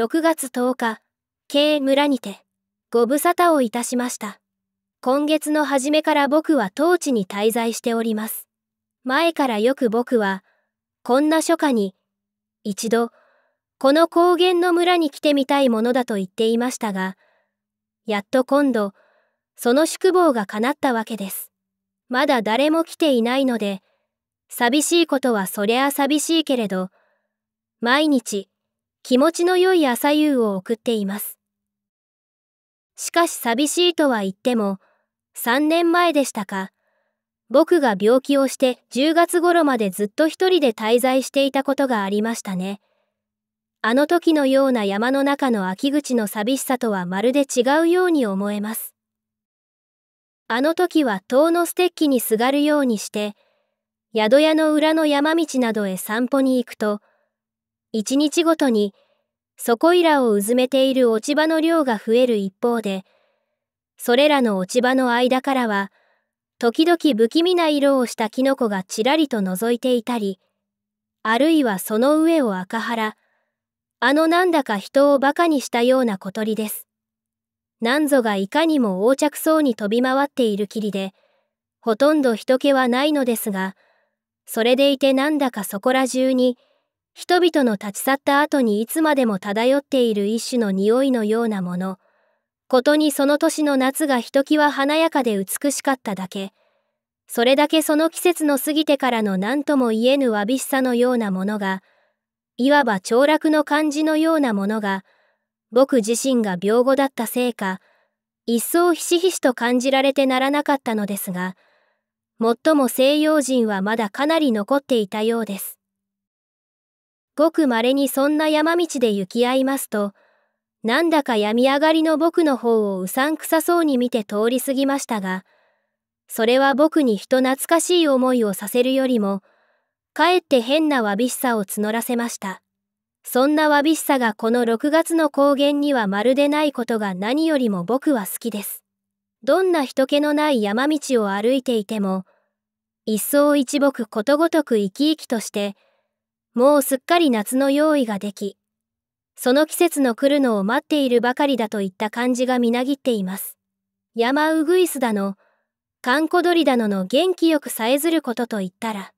6月10日、K 村にて、ご無沙汰をいたしました。今月の初めから僕は当地に滞在しております。前からよく僕は、こんな初夏に、一度、この高原の村に来てみたいものだと言っていましたが、やっと今度、その宿坊が叶ったわけです。まだ誰も来ていないので、寂しいことはそりゃあ寂しいけれど、毎日、気持ちの良い朝夕を送っています。しかし寂しいとは言っても、3年前でしたか、僕が病気をして10月頃までずっと一人で滞在していたことがありましたね。あの時のような山の中の秋口の寂しさとはまるで違うように思えます。あの時は遠のステッキにすがるようにして、宿屋の裏の山道などへ散歩に行くと、一日ごとにそこいらをうずめている落ち葉の量が増える一方で、それらの落ち葉の間からは、時々不気味な色をしたキノコがちらりと覗いていたり、あるいはその上を赤原、あのなんだか人を馬鹿にしたような小鳥です。なんぞがいかにも横着そうに飛び回っているきりで、ほとんど人気はないのですが、それでいてなんだかそこら中に、人々の立ち去った後にいつまでも漂っている一種の匂いのようなもの、ことにその年の夏がひときわ華やかで美しかっただけ、それだけその季節の過ぎてからの何とも言えぬわびしさのようなものが、いわば凋落の感じのようなものが、僕自身が病後だったせいか、一層ひしひしと感じられてならなかったのですが、もっとも西洋人はまだかなり残っていたようです。ごく稀にそんな山道で行き合いますと、なんだか病み上がりの僕の方をうさんくさそうに見て通り過ぎましたが、それは僕に人懐かしい思いをさせるよりも、かえって変なわびしさを募らせました。そんなわびしさがこの6月の高原にはまるでないことが何よりも僕は好きです。どんな人気のない山道を歩いていても、一層一木ことごとく生き生きとして、もうすっかり夏の用意ができ、その季節の来るのを待っているばかりだといった感じがみなぎっています。山うぐいすだの、かんこどりだのの元気よくさえずることと言ったら、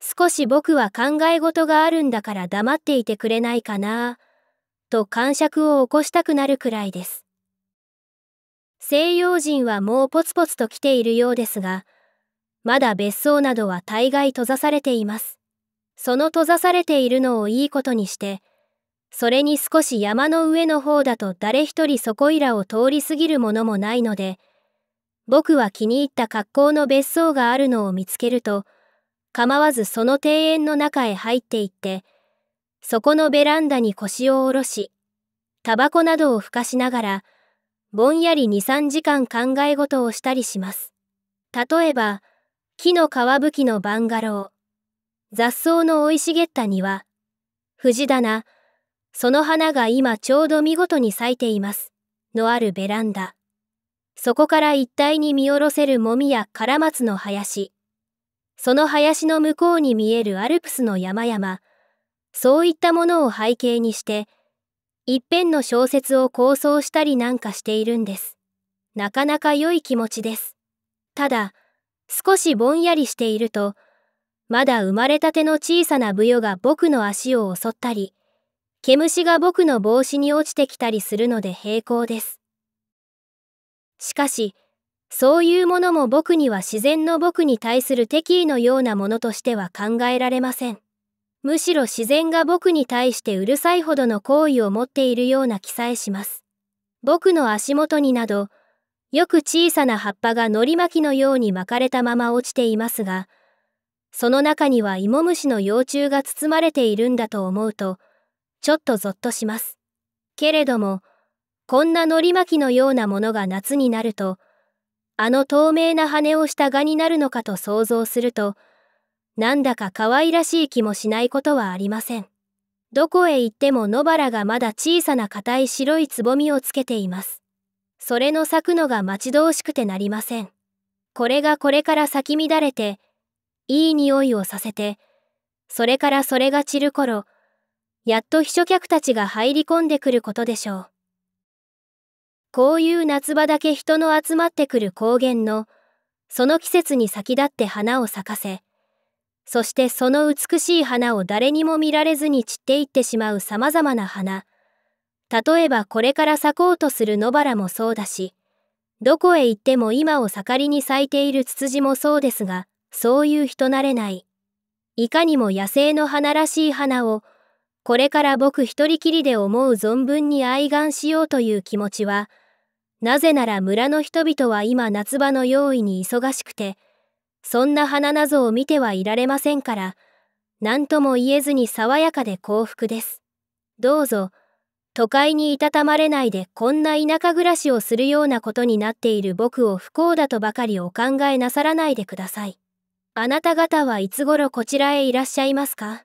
少し僕は考え事があるんだから黙っていてくれないかなと感触を起こしたくなるくらいです。西洋人はもうポツポツと来ているようですが、まだ別荘などは大概閉ざされています。その閉ざされているのをいいことにして、それに少し山の上の方だと誰一人そこいらを通り過ぎるものもないので、僕は気に入った格好の別荘があるのを見つけると、構わずその庭園の中へ入っていって、そこのベランダに腰を下ろし、タバコなどをふかしながら、ぼんやり2、3時間考え事をしたりします。例えば、木の皮吹きのバンガロー。雑草の生い茂った庭、藤棚、その花が今ちょうど見事に咲いています、のあるベランダ。そこから一帯に見下ろせるもみやカラマツの林。その林の向こうに見えるアルプスの山々、そういったものを背景にして、一辺の小説を構想したりなんかしているんです。なかなか良い気持ちです。ただ、少しぼんやりしていると、まだ生まれたての小さなブヨが僕の足を襲ったり、毛虫が僕の帽子に落ちてきたりするので平行です。しかし、そういうものも僕には自然の僕に対する敵意のようなものとしては考えられません。むしろ自然が僕に対してうるさいほどの行為を持っているような気さえします。僕の足元になど、よく小さな葉っぱがのり巻きのように巻かれたまま落ちていますが、その中には芋虫の幼虫が包まれているんだと思うと、ちょっとぞっとします。けれども、こんなのり巻きのようなものが夏になると、あの透明な羽をした蛾になるのかと想像すると、なんだか可愛らしい気もしないことはありません。どこへ行っても野原がまだ小さな硬い白いつぼみをつけています。それの咲くのが待ち遠しくてなりません。これがこれから咲き乱れて、いい匂いをさせて、それからそれが散る頃、やっと秘書客たちが入り込んでくることでしょう。こういう夏場だけ人の集まってくる高原の、その季節に先立って花を咲かせ、そしてその美しい花を誰にも見られずに散っていってしまう様々な花。例えばこれから咲こうとする野原もそうだし、どこへ行っても今を盛りに咲いているツツジもそうですが、そういう人なれない。いかにも野生の花らしい花を、これから僕一人きりで思う存分に愛願しようという気持ちは、なぜなら村の人々は今夏場の用意に忙しくて、そんな花謎を見てはいられませんから、何とも言えずに爽やかで幸福です。どうぞ、都会にいたたまれないでこんな田舎暮らしをするようなことになっている僕を不幸だとばかりお考えなさらないでください。あなた方はいつ頃こちらへいらっしゃいますか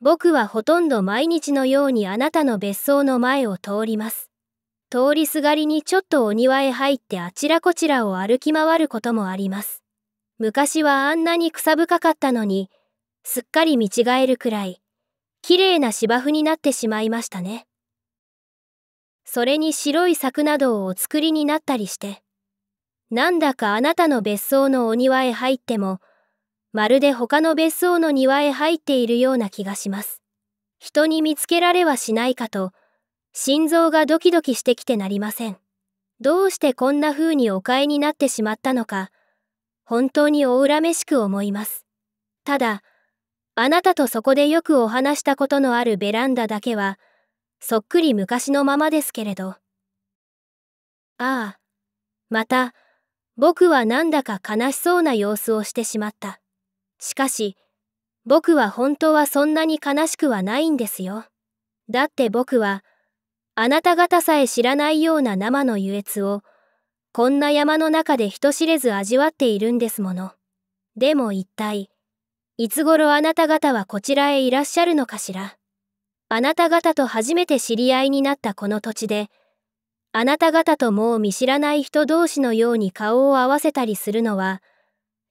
僕はほとんど毎日のようにあなたの別荘の前を通ります。通りすがりにちょっとお庭へ入ってあちらこちらを歩き回ることもあります。昔はあんなに草深かったのに、すっかり見違えるくらい、綺麗な芝生になってしまいましたね。それに白い柵などをお作りになったりして、なんだかあなたの別荘のお庭へ入っても、まるで他の別荘の庭へ入っているような気がします。人に見つけられはしないかと、心臓がドキドキしてきてなりません。どうしてこんな風にお買いになってしまったのか、本当にお恨めしく思います。ただ、あなたとそこでよくお話したことのあるベランダだけは、そっくり昔のままですけれど。ああ、また、僕はなんだか悲しそうな様子をしてしまった。しかし、僕は本当はそんなに悲しくはないんですよ。だって僕は、あなた方さえ知らないような生の愉越を、こんな山の中で人知れず味わっているんですもの。でも一体、いつ頃あなた方はこちらへいらっしゃるのかしら。あなた方と初めて知り合いになったこの土地で、あなた方ともう見知らない人同士のように顔を合わせたりするのは、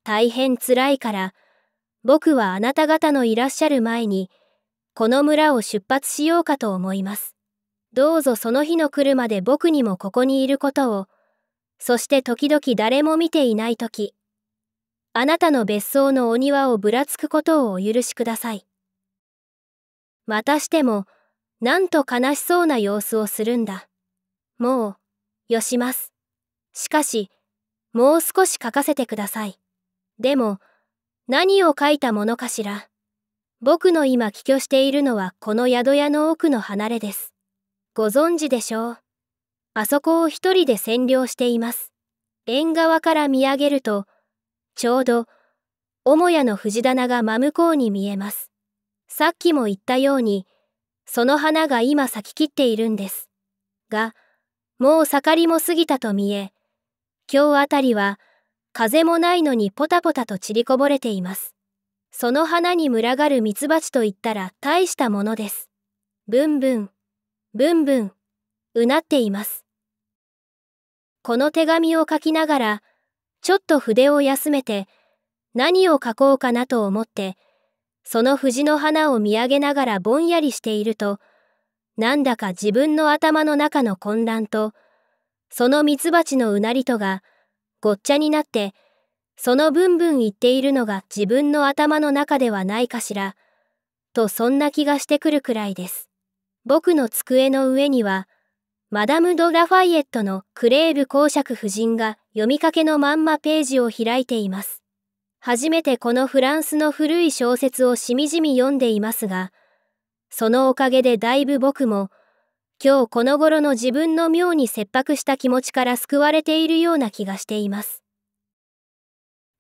大変つらいから、僕はあなた方のいらっしゃる前に、この村を出発しようかと思います。どうぞその日の来るまで僕にもここにいることを、そして時々誰も見ていない時、あなたの別荘のお庭をぶらつくことをお許しください。またしても、なんと悲しそうな様子をするんだ。もう、よします。しかし、もう少し書かせてください。でも、何を書いたものかしら。僕の今帰居しているのはこの宿屋の奥の離れです。ご存知でしょう。あそこを一人で占領しています。縁側から見上げると、ちょうど、母屋の藤棚が真向こうに見えます。さっきも言ったように、その花が今咲ききっているんです。が、もう盛りも過ぎたと見え、今日あたりは風もないのにポタポタと散りこぼれています。その花に群がるミツバチといったら大したものです。ブンブン、ブンブン、うなっています。この手紙を書きながら、ちょっと筆を休めて、何を書こうかなと思って、その藤の花を見上げながらぼんやりしていると、なんだか自分の頭の中の混乱と、そのミツバチのうなりとが、ごっちゃになって、そのブンブン言っているのが自分の頭の中ではないかしら、とそんな気がしてくるくらいです。僕の机の上には、マダム・ド・ラファイエットのクレーブ公爵夫人が読みかけのまんまページを開いています。初めてこのフランスの古い小説をしみじみ読んでいますが、そのおかげでだいぶ僕も、今日この頃の自分の妙に切迫した気持ちから救われているような気がしています。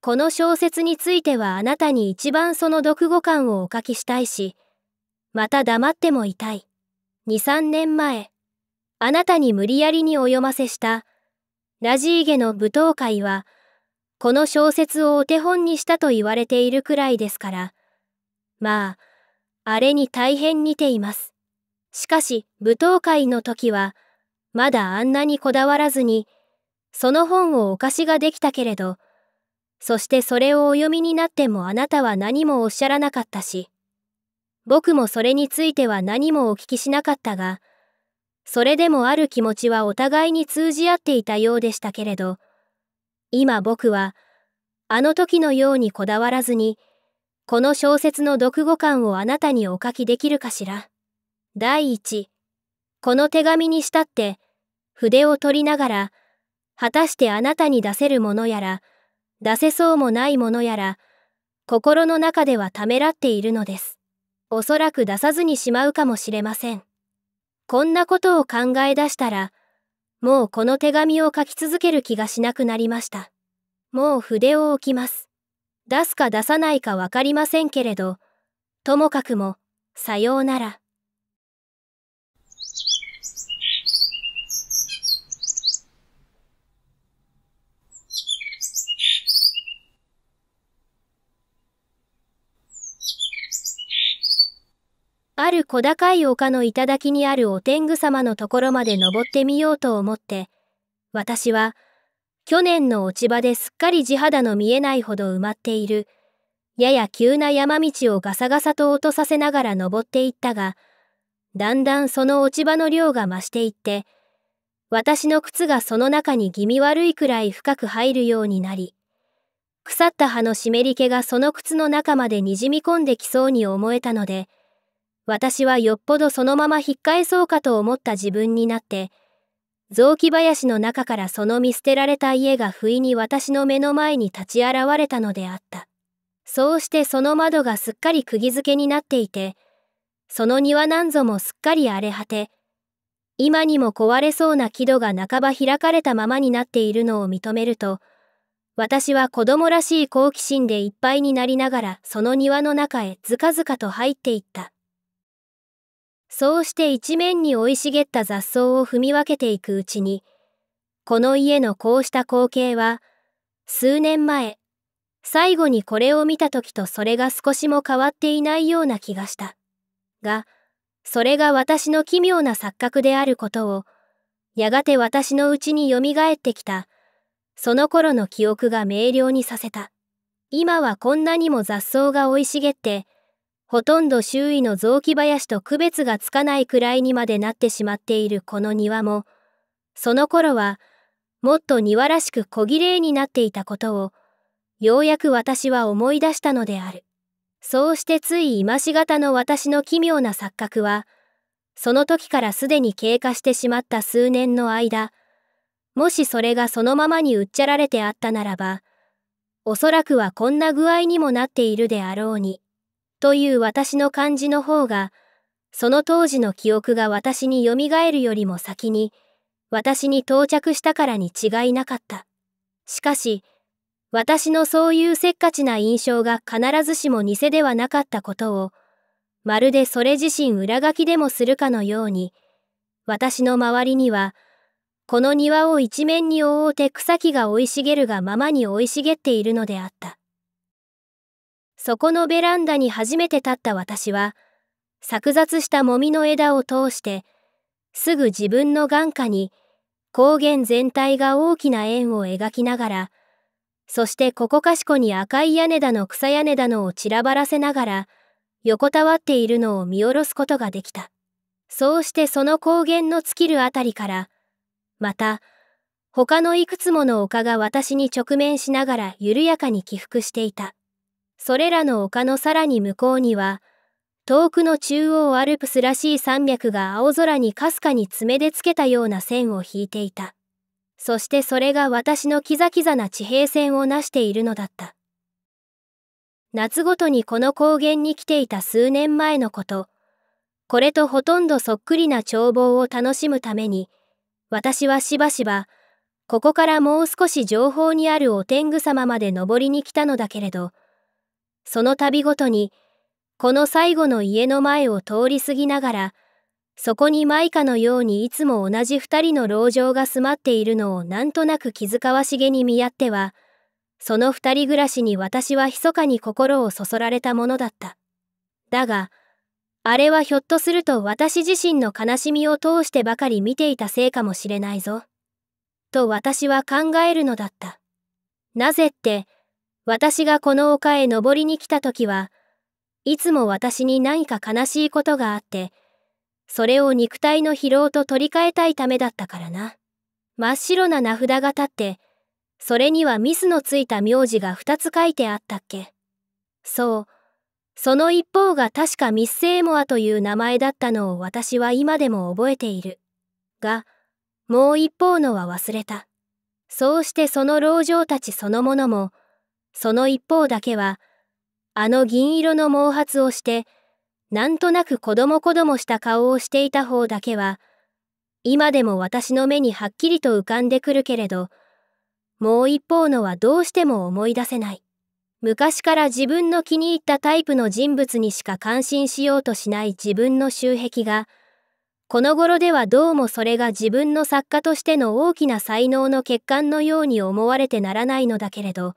この小説についてはあなたに一番その読後感をお書きしたいし、また黙ってもいたい。2、3年前、あなたに無理やりにお読ませした、ラジーゲの舞踏会は、この小説をお手本にしたと言われているくらいですから、まあ、あれに大変似ています。しかし舞踏会の時はまだあんなにこだわらずにその本をお貸しができたけれどそしてそれをお読みになってもあなたは何もおっしゃらなかったし僕もそれについては何もお聞きしなかったがそれでもある気持ちはお互いに通じ合っていたようでしたけれど今僕はあの時のようにこだわらずにこの小説の読後感をあなたにお書きできるかしら。第一、この手紙にしたって、筆を取りながら、果たしてあなたに出せるものやら、出せそうもないものやら、心の中ではためらっているのです。おそらく出さずにしまうかもしれません。こんなことを考え出したら、もうこの手紙を書き続ける気がしなくなりました。もう筆を置きます。出すか出さないかわかりませんけれど、ともかくも、さようなら。ある小高い丘の頂にあるお天狗様のところまで登ってみようと思って、私は、去年の落ち葉ですっかり地肌の見えないほど埋まっている、やや急な山道をガサガサと落とさせながら登っていったが、だんだんその落ち葉の量が増していって、私の靴がその中に気味悪いくらい深く入るようになり、腐った葉の湿り気がその靴の中までにじみ込んできそうに思えたので、私はよっぽどそのまま引っ返そうかと思った自分になって、雑木林の中からその見捨てられた家が不意に私の目の前に立ち現れたのであった。そうしてその窓がすっかり釘付けになっていて、その庭なんぞもすっかり荒れ果て、今にも壊れそうな木戸が半ば開かれたままになっているのを認めると、私は子供らしい好奇心でいっぱいになりながらその庭の中へずかずかと入っていった。そうして一面に生い茂った雑草を踏み分けていくうちに、この家のこうした光景は、数年前、最後にこれを見た時とそれが少しも変わっていないような気がした。が、それが私の奇妙な錯覚であることを、やがて私のうちに蘇ってきた、その頃の記憶が明瞭にさせた。今はこんなにも雑草が生い茂って、ほとんど周囲の雑木林と区別がつかないくらいにまでなってしまっているこの庭も、その頃は、もっと庭らしく小綺麗になっていたことを、ようやく私は思い出したのである。そうしてつい今しがたの私の奇妙な錯覚は、その時からすでに経過してしまった数年の間、もしそれがそのままにうっちゃられてあったならば、おそらくはこんな具合にもなっているであろうに。という私の漢字の方が、その当時の記憶が私によみがえるよりも先に、私に到着したからに違いなかった。しかし、私のそういうせっかちな印象が必ずしも偽ではなかったことを、まるでそれ自身裏書きでもするかのように、私の周りには、この庭を一面に覆うて草木が生い茂るがままに生い茂っているのであった。そこのベランダに初めて立った私は、錯雑したもみの枝を通して、すぐ自分の眼下に高原全体が大きな円を描きながら、そしてここかしこに赤い屋根だの草屋根だのを散らばらせながら、横たわっているのを見下ろすことができた。そうしてその高原の尽きるあたりから、また、他のいくつもの丘が私に直面しながら緩やかに起伏していた。それらの丘のさらに向こうには、遠くの中央アルプスらしい山脈が青空にかすかに爪でつけたような線を引いていた。そしてそれが私のキザキザな地平線をなしているのだった。夏ごとにこの高原に来ていた数年前のこと、これとほとんどそっくりな眺望を楽しむために、私はしばしば、ここからもう少し情報にあるお天狗様まで登りに来たのだけれど、その旅ごとに、この最後の家の前を通り過ぎながら、そこにマイカのようにいつも同じ二人の老情が住まっているのをなんとなく気遣わしげに見合っては、その二人暮らしに私は密かに心をそそられたものだった。だが、あれはひょっとすると私自身の悲しみを通してばかり見ていたせいかもしれないぞ。と私は考えるのだった。なぜって、私がこの丘へ登りに来た時はいつも私に何か悲しいことがあってそれを肉体の疲労と取り替えたいためだったからな真っ白な名札が立ってそれにはミスのついた名字が2つ書いてあったっけそうその一方が確かミス・エモアという名前だったのを私は今でも覚えているがもう一方のは忘れたそうしてその老嬢たちそのものもその一方だけは、あの銀色の毛髪をして、なんとなく子供子供した顔をしていた方だけは、今でも私の目にはっきりと浮かんでくるけれど、もう一方のはどうしても思い出せない。昔から自分の気に入ったタイプの人物にしか感心しようとしない自分の周壁が、この頃ではどうもそれが自分の作家としての大きな才能の欠陥のように思われてならないのだけれど、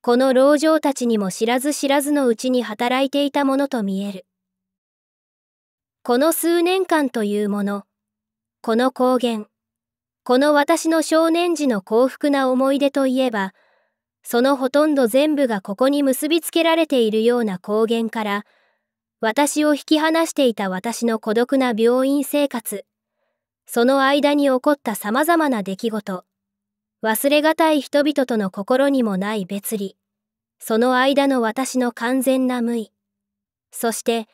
この老嬢たちにも知らず知らずのうちに働いていたものと見える。この数年間というもの、この高原、この私の少年時の幸福な思い出といえば、そのほとんど全部がここに結びつけられているような高原から、私を引き離していた私の孤独な病院生活、その間に起こった様々な出来事、忘れがたい人々との心にもない別離、その間の私の完全な無意、そして、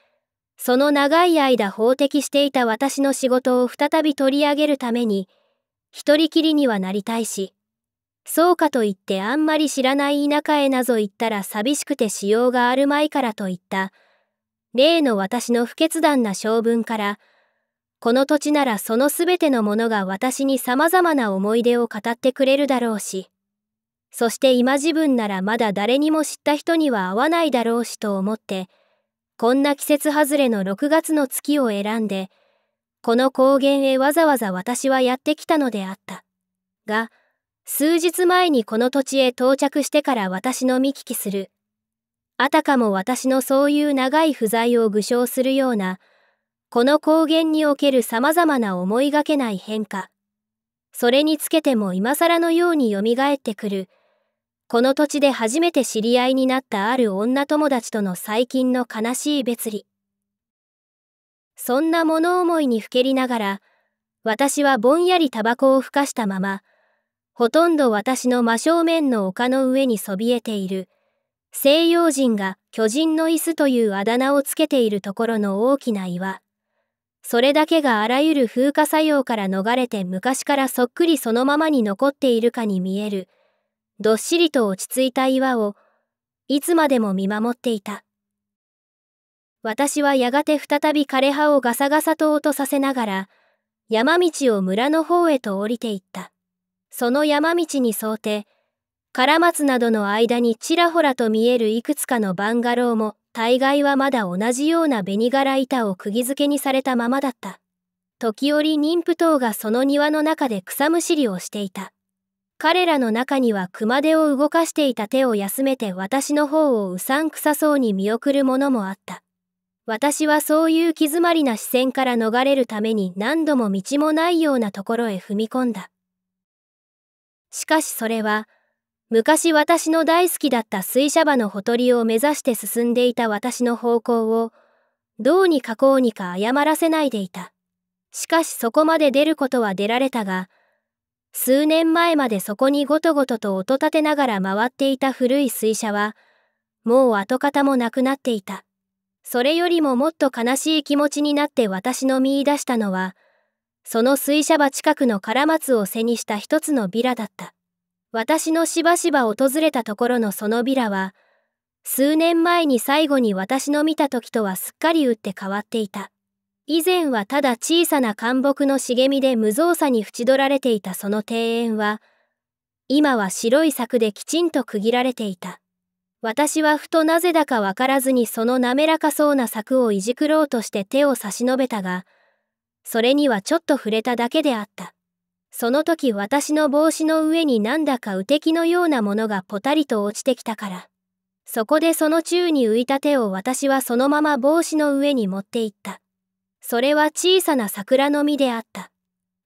その長い間法的していた私の仕事を再び取り上げるために、一人きりにはなりたいし、そうかと言ってあんまり知らない田舎へなぞ行ったら寂しくてしようがあるまいからといった、例の私の不決断な性分から、この土地ならそのすべてのものが私に様々な思い出を語ってくれるだろうし、そして今自分ならまだ誰にも知った人には会わないだろうしと思って、こんな季節外れの6月の月を選んで、この高原へわざわざ私はやってきたのであった。が、数日前にこの土地へ到着してから私の見聞きする。あたかも私のそういう長い不在を具象するような、この高原における様々な思いがけない変化。それにつけても今更のようによみがえってくる。この土地で初めて知り合いになったある女友達との最近の悲しい別離。そんな物思いにふけりながら、私はぼんやりタバコをふかしたまま、ほとんど私の真正面の丘の上にそびえている、西洋人が巨人の椅子というあだ名をつけているところの大きな岩。それだけがあらゆる風化作用から逃れて昔からそっくりそのままに残っているかに見える、どっしりと落ち着いた岩を、いつまでも見守っていた。私はやがて再び枯れ葉をガサガサと音させながら、山道を村の方へと降りていった。その山道に沿うて、カラなどの間にちらほらと見えるいくつかのバンガローも大概はまだ同じような紅柄板を釘付けにされたままだった。時折妊婦等がその庭の中で草むしりをしていた。彼らの中には熊手を動かしていた手を休めて私の方をうさんくさそうに見送るものもあった。私はそういう気詰まりな視線から逃れるために何度も道もないようなところへ踏み込んだ。しかしそれは昔私の大好きだった水車場のほとりを目指して進んでいた私の方向を、どうにかこうにか謝らせないでいた。しかしそこまで出ることは出られたが、数年前までそこにごとごとと音立てながら回っていた古い水車は、もう跡形もなくなっていた。それよりももっと悲しい気持ちになって私の見出したのは、その水車場近くのカラマツを背にした一つのビラだった。私のしばしば訪れたところのそのビラは、数年前に最後に私の見た時とはすっかり打って変わっていた。以前はただ小さな灌木の茂みで無造作に縁取られていたその庭園は、今は白い柵できちんと区切られていた。私はふとなぜだかわからずにその滑らかそうな柵をいじくろうとして手を差し伸べたが、それにはちょっと触れただけであった。その時私の帽子の上になんだか雨滴のようなものがポタリと落ちてきたから。そこでその宙に浮いた手を私はそのまま帽子の上に持っていった。それは小さな桜の実であった。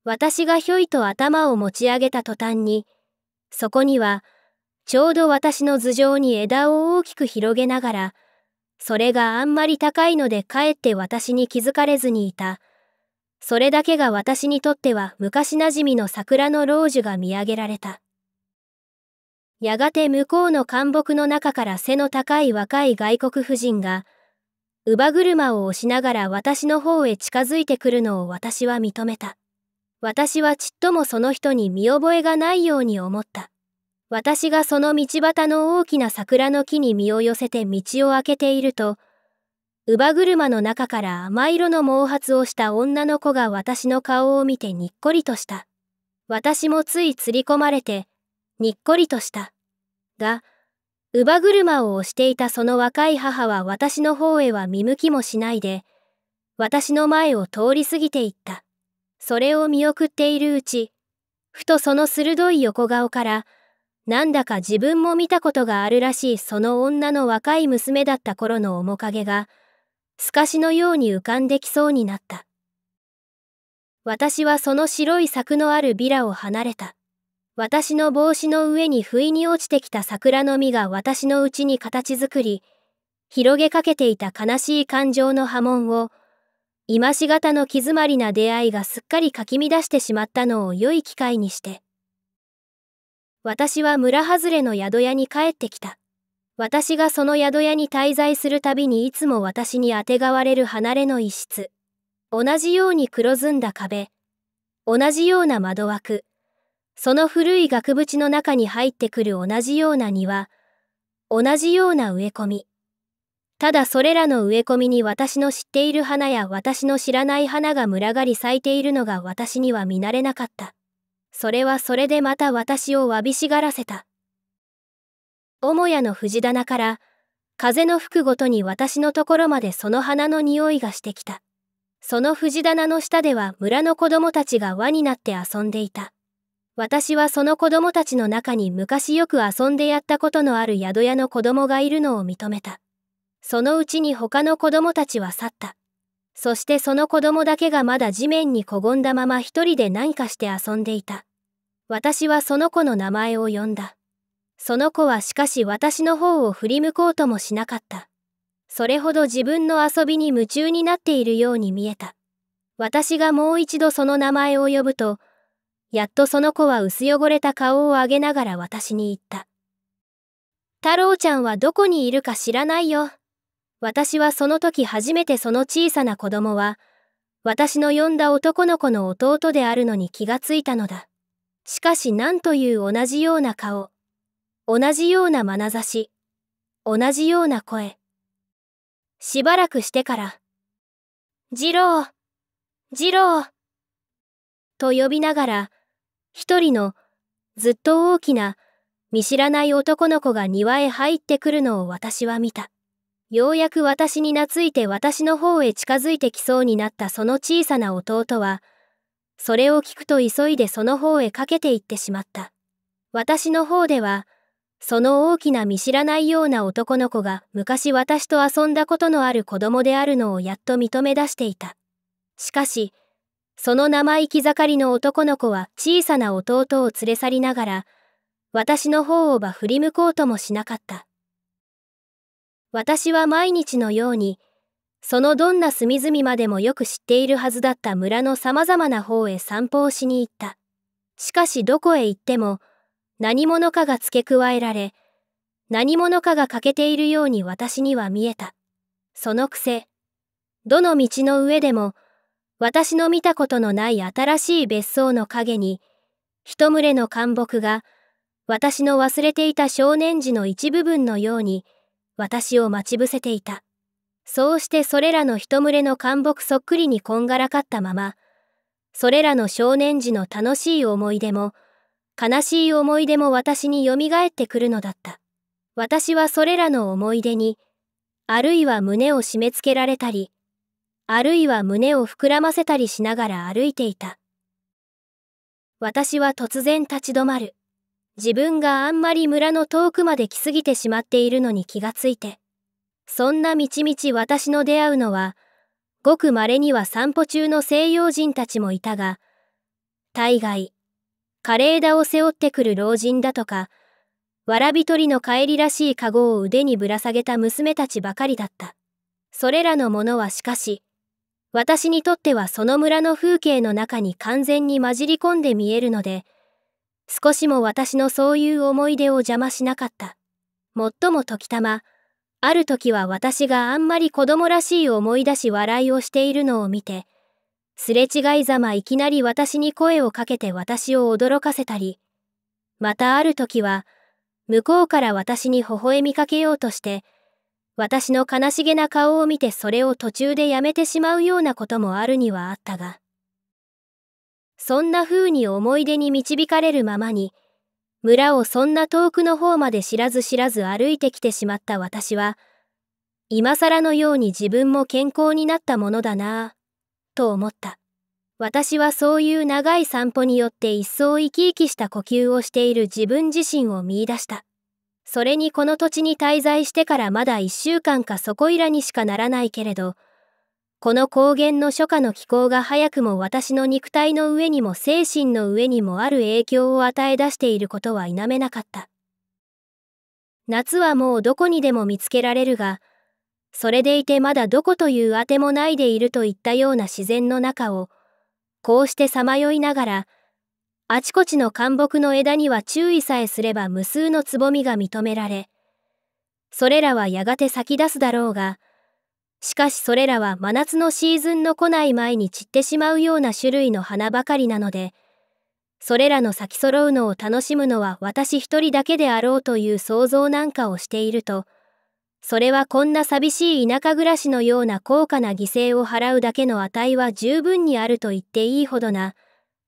私がひょいと頭を持ち上げた途端に、そこには、ちょうど私の頭上に枝を大きく広げながら、それがあんまり高いのでかえって私に気づかれずにいた、それだけが私にとっては昔なじみの桜の老樹が見上げられた。やがて向こうの干木の中から背の高い若い外国婦人が、乳母車を押しながら私の方へ近づいてくるのを私は認めた。私はちっともその人に見覚えがないように思った。私がその道端の大きな桜の木に身を寄せて道を開けていると、乳母車の中から甘色の毛髪をした女の子が私の顔を見てにっこりとした。私もついつり込まれて、にっこりとした。が、乳母車を押していたその若い母は私の方へは見向きもしないで、私の前を通り過ぎていった。それを見送っているうち、ふとその鋭い横顔から、なんだか自分も見たことがあるらしいその女の若い娘だった頃の面影が、透かしのように浮かんできそうになった。私はその白い柵のあるビラを離れた。私の帽子の上に不意に落ちてきた桜の実が私のうちに形作り、広げかけていた悲しい感情の波紋を、今しがたの気詰まりな出会いがすっかりかき乱してしまったのを良い機会にして。私は村外れの宿屋に帰ってきた。私がその宿屋に滞在するたびにいつも私にあてがわれる離れの一室。同じように黒ずんだ壁。同じような窓枠。その古い額縁の中に入ってくる同じような庭。同じような植え込み。ただそれらの植え込みに私の知っている花や私の知らない花が群がり咲いているのが私には見慣れなかった。それはそれでまた私をわびしがらせた。母屋の藤棚から、風の吹くごとに私のところまでその花の匂いがしてきた。その藤棚の下では村の子供たちが輪になって遊んでいた。私はその子供たちの中に昔よく遊んでやったことのある宿屋の子供がいるのを認めた。そのうちに他の子供たちは去った。そしてその子供だけがまだ地面にこごんだまま一人で何かして遊んでいた。私はその子の名前を呼んだ。その子はしかし私の方を振り向こうともしなかった。それほど自分の遊びに夢中になっているように見えた。私がもう一度その名前を呼ぶと、やっとその子は薄汚れた顔を上げながら私に言った。太郎ちゃんはどこにいるか知らないよ。私はその時初めてその小さな子供は、私の呼んだ男の子の弟であるのに気がついたのだ。しかし何という同じような顔。同じような眼差し、同じような声。しばらくしてから、次郎、次郎、と呼びながら、一人のずっと大きな見知らない男の子が庭へ入ってくるのを私は見た。ようやく私に懐いて私の方へ近づいてきそうになったその小さな弟は、それを聞くと急いでその方へかけていってしまった。私の方では、その大きな見知らないような男の子が昔私と遊んだことのある子供であるのをやっと認め出していた。しかし、その生意気盛りの男の子は小さな弟を連れ去りながら、私の方をば振り向こうともしなかった。私は毎日のように、そのどんな隅々までもよく知っているはずだった村の様々な方へ散歩をしに行った。しかしどこへ行っても、何者かが付け加えられ、何者かが欠けているように私には見えた。そのくせ、どの道の上でも、私の見たことのない新しい別荘の陰に、一群れの干木が、私の忘れていた少年時の一部分のように、私を待ち伏せていた。そうしてそれらの一群れの干木そっくりにこんがらかったまま、それらの少年時の楽しい思い出も、悲しい思い出も私によみがえってくるのだった。私はそれらの思い出に、あるいは胸を締め付けられたり、あるいは胸を膨らませたりしながら歩いていた。私は突然立ち止まる。自分があんまり村の遠くまで来すぎてしまっているのに気がついて。そんなみちみち私の出会うのは、ごく稀には散歩中の西洋人たちもいたが、大概、枯れ枝を背負ってくる老人だとか、わらび取りの帰りらしい籠を腕にぶら下げた娘たちばかりだった。それらのものはしかし、私にとってはその村の風景の中に完全に混じり込んで見えるので、少しも私のそういう思い出を邪魔しなかった。もっとも時たま、ある時は私があんまり子供らしい思い出し笑いをしているのを見て、すれ違いざまいきなり私に声をかけて私を驚かせたり、またある時は、向こうから私に微笑みかけようとして、私の悲しげな顔を見てそれを途中でやめてしまうようなこともあるにはあったが、そんな風に思い出に導かれるままに、村をそんな遠くの方まで知らず知らず歩いてきてしまった私は、今更のように自分も健康になったものだなと思った。私はそういう長い散歩によって一層生き生きした呼吸をしている自分自身を見いだした。それにこの土地に滞在してからまだ一週間かそこいらにしかならないけれど、この高原の初夏の気候が早くも私の肉体の上にも精神の上にもある影響を与え出していることは否めなかった。夏はもうどこにでも見つけられるが、それでいてまだどこというあてもないでいるといったような自然の中を、こうしてさまよいながら、あちこちの灌木の枝には注意さえすれば無数のつぼみが認められ、それらはやがて咲き出すだろうが、しかしそれらは真夏のシーズンの来ない前に散ってしまうような種類の花ばかりなので、それらの咲き揃うのを楽しむのは私一人だけであろうという想像なんかをしていると、それはこんな寂しい田舎暮らしのような高価な犠牲を払うだけの値は十分にあると言っていいほどな、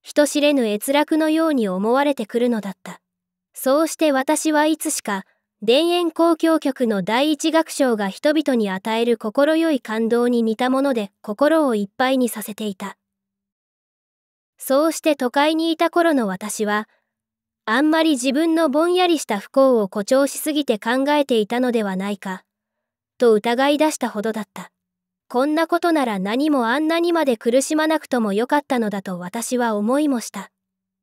人知れぬ閲楽のように思われてくるのだった。そうして私はいつしか、田園交響曲の第一楽章が人々に与える心よい感動に似たもので心をいっぱいにさせていた。そうして都会にいた頃の私は、あんまり自分のぼんやりした不幸を誇張しすぎて考えていたのではないか。と疑い出したほどだった。こんなことなら何もあんなにまで苦しまなくともよかったのだと私は思いもした。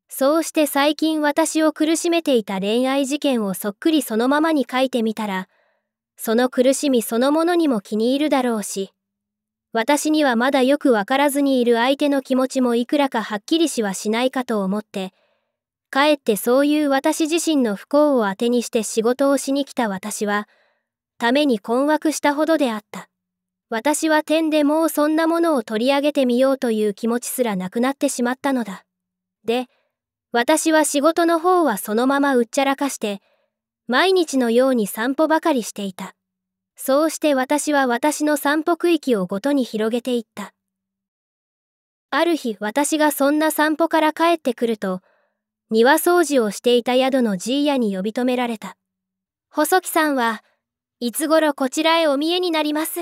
そうして最近私を苦しめていた恋愛事件をそっくりそのままに書いてみたら、その苦しみそのものにも気に入るだろうし、私にはまだよくわからずにいる相手の気持ちもいくらかはっきりしはしないかと思って、かえってそういう私自身の不幸をあてにして仕事をしに来た私は、ために困惑したほどであった。私は点でもうそんなものを取り上げてみようという気持ちすらなくなってしまったのだ。で、私は仕事の方はそのままうっちゃらかして、毎日のように散歩ばかりしていた。そうして私は私の散歩区域をごとに広げていった。ある日私がそんな散歩から帰ってくると、庭掃除をしていた宿のじいやに呼び止められた。細木さんは、いつ頃こちらへお見えになります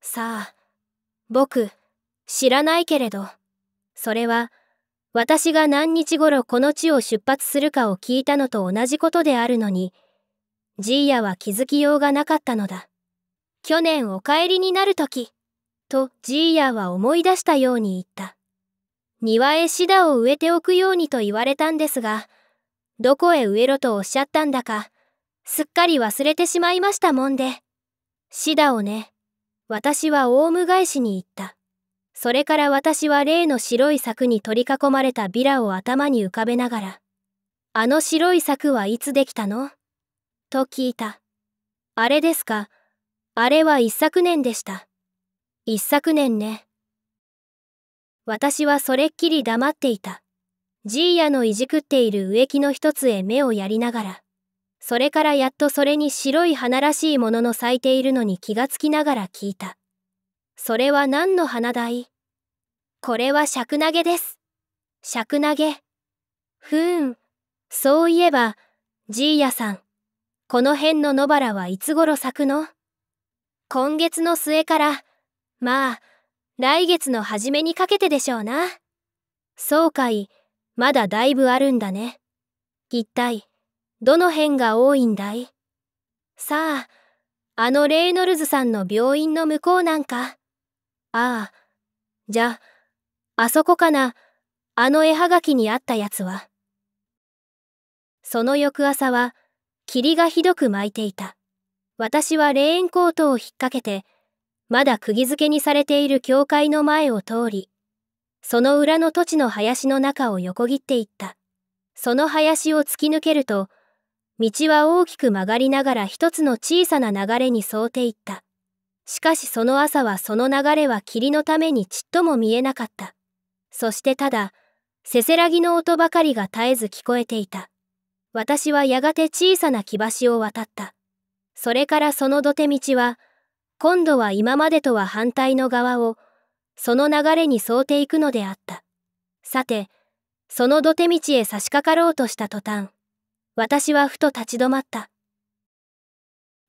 さあ、僕、知らないけれど、それは、私が何日頃この地を出発するかを聞いたのと同じことであるのに、じいやは気づきようがなかったのだ。去年お帰りになるとき、とじいやは思い出したように言った。庭へシダを植えておくようにと言われたんですが、どこへ植えろとおっしゃったんだか、すっかり忘れてしまいましたもんで。シダをね、私はオウム返しに行った。それから私は例の白い柵に取り囲まれたビラを頭に浮かべながら、あの白い柵はいつできたのと聞いた。あれですか、あれは一昨年でした。一昨年ね。私はそれっきり黙っていた。ジーヤのいじくっている植木の一つへ目をやりながら、それからやっとそれに白い花らしいものの咲いているのに気がつきながら聞いた。それは何の花だいこれはクナげです。クナげ。ふーん。そういえば、じいやさん。この辺の野原はいつ頃咲くの今月の末から、まあ、来月の初めにかけてでしょうな。そうかい、まだだいぶあるんだね。一体。どの辺が多いんだいさあ、あのレイノルズさんの病院の向こうなんか。ああ、じゃあ、あそこかな、あの絵はがきにあったやつは。その翌朝は、霧がひどく巻いていた。私はレーンコートを引っ掛けて、まだ釘付けにされている教会の前を通り、その裏の土地の林の中を横切っていった。その林を突き抜けると、道は大きく曲がりながら一つの小さな流れに沿うていった。しかしその朝はその流れは霧のためにちっとも見えなかった。そしてただ、せせらぎの音ばかりが絶えず聞こえていた。私はやがて小さな木橋を渡った。それからその土手道は、今度は今までとは反対の側を、その流れに沿うていくのであった。さて、その土手道へ差し掛かろうとした途端、私はふと立ち止まった。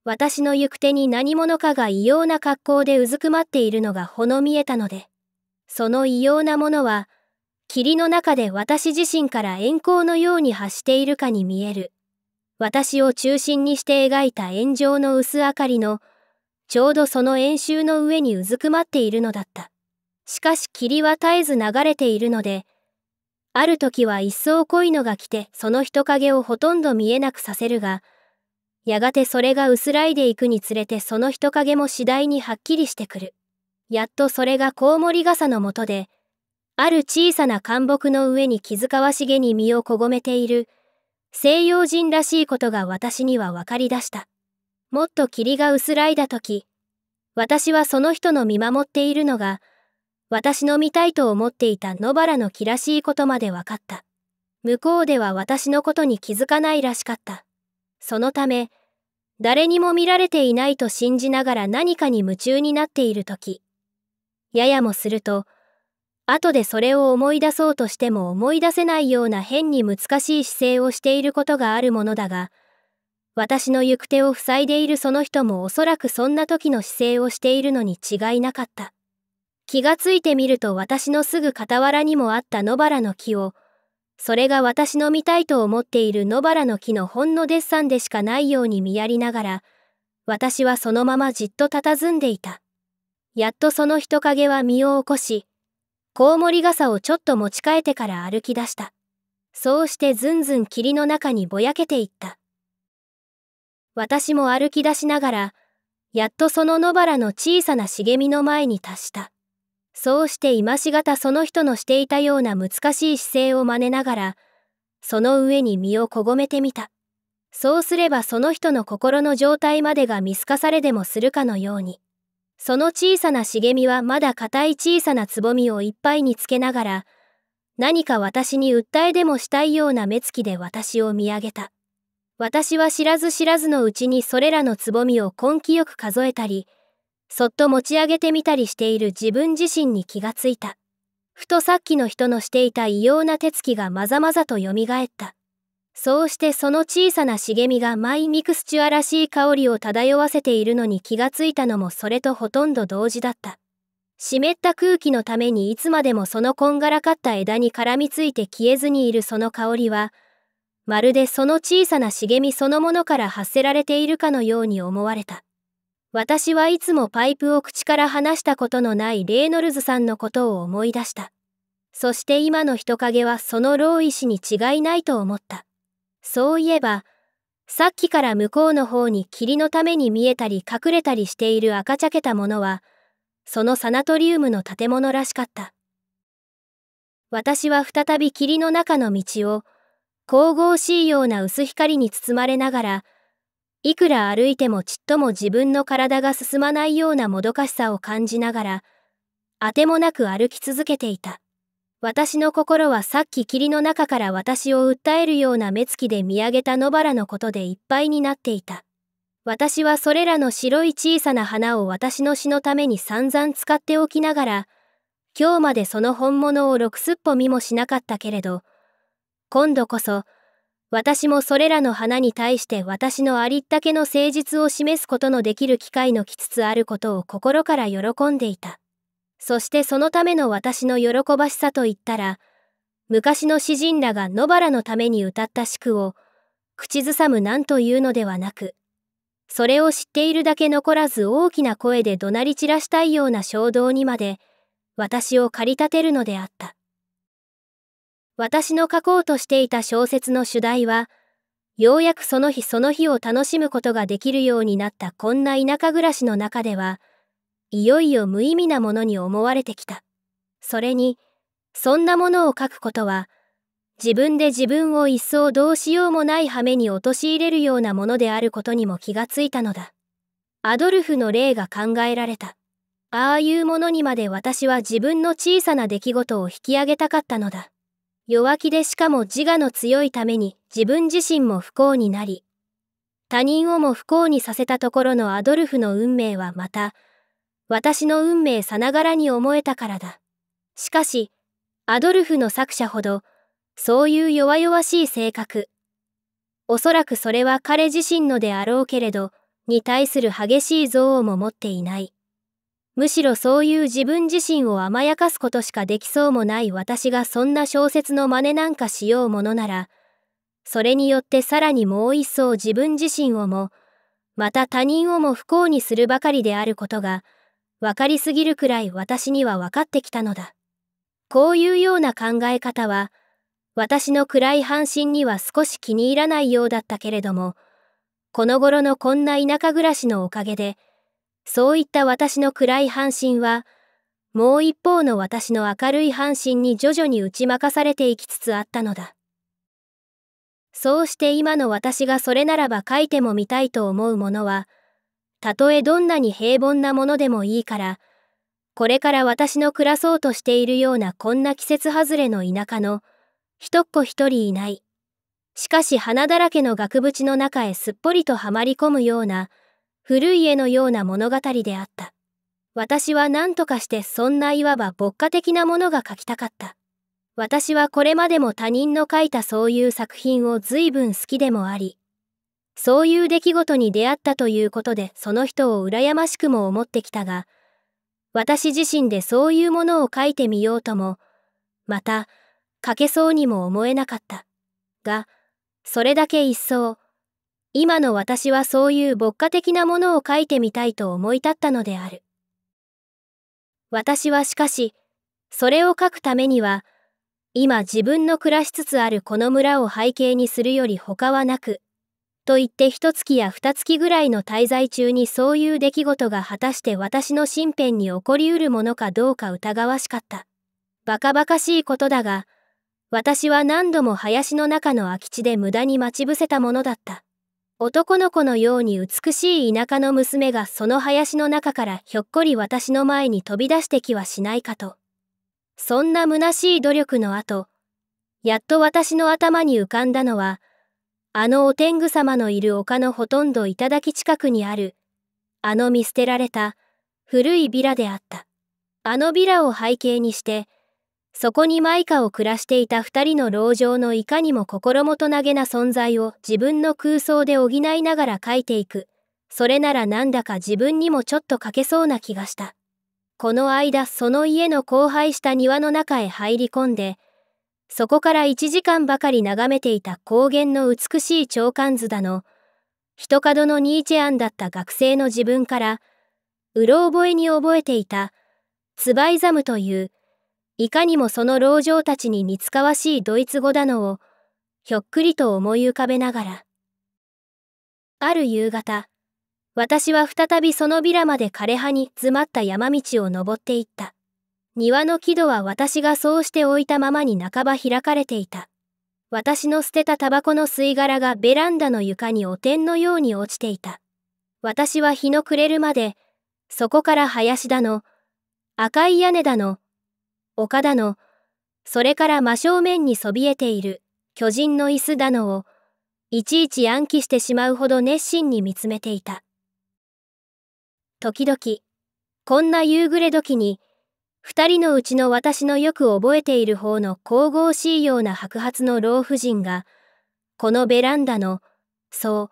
私の行く手に何者かが異様な格好でうずくまっているのがほの見えたので、その異様なものは、霧の中で私自身から円光のように発しているかに見える。私を中心にして描いた円状の薄明かりの、ちょうどその円周の上にうずくまっているのだった。しかし霧は絶えず流れているので、ある時は一層濃いのが来てその人影をほとんど見えなくさせるが、やがてそれが薄らいでいくにつれてその人影も次第にはっきりしてくる。やっとそれがコウモリ傘のもとで、ある小さな灌木の上に気遣わしげに身をこごめている、西洋人らしいことが私には分かりだした。もっと霧が薄らいだ時、私はその人の見守っているのが、私の見たいと思っていた野原の気らしいことまで分かった。向こうでは私のことに気づかないらしかった。そのため、誰にも見られていないと信じながら何かに夢中になっている時、ややもすると、後でそれを思い出そうとしても思い出せないような変に難しい姿勢をしていることがあるものだが、私の行く手を塞いでいるその人もおそらくそんな時の姿勢をしているのに違いなかった。気がついてみると私のすぐ傍らにもあった野原の木を、それが私の見たいと思っている野原の木のほんのデッサンでしかないように見やりながら、私はそのままじっと佇んでいた。やっとその人影は身を起こし、コウモリ傘をちょっと持ち替えてから歩き出した。そうしてずんずん霧の中にぼやけていった。私も歩き出しながら、やっとその野原の小さな茂みの前に達した。そうして今しがたその人のしていたような難しい姿勢を真似ながら、その上に身をこごめてみた。そうすればその人の心の状態までが見透かされでもするかのように、その小さな茂みはまだ硬い小さなつぼみをいっぱいにつけながら、何か私に訴えでもしたいような目つきで私を見上げた。私は知らず知らずのうちにそれらのつぼみを根気よく数えたり、そっと持ち上げてみたりしている自分自身に気がついた。ふとさっきの人のしていた異様な手つきがまざまざと蘇った。そうしてその小さな茂みがマイミクスチュアらしい香りを漂わせているのに気がついたのもそれとほとんど同時だった。湿った空気のためにいつまでもそのこんがらかった枝に絡みついて消えずにいるその香りは、まるでその小さな茂みそのものから発せられているかのように思われた。私はいつもパイプを口から離したことのないレイノルズさんのことを思い出した。そして今の人影はその老医師に違いないと思った。そういえば、さっきから向こうの方に霧のために見えたり隠れたりしている赤茶けたものは、そのサナトリウムの建物らしかった。私は再び霧の中の道を、神々しいような薄光に包まれながら、いくら歩いてもちっとも自分の体が進まないようなもどかしさを感じながら、あてもなく歩き続けていた。私の心はさっき霧の中から私を訴えるような目つきで見上げた野原のことでいっぱいになっていた。私はそれらの白い小さな花を私の詩のために散々使っておきながら、今日までその本物を六くすっぽ見もしなかったけれど、今度こそ、私もそれらの花に対して私のありったけの誠実を示すことのできる機会のきつつあることを心から喜んでいた。そしてそのための私の喜ばしさといったら、昔の詩人らが野原のために歌った詩句を、口ずさむなんというのではなく、それを知っているだけ残らず大きな声で怒鳴り散らしたいような衝動にまで、私を駆り立てるのであった。私の書こうとしていた小説の主題は、ようやくその日その日を楽しむことができるようになったこんな田舎暮らしの中では、いよいよ無意味なものに思われてきた。それに、そんなものを書くことは、自分で自分を一層どうしようもない羽目に陥れるようなものであることにも気がついたのだ。アドルフの例が考えられた。ああいうものにまで私は自分の小さな出来事を引き上げたかったのだ。弱気でしかも自我の強いために自分自身も不幸になり、他人をも不幸にさせたところのアドルフの運命はまた、私の運命さながらに思えたからだ。しかし、アドルフの作者ほど、そういう弱々しい性格、おそらくそれは彼自身のであろうけれど、に対する激しい憎悪も持っていない。むしろそういう自分自身を甘やかすことしかできそうもない私がそんな小説の真似なんかしようものなら、それによってさらにもう一層自分自身をも、また他人をも不幸にするばかりであることが、わかりすぎるくらい私には分かってきたのだ。こういうような考え方は、私の暗い半身には少し気に入らないようだったけれども、この頃のこんな田舎暮らしのおかげで、そういった私の暗い半身は、もう一方の私の明るい半身に徐々に打ち負かされていきつつあったのだ。そうして今の私がそれならば書いても見たいと思うものは、たとえどんなに平凡なものでもいいから、これから私の暮らそうとしているようなこんな季節外れの田舎の、一っ子一人いない。しかし花だらけの額縁の中へすっぽりとはまり込むような、古い絵のような物語であった。私は何とかしてそんないわば牧歌的なものが描きたかった。私はこれまでも他人の描いたそういう作品を随分好きでもあり、そういう出来事に出会ったということでその人を羨ましくも思ってきたが、私自身でそういうものを描いてみようとも、また、書けそうにも思えなかった。が、それだけ一層、今の私はそういう牧歌的なものを書いてみたいと思い立ったのである。私はしかし、それを書くためには、今自分の暮らしつつあるこの村を背景にするより他はなく、と言って一月や二月ぐらいの滞在中にそういう出来事が果たして私の身辺に起こりうるものかどうか疑わしかった。バカバカしいことだが、私は何度も林の中の空き地で無駄に待ち伏せたものだった。男の子のように美しい田舎の娘がその林の中からひょっこり私の前に飛び出してきはしないかと。そんな虚しい努力の後、やっと私の頭に浮かんだのは、あのお天狗様のいる丘のほとんど頂近くにある、あの見捨てられた古いビラであった。あのビラを背景にして、そこにマイカを暮らしていた二人の牢城のいかにも心もとなげな存在を自分の空想で補いながら書いていく。それならなんだか自分にもちょっと書けそうな気がした。この間その家の荒廃した庭の中へ入り込んで、そこから一時間ばかり眺めていた高原の美しい長官図だの、一角のニーチェ案だった学生の自分から、うろ覚えに覚えていた、ツバイザムという、いかにもその老嬢たちに似つかわしいドイツ語だのを、ひょっくりと思い浮かべながら。ある夕方、私は再びそのビラまで枯れ葉に詰まった山道を登っていった。庭の木戸は私がそうして置いたままに半ば開かれていた。私の捨てたタバコの吸い殻がベランダの床にお天のように落ちていた。私は日の暮れるまで、そこから林田の、赤い屋根だの、岡田の、それから真正面にそびえている巨人の椅子だのを、いちいち暗記してしまうほど熱心に見つめていた。時々、こんな夕暮れ時に、二人のうちの私のよく覚えている方の神々しいような白髪の老婦人が、このベランダの、そう、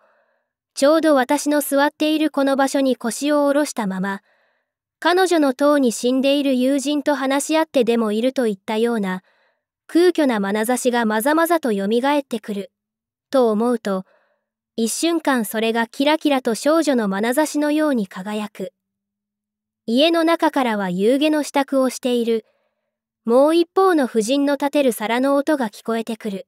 ちょうど私の座っているこの場所に腰を下ろしたまま、彼女の塔に死んでいる友人と話し合ってでもいるといったような、空虚な眼差しがまざまざと蘇ってくる、と思うと、一瞬間それがキラキラと少女の眼差しのように輝く。家の中からは夕げの支度をしている、もう一方の夫人の立てる皿の音が聞こえてくる。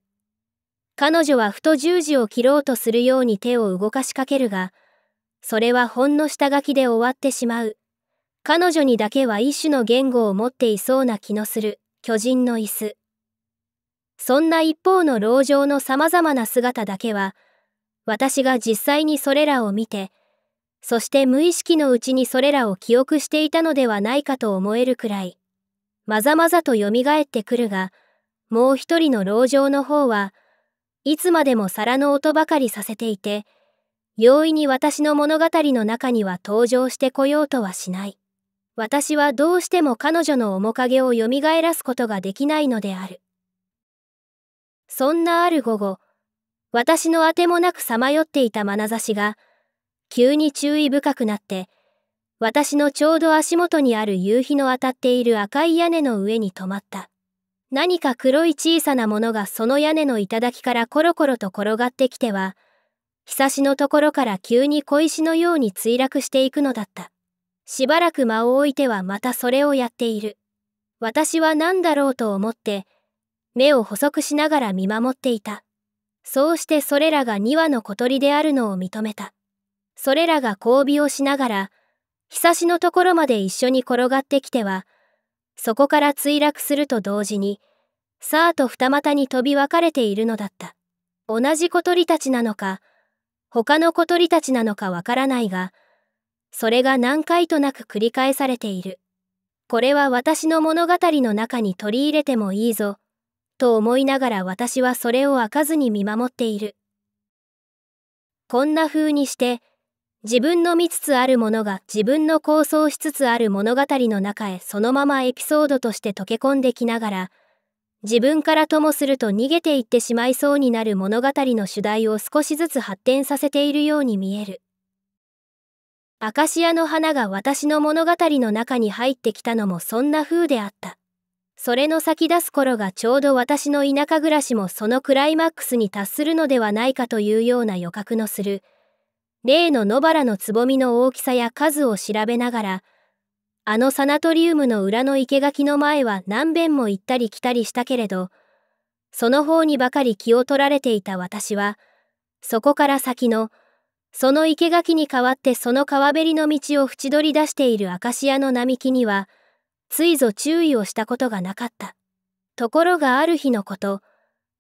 彼女はふと十字を切ろうとするように手を動かしかけるが、それはほんの下書きで終わってしまう。彼女にだけは一種の言語を持っていそうな気のする巨人の椅子。そんな一方の牢城の様々な姿だけは、私が実際にそれらを見て、そして無意識のうちにそれらを記憶していたのではないかと思えるくらい、まざまざと蘇ってくるが、もう一人の牢城の方は、いつまでも皿の音ばかりさせていて、容易に私の物語の中には登場してこようとはしない。私はどうしても彼女の面影をよみがえらすことができないのである。そんなある午後、私のあてもなくさまよっていた眼差しが、急に注意深くなって、私のちょうど足元にある夕日の当たっている赤い屋根の上に止まった。何か黒い小さなものがその屋根の頂からコロコロと転がってきては、ひさしのところから急に小石のように墜落していくのだった。しばらく間を置いてはまたそれをやっている。私は何だろうと思って、目を細くしながら見守っていた。そうしてそれらが2羽の小鳥であるのを認めた。それらが交尾をしながら、ひさしのところまで一緒に転がってきては、そこから墜落すると同時に、さあと二股に飛び分かれているのだった。同じ小鳥たちなのか、他の小鳥たちなのかわからないが、それが何回となく繰り返されている。これは私の物語の中に取り入れてもいいぞ、と思いながら私はそれを開かずに見守っている。こんな風にして、自分の見つつあるものが自分の構想しつつある物語の中へそのままエピソードとして溶け込んできながら、自分からともすると逃げていってしまいそうになる物語の主題を少しずつ発展させているように見える。アカシアの花が私の物語の中に入ってきたのもそんな風であった。それの先出す頃がちょうど私の田舎暮らしもそのクライマックスに達するのではないかというような予覚のする。例の野原のつぼみの大きさや数を調べながら、あのサナトリウムの裏の生垣の前は何べんも行ったり来たりしたけれど、その方にばかり気を取られていた私は、そこから先のその生垣に代わってその川べりの道を縁取り出しているアカシアの並木には、ついぞ注意をしたことがなかった。ところがある日のこと、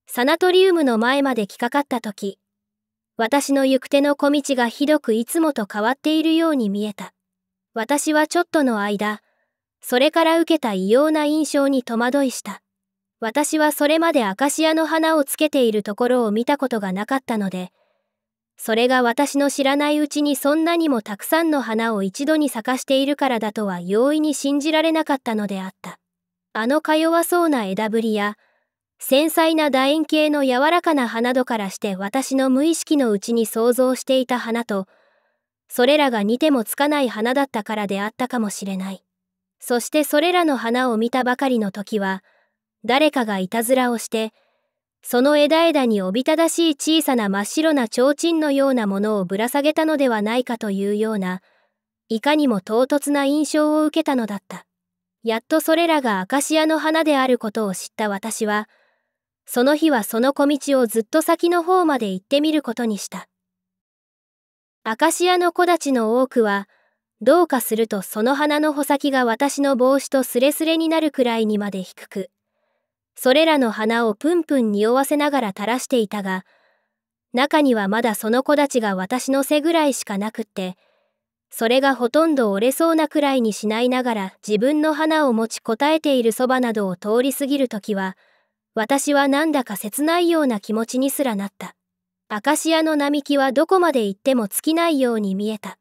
サナトリウムの前まで来かかった時、私の行く手の小道がひどくいつもと変わっているように見えた。私はちょっとの間、それから受けた異様な印象に戸惑いした。私はそれまでアカシアの花をつけているところを見たことがなかったので、それが私の知らないうちにそんなにもたくさんの花を一度に咲かしているからだとは容易に信じられなかったのであった。あのか弱そうな枝ぶりや、繊細な楕円形の柔らかな花どからして私の無意識のうちに想像していた花と、それらが似てもつかない花だったからであったかもしれない。そしてそれらの花を見たばかりの時は、誰かがいたずらをして、その枝枝におびただしい小さな真っ白な提灯のようなものをぶら下げたのではないかというような、いかにも唐突な印象を受けたのだった。やっとそれらがアカシアの花であることを知った私は、その日はその小道をずっと先の方まで行ってみることにした。アカシアの木立の多くは、どうかするとその花の穂先が私の帽子とすれすれになるくらいにまで低く、それらの花をプンプン匂わせながら垂らしていたが、中にはまだその子たちが私の背ぐらいしかなくって、それがほとんど折れそうなくらいにしないながら自分の花を持ちこたえているそばなどを通り過ぎるときは、私はなんだか切ないような気持ちにすらなった。アカシアの並木はどこまで行っても尽きないように見えた。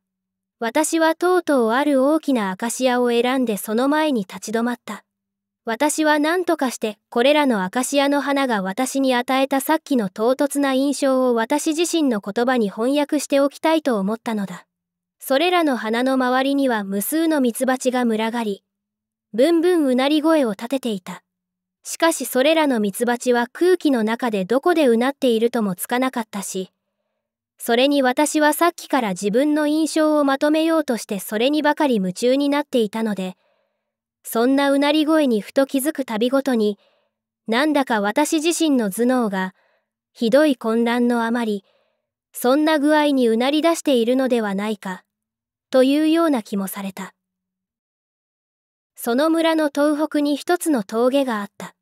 私はとうとうある大きなアカシアを選んでその前に立ち止まった。私は何とかしてこれらのアカシアの花が私に与えたさっきの唐突な印象を私自身の言葉に翻訳しておきたいと思ったのだ。それらの花の周りには無数のミツバチが群がり、ぶんぶんうなり声を立てていた。しかしそれらのミツバチは空気の中でどこでうなっているともつかなかったし、それに私はさっきから自分の印象をまとめようとしてそれにばかり夢中になっていたので、そんなうなり声にふと気づく度ごとに、なんだか私自身の頭脳が、ひどい混乱のあまり、そんな具合にうなり出しているのではないか、というような気もされた。その村の東北に一つの峠があった。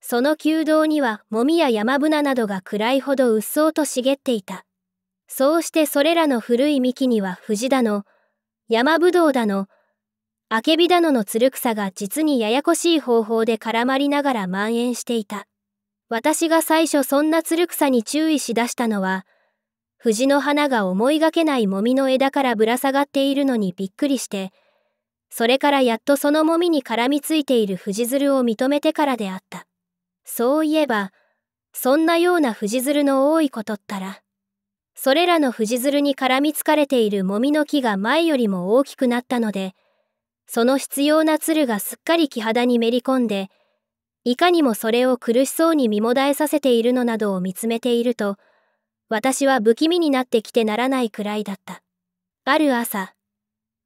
その旧道にはもみや山舟などが暗いほどうっそうと茂っていた。そうしてそれらの古い幹には藤だの、山ぶどうだの、アケビダノのつる草が実にややこしい方法で絡まりながら蔓延していた。私が最初そんなつる草に注意しだしたのは、藤の花が思いがけないもみの枝からぶら下がっているのにびっくりして、それからやっとそのもみに絡みついている藤鶴を認めてからであった。そういえば、そんなような藤鶴の多いことったら、それらの藤鶴に絡みつかれているもみの木が前よりも大きくなったので、その必要な鶴がすっかり木肌にめり込んで、いかにもそれを苦しそうに身もだえさせているのなどを見つめていると、私は不気味になってきてならないくらいだった。ある朝、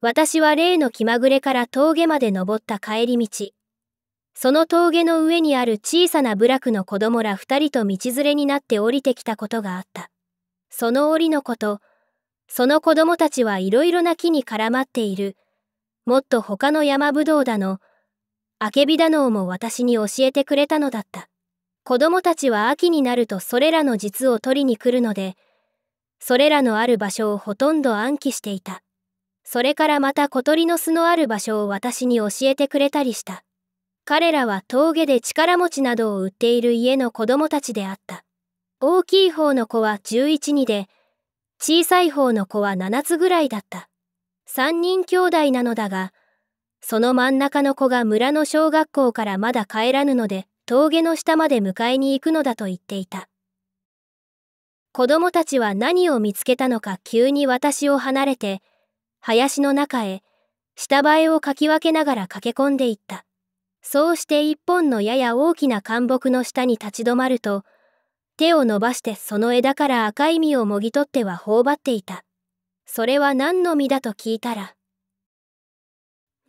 私は例の気まぐれから峠まで登った帰り道。その峠の上にある小さな部落の子供ら二人と道連れになって降りてきたことがあった。その折のこと、その子供たちはいろいろな木に絡まっている、もっと他の山ぶどうだの、あけびだのも私に教えてくれたのだった。子供たちは秋になるとそれらの実を取りに来るので、それらのある場所をほとんど暗記していた。それからまた小鳥の巣のある場所を私に教えてくれたりした。彼らは峠で力持ちなどを売っている家の子供たちであった。大きい方の子は11にで、小さい方の子は7つぐらいだった。三人兄弟なのだが、その真ん中の子が村の小学校からまだ帰らぬので、峠の下まで迎えに行くのだと言っていた。子供たちは何を見つけたのか急に私を離れて、林の中へ、下映えをかき分けながら駆け込んでいった。そうして一本のやや大きな干木の下に立ち止まると、手を伸ばしてその枝から赤い実をもぎ取っては頬張っていた。それは何の実だと聞いたら、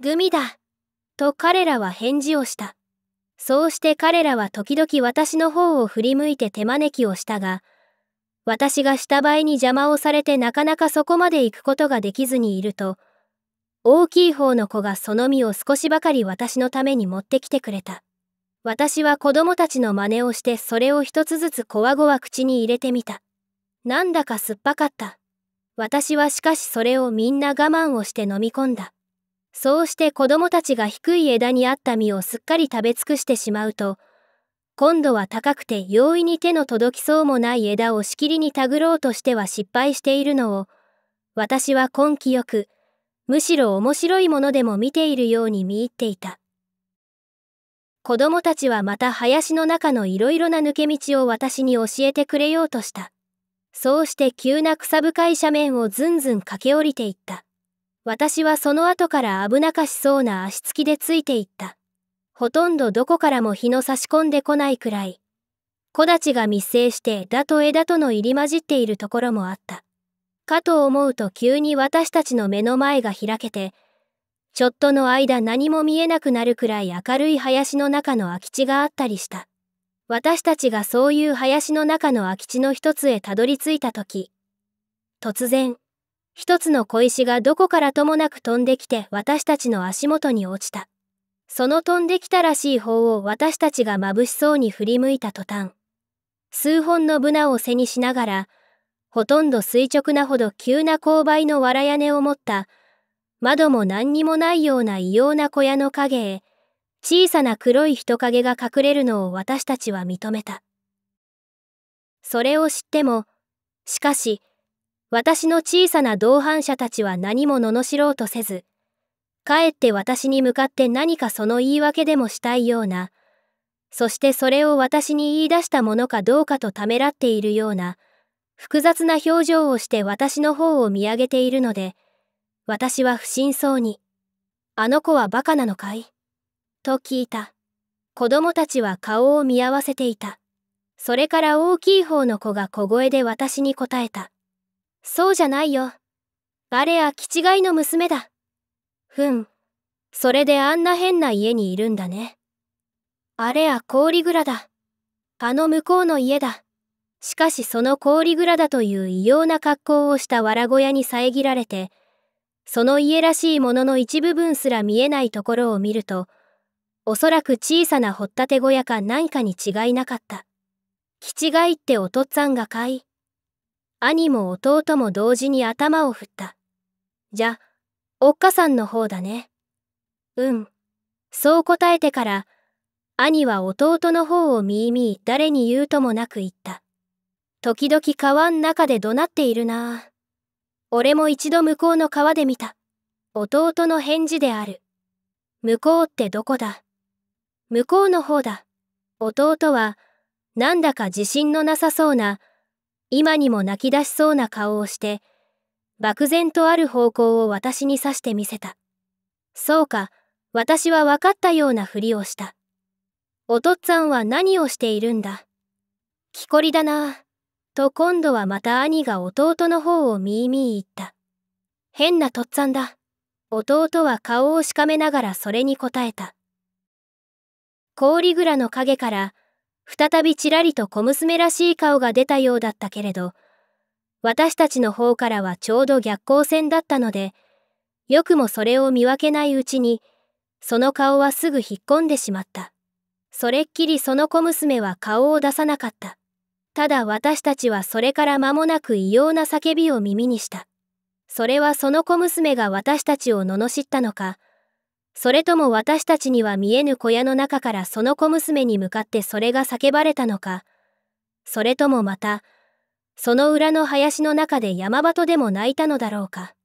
グミだ、と彼らは返事をした。そうして彼らは時々私の方を振り向いて手招きをしたが、私がした場合に邪魔をされてなかなかそこまで行くことができずにいると、大きい方の子がその実を少しばかり私のために持ってきてくれた。私は子供たちの真似をしてそれを一つずつこわごわ口に入れてみた。なんだか酸っぱかった。私はしかしそれをみんな我慢をして飲み込んだ。そうして子供たちが低い枝にあった実をすっかり食べ尽くしてしまうと、今度は高くて容易に手の届きそうもない枝をしきりにたぐろうとしては失敗しているのを、私は根気よく、むしろ面白いものでも見ているように見入っていた。子供たちはまた林の中のいろいろな抜け道を私に教えてくれようとした。そうして急な草深い斜面をずんずん駆け下りていった。私はその後から危なかしそうな足つきでついていった。ほとんどどこからも日の差し込んでこないくらい。木立が密生して枝と枝との入り混じっているところもあった。かと思うと急に私たちの目の前が開けて、ちょっとの間何も見えなくなるくらい明るい林の中の空き地があったりした。私たちがそういう林の中の空き地の一つへたどり着いた時、突然、一つの小石がどこからともなく飛んできて私たちの足元に落ちた。その飛んできたらしい方を私たちが眩しそうに振り向いた途端、数本のブナを背にしながら、ほとんど垂直なほど急な勾配の藁屋根を持った、窓も何にもないような異様な小屋の影へ、小さな黒い人影が隠れるのを私たちは認めた。それを知っても、しかし、私の小さな同伴者たちは何も罵ろうとせず、かえって私に向かって何かその言い訳でもしたいような、そしてそれを私に言い出したものかどうかとためらっているような、複雑な表情をして私の方を見上げているので、私は不審そうに、あの子は馬鹿なのかいと聞いた。子供たちは顔を見合わせていた。それから大きい方の子が小声で私に答えた。そうじゃないよ。あれや気違いの娘だ。ふん。それであんな変な家にいるんだね。あれや氷蔵だ。あの向こうの家だ。しかしその氷蔵だという異様な格好をした藁小屋に遮られて、その家らしいものの一部分すら見えないところを見ると、おそらく小さな掘ったて小屋か何かに違いなかった。気違いっておとっつぁんが買い。兄も弟も同時に頭を振った。じゃ、おっかさんの方だね。うん。そう答えてから、兄は弟の方をみいみい誰に言うともなく言った。時々川ん中で怒鳴っているな俺も一度向こうの川で見た。弟の返事である。向こうってどこだ向こうの方だ。弟は、なんだか自信のなさそうな、今にも泣き出しそうな顔をして、漠然とある方向を私に指してみせた。そうか、私は分かったようなふりをした。おとっつぁんは何をしているんだ。木こりだなと今度はまた兄が弟の方をみいみい言った。変なとっつぁんだ。弟は顔をしかめながらそれに答えた。氷蔵の影から、再びちらりと小娘らしい顔が出たようだったけれど、私たちの方からはちょうど逆光線だったので、よくもそれを見分けないうちに、その顔はすぐ引っ込んでしまった。それっきりその小娘は顔を出さなかった。ただ私たちはそれから間もなく異様な叫びを耳にした。それはその小娘が私たちを罵ったのか、それとも私たちには見えぬ小屋の中からその小娘に向かってそれが叫ばれたのか、それともまた、その裏の林の中で山端でも泣いたのだろうか。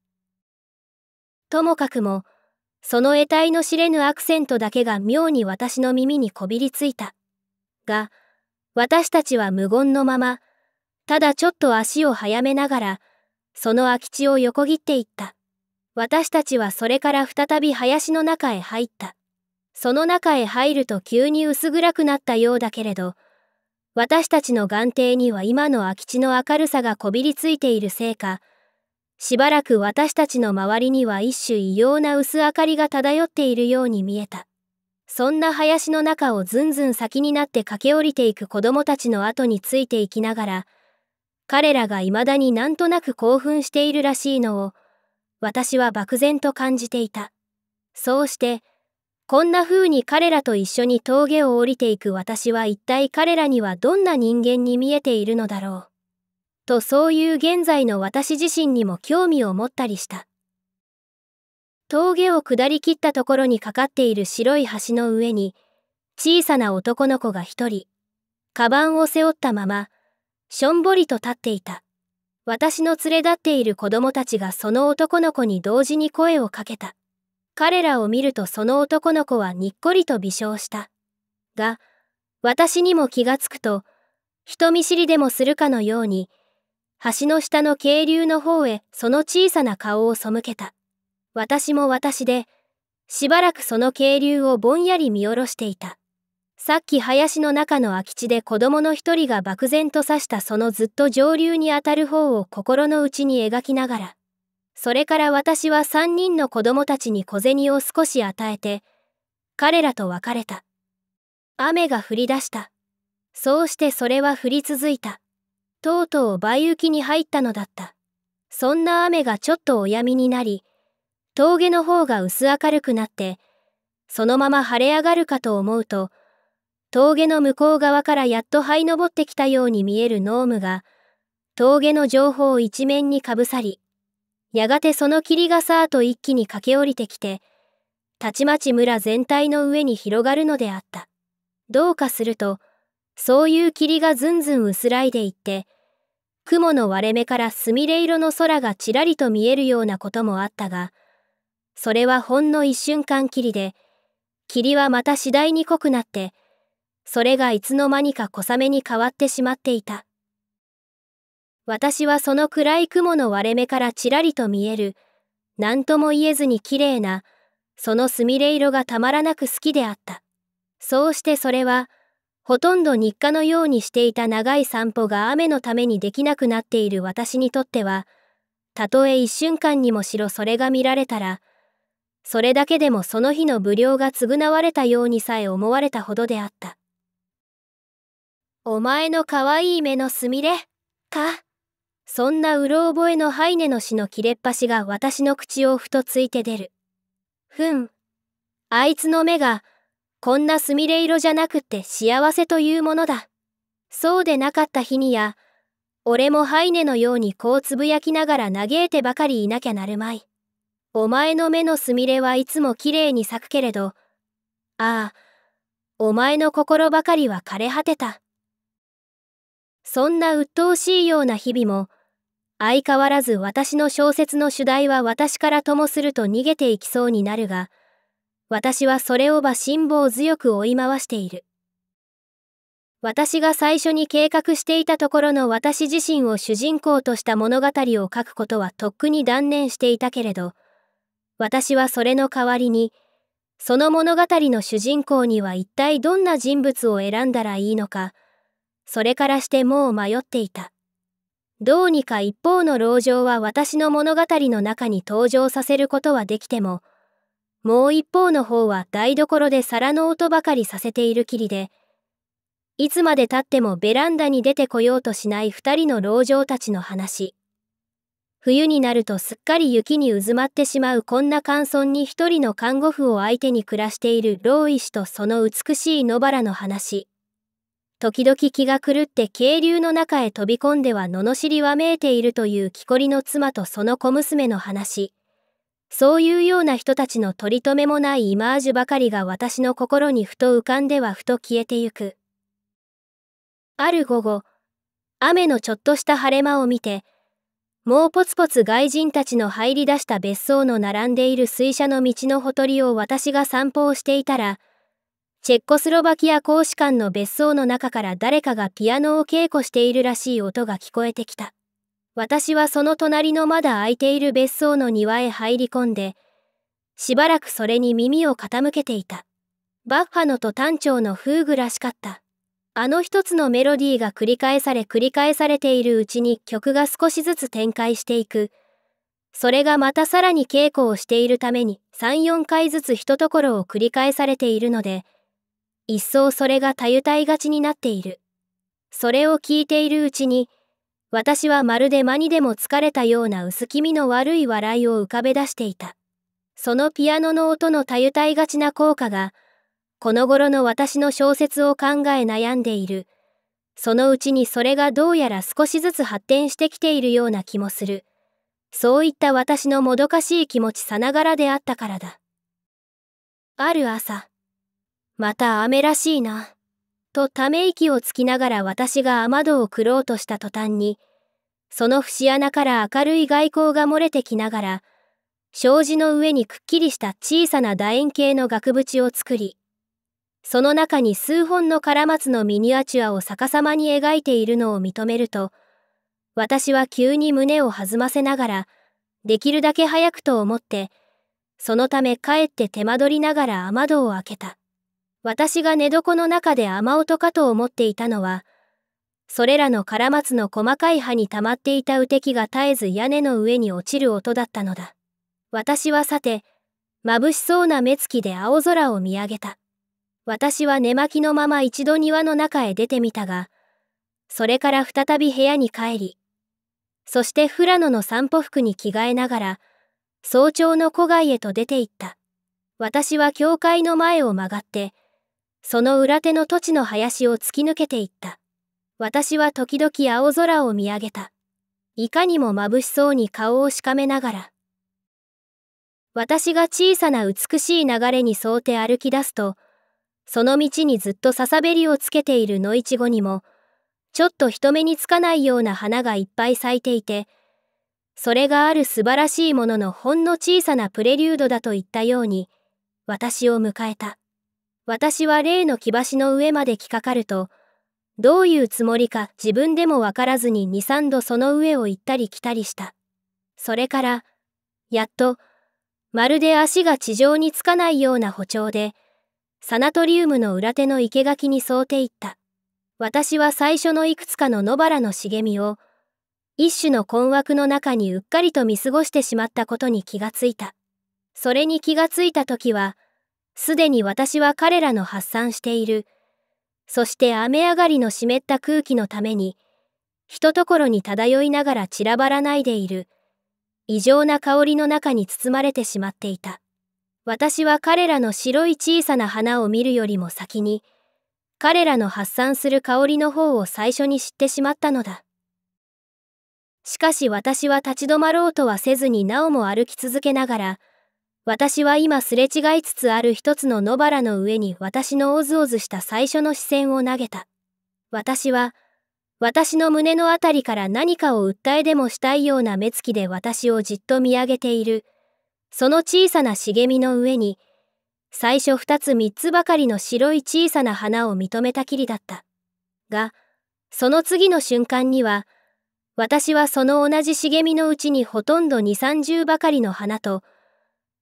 ともかくも、その得体の知れぬアクセントだけが妙に私の耳にこびりついた。が、私たちは無言のまま、ただちょっと足を早めながら、その空き地を横切っていった。私たちはそれから再び林の中へ入った。その中へ入ると急に薄暗くなったようだけれど、私たちの眼底には今の空き地の明るさがこびりついているせいか、しばらく私たちの周りには一種異様な薄明かりが漂っているように見えた。そんな林の中をずんずん先になって駆け下りていく子供たちの後についていきながら、彼らが未だになんとなく興奮しているらしいのを、私は漠然と感じていた。そうして、こんな風に彼らと一緒に峠を降りていく私は一体彼らにはどんな人間に見えているのだろう。とそういう現在の私自身にも興味を持ったりした。峠を下りきったところにかかっている白い橋の上に、小さな男の子が一人、カバンを背負ったまま、しょんぼりと立っていた。私の連れ立っている子供たちがその男の子に同時に声をかけた。彼らを見るとその男の子はにっこりと微笑した。が、私にも気がつくと、人見知りでもするかのように、橋の下の渓流の方へその小さな顔を背けた。私も私で、しばらくその渓流をぼんやり見下ろしていた。さっき林の中の空き地で子供の一人が漠然と刺したそのずっと上流にあたる方を心の内に描きながら、それから私は三人の子供たちに小銭を少し与えて、彼らと別れた。雨が降り出した。そうしてそれは降り続いた。とうとう梅雨季に入ったのだった。そんな雨がちょっとお闇になり、峠の方が薄明るくなって、そのまま晴れ上がるかと思うと、峠の向こう側からやっと這い登ってきたように見えるノームが、峠の情報一面にかぶさり、やがてその霧がさーと一気に駆け下りてきて、たちまち村全体の上に広がるのであった。どうかすると、そういう霧がずんずん薄らいでいって、雲の割れ目からすみれ色の空がちらりと見えるようなこともあったが、それはほんの一瞬間霧で、霧はまた次第に濃くなって、それがいつの間にか小雨に変わってしまっていた。私はその暗い雲の割れ目からちらりと見える、何とも言えずに綺麗な、そのすみれ色がたまらなく好きであった。そうしてそれは、ほとんど日課のようにしていた長い散歩が雨のためにできなくなっている私にとっては、たとえ一瞬間にもしろそれが見られたら、それだけでもその日の無料が償われたようにさえ思われたほどであった。お前の可愛い目のすみれ、か。そんなうろ覚えのハイネの詩の切れっ端が私の口をふとついて出る。ふん。あいつの目が、こんなすみれ色じゃなくって幸せというものだ。そうでなかった日にや、俺もハイネのようにこうつぶやきながら嘆いてばかりいなきゃなるまい。お前の目のすみれはいつもきれいに咲くけれど、ああ、お前の心ばかりは枯れ果てた。そんな鬱陶しいような日々も、相変わらず私の小説の主題は私からともすると逃げていきそうになるが、私はそれをば辛抱強く追い回している。私が最初に計画していたところの私自身を主人公とした物語を書くことはとっくに断念していたけれど、私はそれの代わりに、その物語の主人公には一体どんな人物を選んだらいいのか、それからしてもう迷っていた。どうにか一方の籠城は私の物語の中に登場させることはできても、もう一方の方は台所で皿の音ばかりさせているきりで、いつまでたってもベランダに出てこようとしない二人の籠城たちの話。冬になるとすっかり雪にうずまってしまうこんな寒村に一人の看護婦を相手に暮らしている老医師とその美しい野原の話。時々気が狂って渓流の中へ飛び込んでは罵りわめいているという木こりの妻とその小娘の話。そういうような人たちの取り留めもないイマージュばかりが私の心にふと浮かんではふと消えてゆく。ある午後、雨のちょっとした晴れ間を見て、もうポツポツ外人たちの入り出した別荘の並んでいる水車の道のほとりを私が散歩をしていたら、チェコスロバキア公使館の別荘の中から誰かがピアノを稽古しているらしい音が聞こえてきた。私はその隣のまだ空いている別荘の庭へ入り込んで、しばらくそれに耳を傾けていた。バッハのと単調のフーグらしかった。あの一つのメロディーが繰り返され繰り返されているうちに曲が少しずつ展開していく。それがまたさらに稽古をしているために3、4回ずつ一ところを繰り返されているので、一層それがたゆたいがちになっている。それを聞いているうちに、私はまるで間にでも疲れたような薄気味の悪い笑いを浮かべ出していた。そのピアノの音のたゆたいがちな効果が、この頃の私の小説を考え悩んでいる。そのうちにそれがどうやら少しずつ発展してきているような気もする。そういった私のもどかしい気持ちさながらであったからだ。ある朝、また雨らしいな。とため息をつきながら私が雨戸をくろうとした途端に、その節穴から明るい外光が漏れてきながら、障子の上にくっきりした小さな楕円形の額縁を作り、その中に数本のカラマツのミニアチュアを逆さまに描いているのを認めると、私は急に胸を弾ませながら、できるだけ早くと思って、そのため帰って手間取りながら雨戸を開けた。私が寝床の中で雨音かと思っていたのは、それらのカラマツの細かい葉に溜まっていた雨滴が絶えず屋根の上に落ちる音だったのだ。私はさて、眩しそうな目つきで青空を見上げた。私は寝巻きのまま一度庭の中へ出てみたが、それから再び部屋に帰り、そして富良野の散歩服に着替えながら、早朝の古外へと出て行った。私は教会の前を曲がって、その裏手の土地の林を突き抜けていった。私は時々青空を見上げた。いかにも眩しそうに顔をしかめながら。私が小さな美しい流れに沿うて歩き出すと、その道にずっとささべりをつけている野いちごにも、ちょっと人目につかないような花がいっぱい咲いていて、それがある素晴らしいもののほんの小さなプレリュードだと言ったように、私を迎えた。私は例の木橋の上まで来かかると、どういうつもりか自分でもわからずに二三度その上を行ったり来たりした。それから、やっと、まるで足が地上につかないような歩調で、サナトリウムの裏手の生垣に沿うていった。私は最初のいくつかの野原の茂みを、一種の困惑の中にうっかりと見過ごしてしまったことに気がついた。それに気がついた時は、すでに私は彼らの発散している。そして雨上がりの湿った空気のために、ひとところに漂いながら散らばらないでいる。異常な香りの中に包まれてしまっていた。私は彼らの白い小さな花を見るよりも先に、彼らの発散する香りの方を最初に知ってしまったのだ。しかし私は立ち止まろうとはせずになおも歩き続けながら、私は今すれ違いつつある一つの野原の上に私のおずおずした最初の視線を投げた。私は、私の胸のあたりから何かを訴えでもしたいような目つきで私をじっと見上げている。その小さな茂みの上に、最初二つ三つばかりの白い小さな花を認めたきりだった。が、その次の瞬間には、私はその同じ茂みのうちにほとんど二三十ばかりの花と、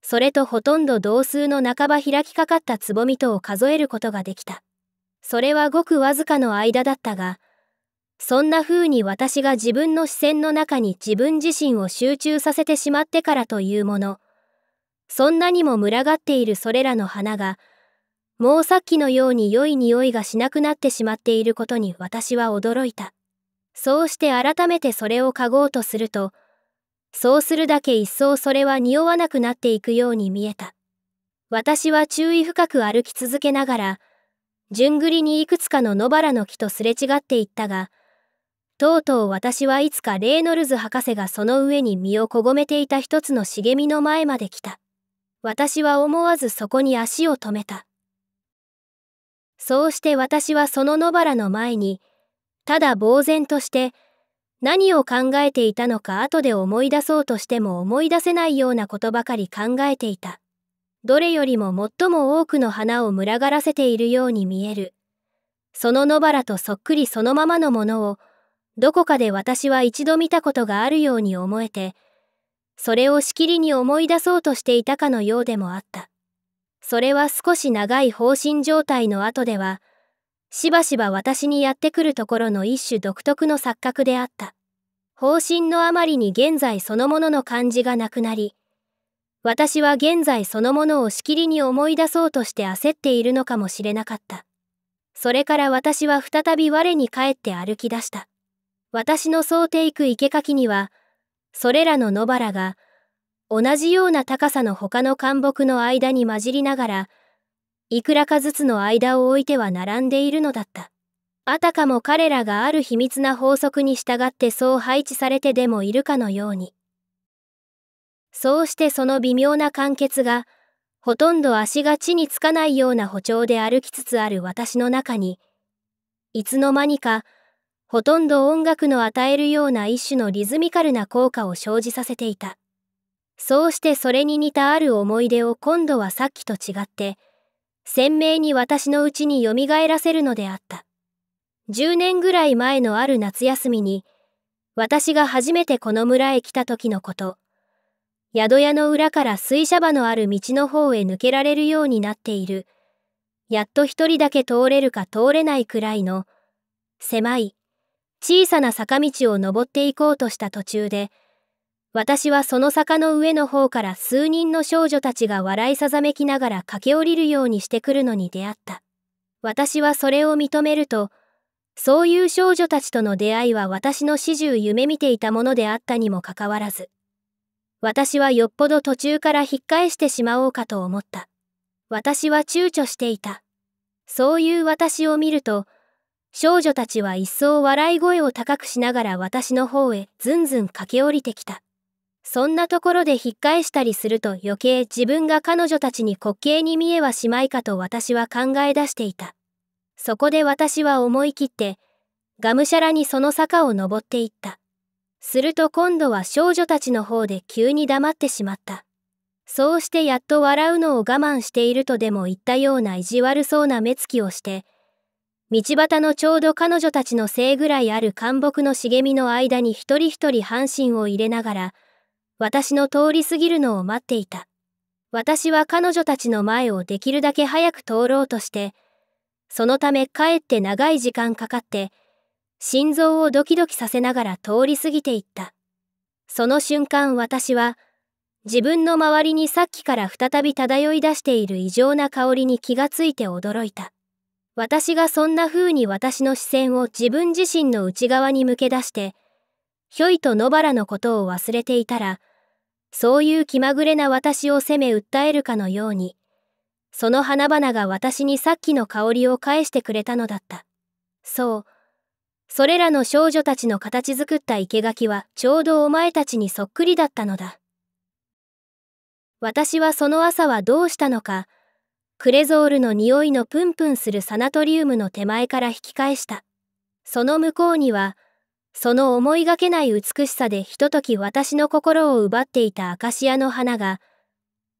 それとほとんど同数の半ば開きかかったつぼみとを数えることができた。それはごくわずかの間だったが、そんな風に私が自分の視線の中に自分自身を集中させてしまってからというもの、そんなにも群がっているそれらの花が、もうさっきのように良い匂いがしなくなってしまっていることに私は驚いた。そうして改めてそれを嗅ごうとすると、そうするだけ一層それは匂わなくなっていくように見えた。私は注意深く歩き続けながら、順繰りにいくつかの野原の木とすれ違っていったが、とうとう私はいつかレーノルズ博士がその上に身をこごめていた一つの茂みの前まで来た。私は思わずそこに足を止めた。そうして私はその野原の前に、ただ呆然として、何を考えていたのか後で思い出そうとしても思い出せないようなことばかり考えていた。どれよりも最も多くの花を群がらせているように見える。その野原とそっくりそのままのものを、どこかで私は一度見たことがあるように思えて、それをしきりに思い出そうとしていたかのようでもあった。それは少し長い放心状態の後では、しばしば私にやってくるところの一種独特の錯覚であった。方針のあまりに現在そのものの感じがなくなり、私は現在そのものをしきりに思い出そうとして焦っているのかもしれなかった。それから私は再び我に返って歩き出した。私の想定行く生け垣には、それらの野原が、同じような高さの他の灌木の間に混じりながら、いくらかずつの間を置いては並んでいるのだった。あたかも彼らがある秘密な法則に従ってそう配置されてでもいるかのように。そうしてその微妙な完結が、ほとんど足が地につかないような歩調で歩きつつある私の中に、いつの間にか、ほとんど音楽の与えるような一種のリズミカルな効果を生じさせていた。そうしてそれに似たある思い出を今度はさっきと違って、鮮明に私のうちによみがえらせるのであった。10年ぐらい前のある夏休みに、私が初めてこの村へ来た時のこと、宿屋の裏から水車場のある道の方へ抜けられるようになっている、やっと一人だけ通れるか通れないくらいの、狭い、小さな坂道を登っていこうとした途中で、私はその坂の上の方から数人の少女たちが笑いさざめきながら駆け下りるようにしてくるのに出会った。私はそれを認めると、そういう少女たちとの出会いは私の始終夢見ていたものであったにもかかわらず、私はよっぽど途中から引っ返してしまおうかと思った。私は躊躇していた。そういう私を見ると、少女たちは一層笑い声を高くしながら私の方へずんずん駆け下りてきた。そんなところで引っ返したりすると余計自分が彼女たちに滑稽に見えはしまいかと私は考え出していた。そこで私は思い切って、がむしゃらにその坂を登っていった。すると今度は少女たちの方で急に黙ってしまった。そうしてやっと笑うのを我慢しているとでも言ったような意地悪そうな目つきをして、道端のちょうど彼女たちのせいぐらいある干木の茂みの間に一人一人半身を入れながら、私の通り過ぎるのを待っていた。私は彼女たちの前をできるだけ早く通ろうとして、そのためかえって長い時間かかって、心臓をドキドキさせながら通り過ぎていった。その瞬間私は、自分の周りにさっきから再び漂い出している異常な香りに気がついて驚いた。私がそんな風に私の視線を自分自身の内側に向け出して、ひょいと野原のことを忘れていたら、そういう気まぐれな私を責め訴えるかのように、その花々が私にさっきの香りを返してくれたのだった。そう。それらの少女たちの形作った生垣はちょうどお前たちにそっくりだったのだ。私はその朝はどうしたのか、クレゾールの匂いのプンプンするサナトリウムの手前から引き返した。その向こうには、その思いがけない美しさでひととき私の心を奪っていたアカシアの花が、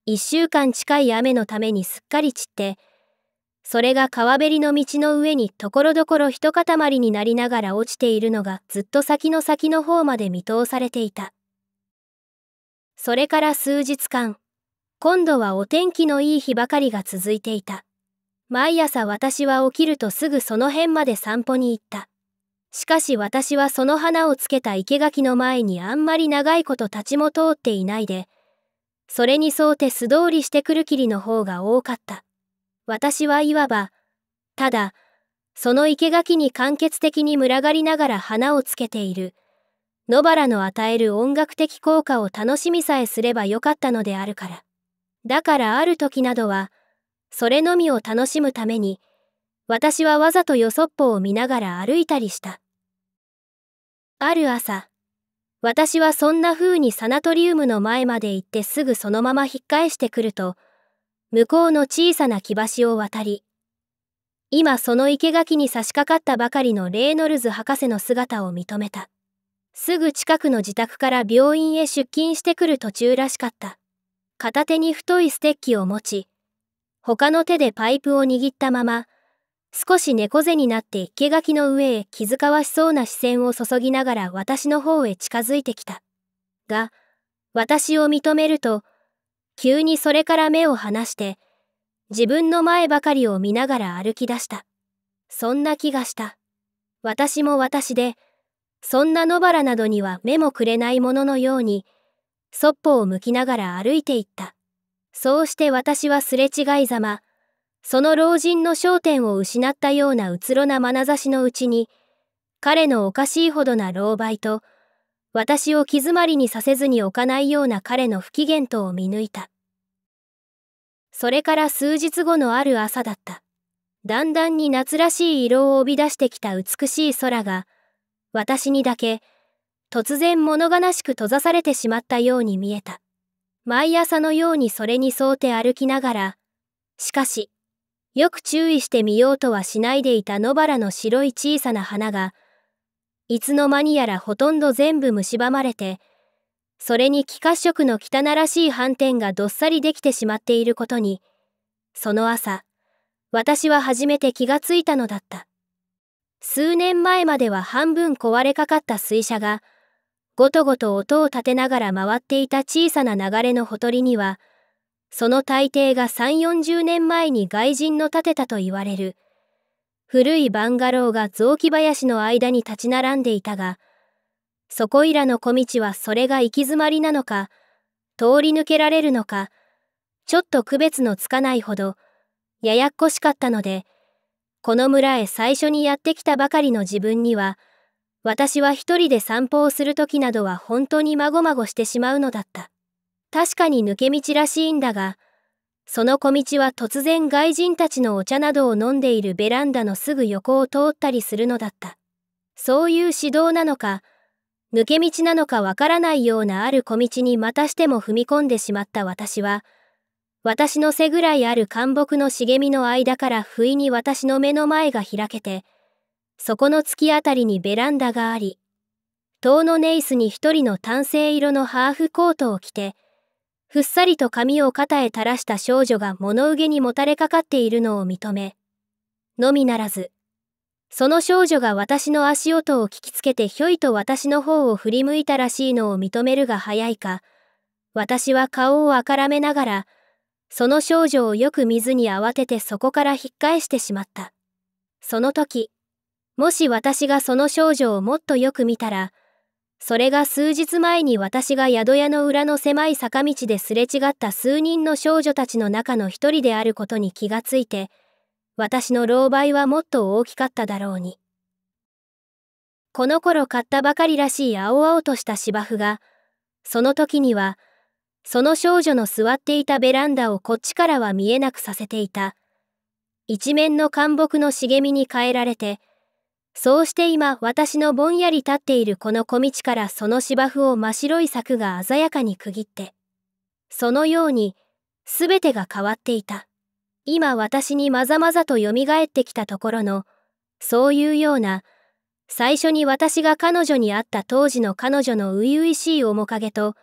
一週間近い雨のためにすっかり散って、それが川べりの道の上にところどころ一塊になりながら落ちているのがずっと先の先の方まで見通されていた。それから数日間、今度はお天気のいい日ばかりが続いていた。毎朝私は起きるとすぐその辺まで散歩に行った。しかし私はその花をつけた生垣の前にあんまり長いこと立ちも通っていないで、それに沿うて素通りしてくるきりの方が多かった。私はいわば、ただ、その生垣に間欠的に群がりながら花をつけている、野原の与える音楽的効果を楽しみさえすればよかったのであるから。だからある時などは、それのみを楽しむために、私はわざとよそっぽを見ながら歩いたりした。ある朝、私はそんな風にサナトリウムの前まで行ってすぐそのまま引っ返してくると、向こうの小さな木橋を渡り、今その生垣に差し掛かったばかりのレイノルズ博士の姿を認めた。すぐ近くの自宅から病院へ出勤してくる途中らしかった。片手に太いステッキを持ち、他の手でパイプを握ったまま、少し猫背になって生垣の上へ気遣わしそうな視線を注ぎながら私の方へ近づいてきた。が、私を認めると、急にそれから目を離して、自分の前ばかりを見ながら歩き出した。そんな気がした。私も私で、そんな野原などには目もくれないもののように、そっぽを向きながら歩いていった。そうして私はすれ違いざま、その老人の焦点を失ったようなうつろな眼差しのうちに、彼のおかしいほどな狼狽と、私を気詰まりにさせずに置かないような彼の不機嫌とを見抜いた。それから数日後のある朝だった。だんだんに夏らしい色を帯び出してきた美しい空が、私にだけ、突然物悲しく閉ざされてしまったように見えた。毎朝のようにそれに沿うて歩きながら、しかし、よく注意してみようとはしないでいた野原の白い小さな花が、いつの間にやらほとんど全部蝕まれて、それに気褐色の汚らしい斑点がどっさりできてしまっていることに、その朝、私は初めて気がついたのだった。数年前までは半分壊れかかった水車が、ごとごと音を立てながら回っていた小さな流れのほとりには、その大抵が3、40年前に外人の建てたと言われる。古いバンガローが雑木林の間に立ち並んでいたが、そこいらの小道はそれが行き詰まりなのか、通り抜けられるのか、ちょっと区別のつかないほど、ややっこしかったので、この村へ最初にやってきたばかりの自分には、私は一人で散歩をする時などは本当にまごまごしてしまうのだった。確かに抜け道らしいんだが、その小道は突然外人たちのお茶などを飲んでいるベランダのすぐ横を通ったりするのだった。そういう指導なのか、抜け道なのかわからないようなある小道にまたしても踏み込んでしまった私は、私の背ぐらいある干木の茂みの間から不意に私の目の前が開けて、そこのきあたりにベランダがあり、塔のネイスに一人の単性色のハーフコートを着て、ふっさりと髪を肩へ垂らした少女が物憂げにもたれかかっているのを認め、のみならず、その少女が私の足音を聞きつけてひょいと私の方を振り向いたらしいのを認めるが早いか、私は顔をあからめながら、その少女をよく見ずに慌ててそこから引っ返してしまった。その時、もし私がその少女をもっとよく見たら、それが数日前に私が宿屋の裏の狭い坂道ですれ違った数人の少女たちの中の一人であることに気がついて、私の狼狽はもっと大きかっただろうに。この頃買ったばかりらしい青々とした芝生が、その時には、その少女の座っていたベランダをこっちからは見えなくさせていた。一面の灌木の茂みに変えられて、そうして今私のぼんやり立っているこの小道からその芝生を真白い柵が鮮やかに区切って、そのように全てが変わっていた。今私にまざまざと蘇ってきたところの、そういうような、最初に私が彼女に会った当時の彼女の初々しい面影と、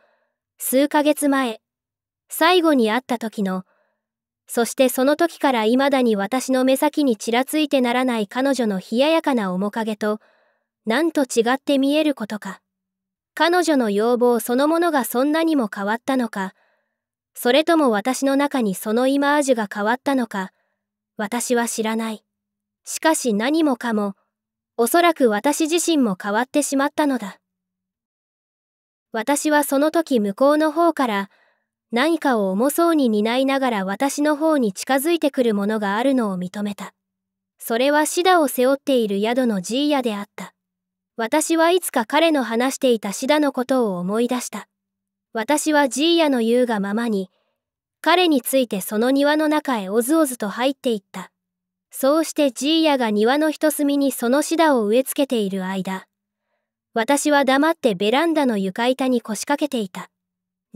数ヶ月前、最後に会った時のそしてその時から未だに私の目先にちらついてならない彼女の冷ややかな面影と、なんと違って見えることか。彼女の要望そのものがそんなにも変わったのか、それとも私の中にそのイマージュが変わったのか、私は知らない。しかし何もかも、おそらく私自身も変わってしまったのだ。私はその時向こうの方から、何かを重そうに担いながら私の方に近づいてくるものがあるのを認めた。それはシダを背負っている宿のジーヤであった。私はいつか彼の話していたシダのことを思い出した。私はジーヤの言うがままに、彼についてその庭の中へおずおずと入っていった。そうしてジーヤが庭の一隅にそのシダを植え付けている間、私は黙ってベランダの床板に腰掛けていた。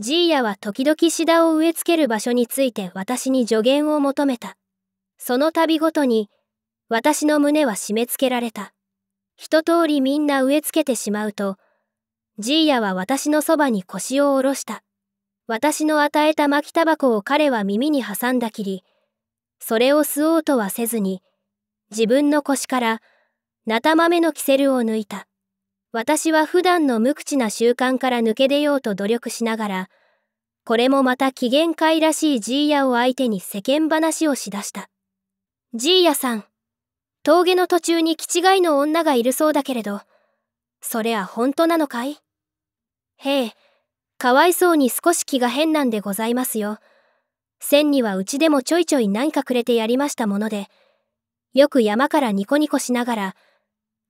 ジーヤは時々シダを植え付ける場所について私に助言を求めた。その度ごとに、私の胸は締め付けられた。一通りみんな植え付けてしまうと、ジーヤは私のそばに腰を下ろした。私の与えた巻きタバコを彼は耳に挟んだきり、それを吸おうとはせずに、自分の腰から、なた豆のキセルを抜いた。私は普段の無口な習慣から抜け出ようと努力しながら、これもまた機嫌会らしいジーヤを相手に世間話をしだした。ジーヤさん、峠の途中に気違いの女がいるそうだけれど、それは本当なのかいへえ、かわいそうに少し気が変なんでございますよ。千にはうちでもちょいちょい何かくれてやりましたもので、よく山からニコニコしながら、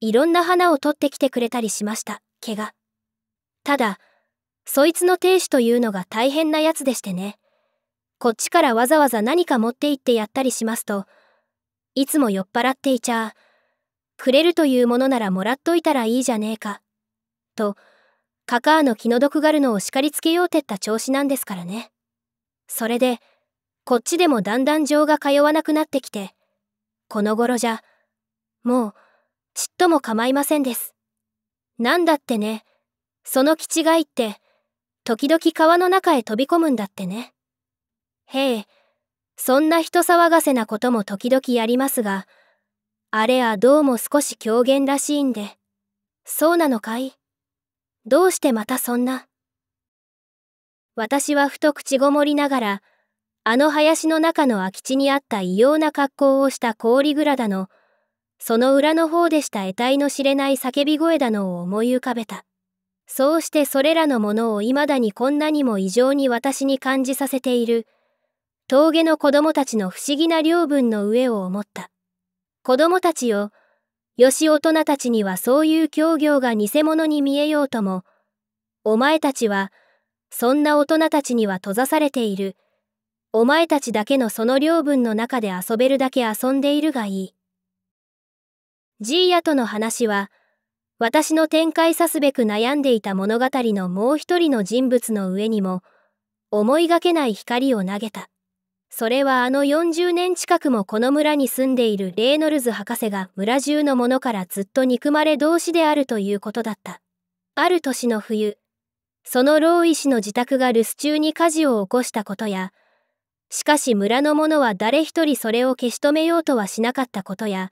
いろんな花を取ってきてくれたりしました、毛が。ただ、そいつの亭主というのが大変なやつでしてね。こっちからわざわざ何か持って行ってやったりしますと、いつも酔っ払っていちゃくれるというものならもらっといたらいいじゃねえか。と、カカアの気の毒がるのを叱りつけようてった調子なんですからね。それで、こっちでもだんだん情が通わなくなってきて、この頃じゃ、もう、ちっとも構いませんです。なんだってね、その気違いって、時々川の中へ飛び込むんだってね。へえ、そんな人騒がせなことも時々やりますが、あれはどうも少し狂言らしいんで。そうなのかいどうしてまたそんな。私はふと口ごもりながら、あの林の中の空き地にあった異様な格好をした氷蔵だの、その裏の方でした得体の知れない叫び声だのを思い浮かべた。そうしてそれらのものを未だにこんなにも異常に私に感じさせている。峠の子供たちの不思議な領分の上を思った。子供たちよ、よし大人たちにはそういう教業が偽物に見えようとも、お前たちは、そんな大人たちには閉ざされている。お前たちだけのその領分の中で遊べるだけ遊んでいるがいい。ジーヤとの話は、私の展開さすべく悩んでいた物語のもう一人の人物の上にも、思いがけない光を投げた。それはあの40年近くもこの村に住んでいるレイノルズ博士が村中の者からずっと憎まれ同士であるということだった。ある年の冬、そのローイ氏の自宅が留守中に火事を起こしたことや、しかし村の者は誰一人それを消し止めようとはしなかったことや、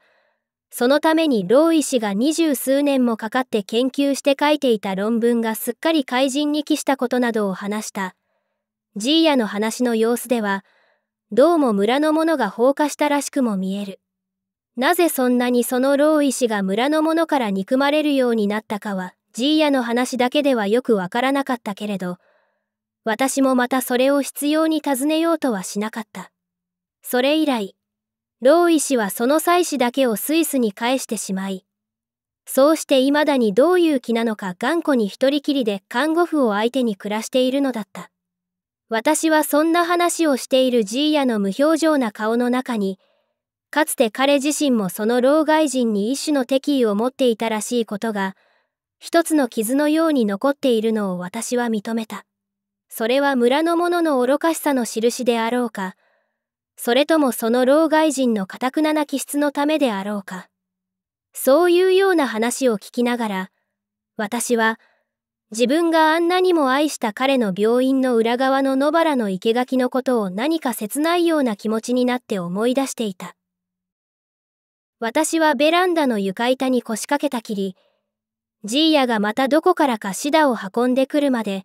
そのためにロー医師が二十数年もかかって研究して書いていた論文がすっかり怪人に帰したことなどを話した。ジーヤの話の様子では、どうも村の者が放火したらしくも見える。なぜそんなにそのロー医師が村の者から憎まれるようになったかは、ジーヤの話だけではよくわからなかったけれど、私もまたそれを必要に尋ねようとはしなかった。それ以来、ロー師はその妻子だけをスイスに返してしまい、そうして未だにどういう気なのか頑固に一人きりで看護婦を相手に暮らしているのだった。私はそんな話をしているジーヤの無表情な顔の中に、かつて彼自身もその老外人に一種の敵意を持っていたらしいことが、一つの傷のように残っているのを私は認めた。それは村の者の愚かしさの印であろうか、それともその老外人の堅くなな気質のためであろうか。そういうような話を聞きながら、私は、自分があんなにも愛した彼の病院の裏側の野原の生垣のことを何か切ないような気持ちになって思い出していた。私はベランダの床板に腰掛けたきり、ジーヤがまたどこからかシダを運んでくるまで、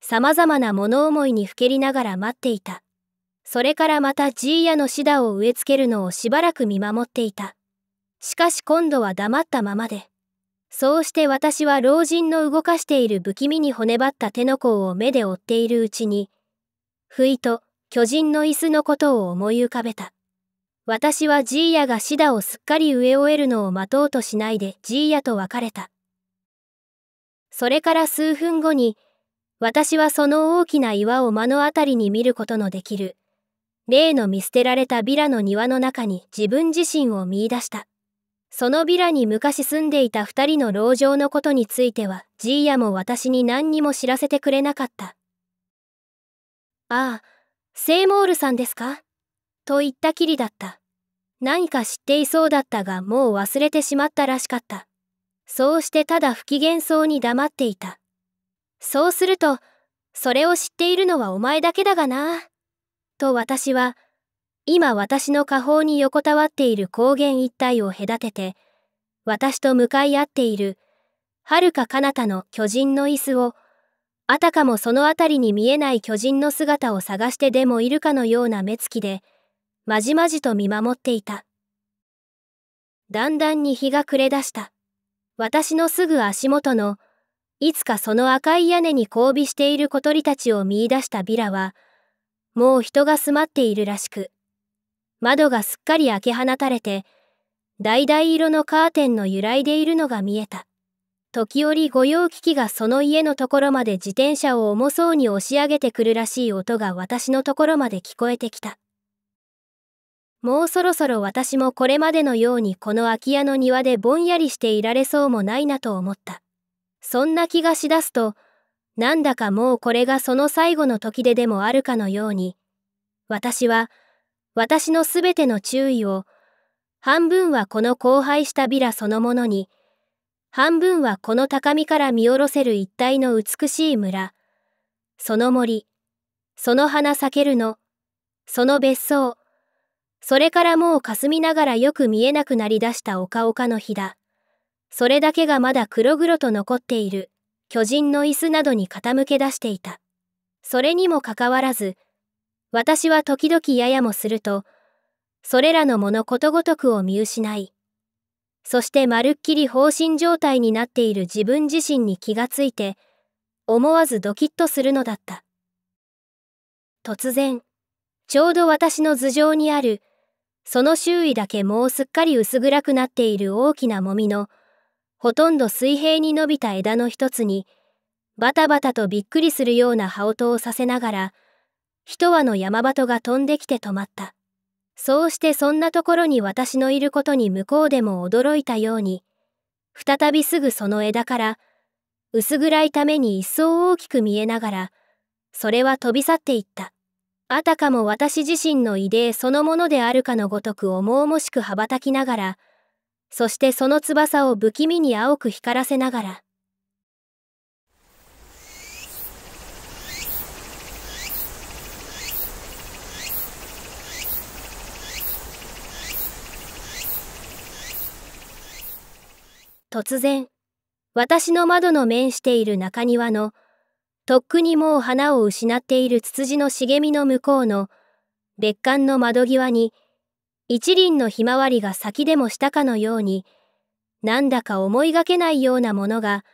様々な物思いにふけりながら待っていた。それからまたジーヤのシダを植え付けるのをしばらく見守っていた。しかし今度は黙ったままで。そうして私は老人の動かしている不気味に骨ばった手の甲を目で追っているうちに、ふいと巨人の椅子のことを思い浮かべた。私はジーヤがシダをすっかり植え終えるのを待とうとしないでジーヤと別れた。それから数分後に、私はその大きな岩を目の当たりに見ることのできる。例の見捨てられたビラの庭の中に自分自身を見出した。そのビラに昔住んでいた二人の牢城のことについては、ジーヤも私に何にも知らせてくれなかった。ああ、セイモールさんですかと言ったきりだった。何か知っていそうだったがもう忘れてしまったらしかった。そうしてただ不機嫌そうに黙っていた。そうすると、それを知っているのはお前だけだがな。と私は、今私の下方に横たわっている高原一帯を隔てて、私と向かい合っている、はるか彼方の巨人の椅子を、あたかもその辺りに見えない巨人の姿を探してでもいるかのような目つきで、まじまじと見守っていた。だんだんに日が暮れだした。私のすぐ足元の、いつかその赤い屋根に交尾している小鳥たちを見いだしたビラは、もう人が住まっているらしく、窓がすっかり開け放たれて、橙色のカーテンの揺らいでいるのが見えた。時折御用聞きがその家のところまで自転車を重そうに押し上げてくるらしい音が私のところまで聞こえてきた。もうそろそろ私もこれまでのようにこの空き家の庭でぼんやりしていられそうもないなと思った。そんな気がしだすと、なんだかもうこれがその最後の時ででもあるかのように、私は、私のすべての注意を、半分はこの荒廃したビラそのものに、半分はこの高みから見下ろせる一帯の美しい村、その森、その花咲けるの、その別荘、それからもう霞みながらよく見えなくなりだした丘丘の日だ。それだけがまだ黒々と残っている。巨人の椅子などに傾け出していた。それにもかかわらず、私は時々ややもすると、それらのものことごとくを見失い、そしてまるっきり放心状態になっている自分自身に気がついて、思わずドキッとするのだった。突然、ちょうど私の頭上にある、その周囲だけもうすっかり薄暗くなっている大きなもみの、ほとんど水平に伸びた枝の一つに、バタバタとびっくりするような羽音をさせながら、一羽の山鳩が飛んできて止まった。そうしてそんなところに私のいることに向こうでも驚いたように、再びすぐその枝から、薄暗いために一層大きく見えながら、それは飛び去っていった。あたかも私自身の遺伝そのものであるかのごとく重々しく羽ばたきながら、そしてその翼を不気味に青く光らせながら突然私の窓の面している中庭のとっくにもう花を失っているツツジの茂みの向こうの別館の窓際に一輪のひまわりが先でもしたかのように、なんだか思いがけないようなものが、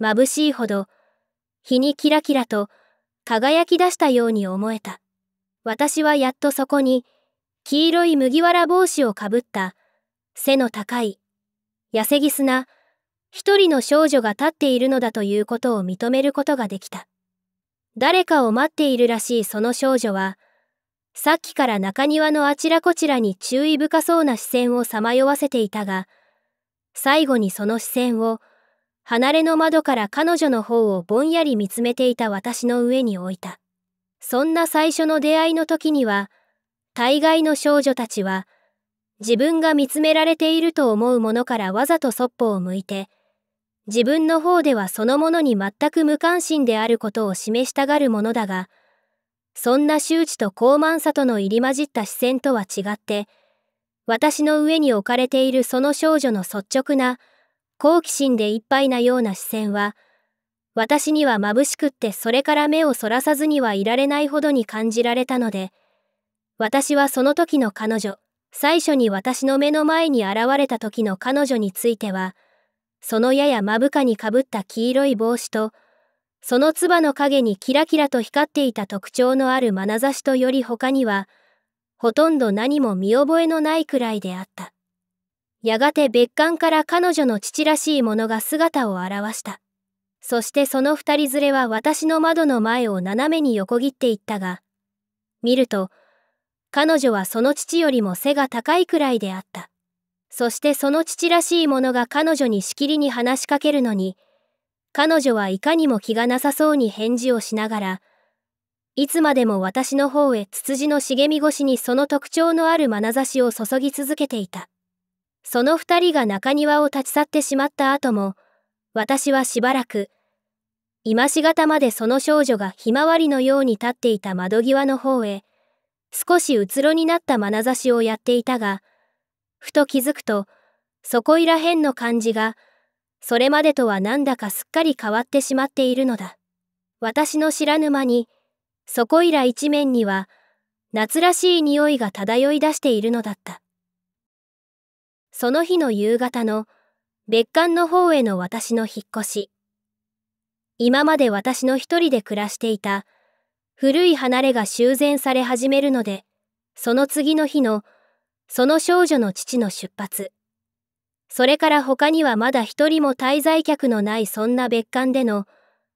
眩しいほど、日にキラキラと輝き出したように思えた。私はやっとそこに、黄色い麦わら帽子をかぶった、背の高い、痩せぎすな、一人の少女が立っているのだということを認めることができた。誰かを待っているらしいその少女は、さっきから中庭のあちらこちらに注意深そうな視線をさまよわせていたが、最後にその視線を、離れの窓から彼女の方をぼんやり見つめていた私の上に置いた。そんな最初の出会いの時には、大概の少女たちは、自分が見つめられていると思うものからわざとそっぽを向いて、自分の方ではそのものに全く無関心であることを示したがるものだが、そんな周知と高慢さとの入り混じった視線とは違って私の上に置かれているその少女の率直な好奇心でいっぱいなような視線は私には眩しくってそれから目をそらさずにはいられないほどに感じられたので私はその時の彼女最初に私の目の前に現れた時の彼女についてはそのやや目深にかぶった黄色い帽子とその唾の影にキラキラと光っていた特徴のある眼差しとより他には、ほとんど何も見覚えのないくらいであった。やがて別館から彼女の父らしいものが姿を現した。そしてその二人連れは私の窓の前を斜めに横切っていったが、見ると、彼女はその父よりも背が高いくらいであった。そしてその父らしいものが彼女にしきりに話しかけるのに、彼女はいかにも気がなさそうに返事をしながら、いつまでも私の方へツツジの茂み越しにその特徴のある眼差しを注ぎ続けていた。その二人が中庭を立ち去ってしまった後も、私はしばらく、今しがたまでその少女がひまわりのように立っていた窓際の方へ、少しうつろになった眼差しをやっていたが、ふと気づくと、そこいらへんの感じが、それまでとはなんだかすっかり変わってしまっているのだ。私の知らぬ間に、そこいら一面には、夏らしい匂いが漂い出しているのだった。その日の夕方の、別館の方への私の引っ越し。今まで私の一人で暮らしていた、古い離れが修繕され始めるので、その次の日の、その少女の父の出発。それから他にはまだ一人も滞在客のないそんな別館での、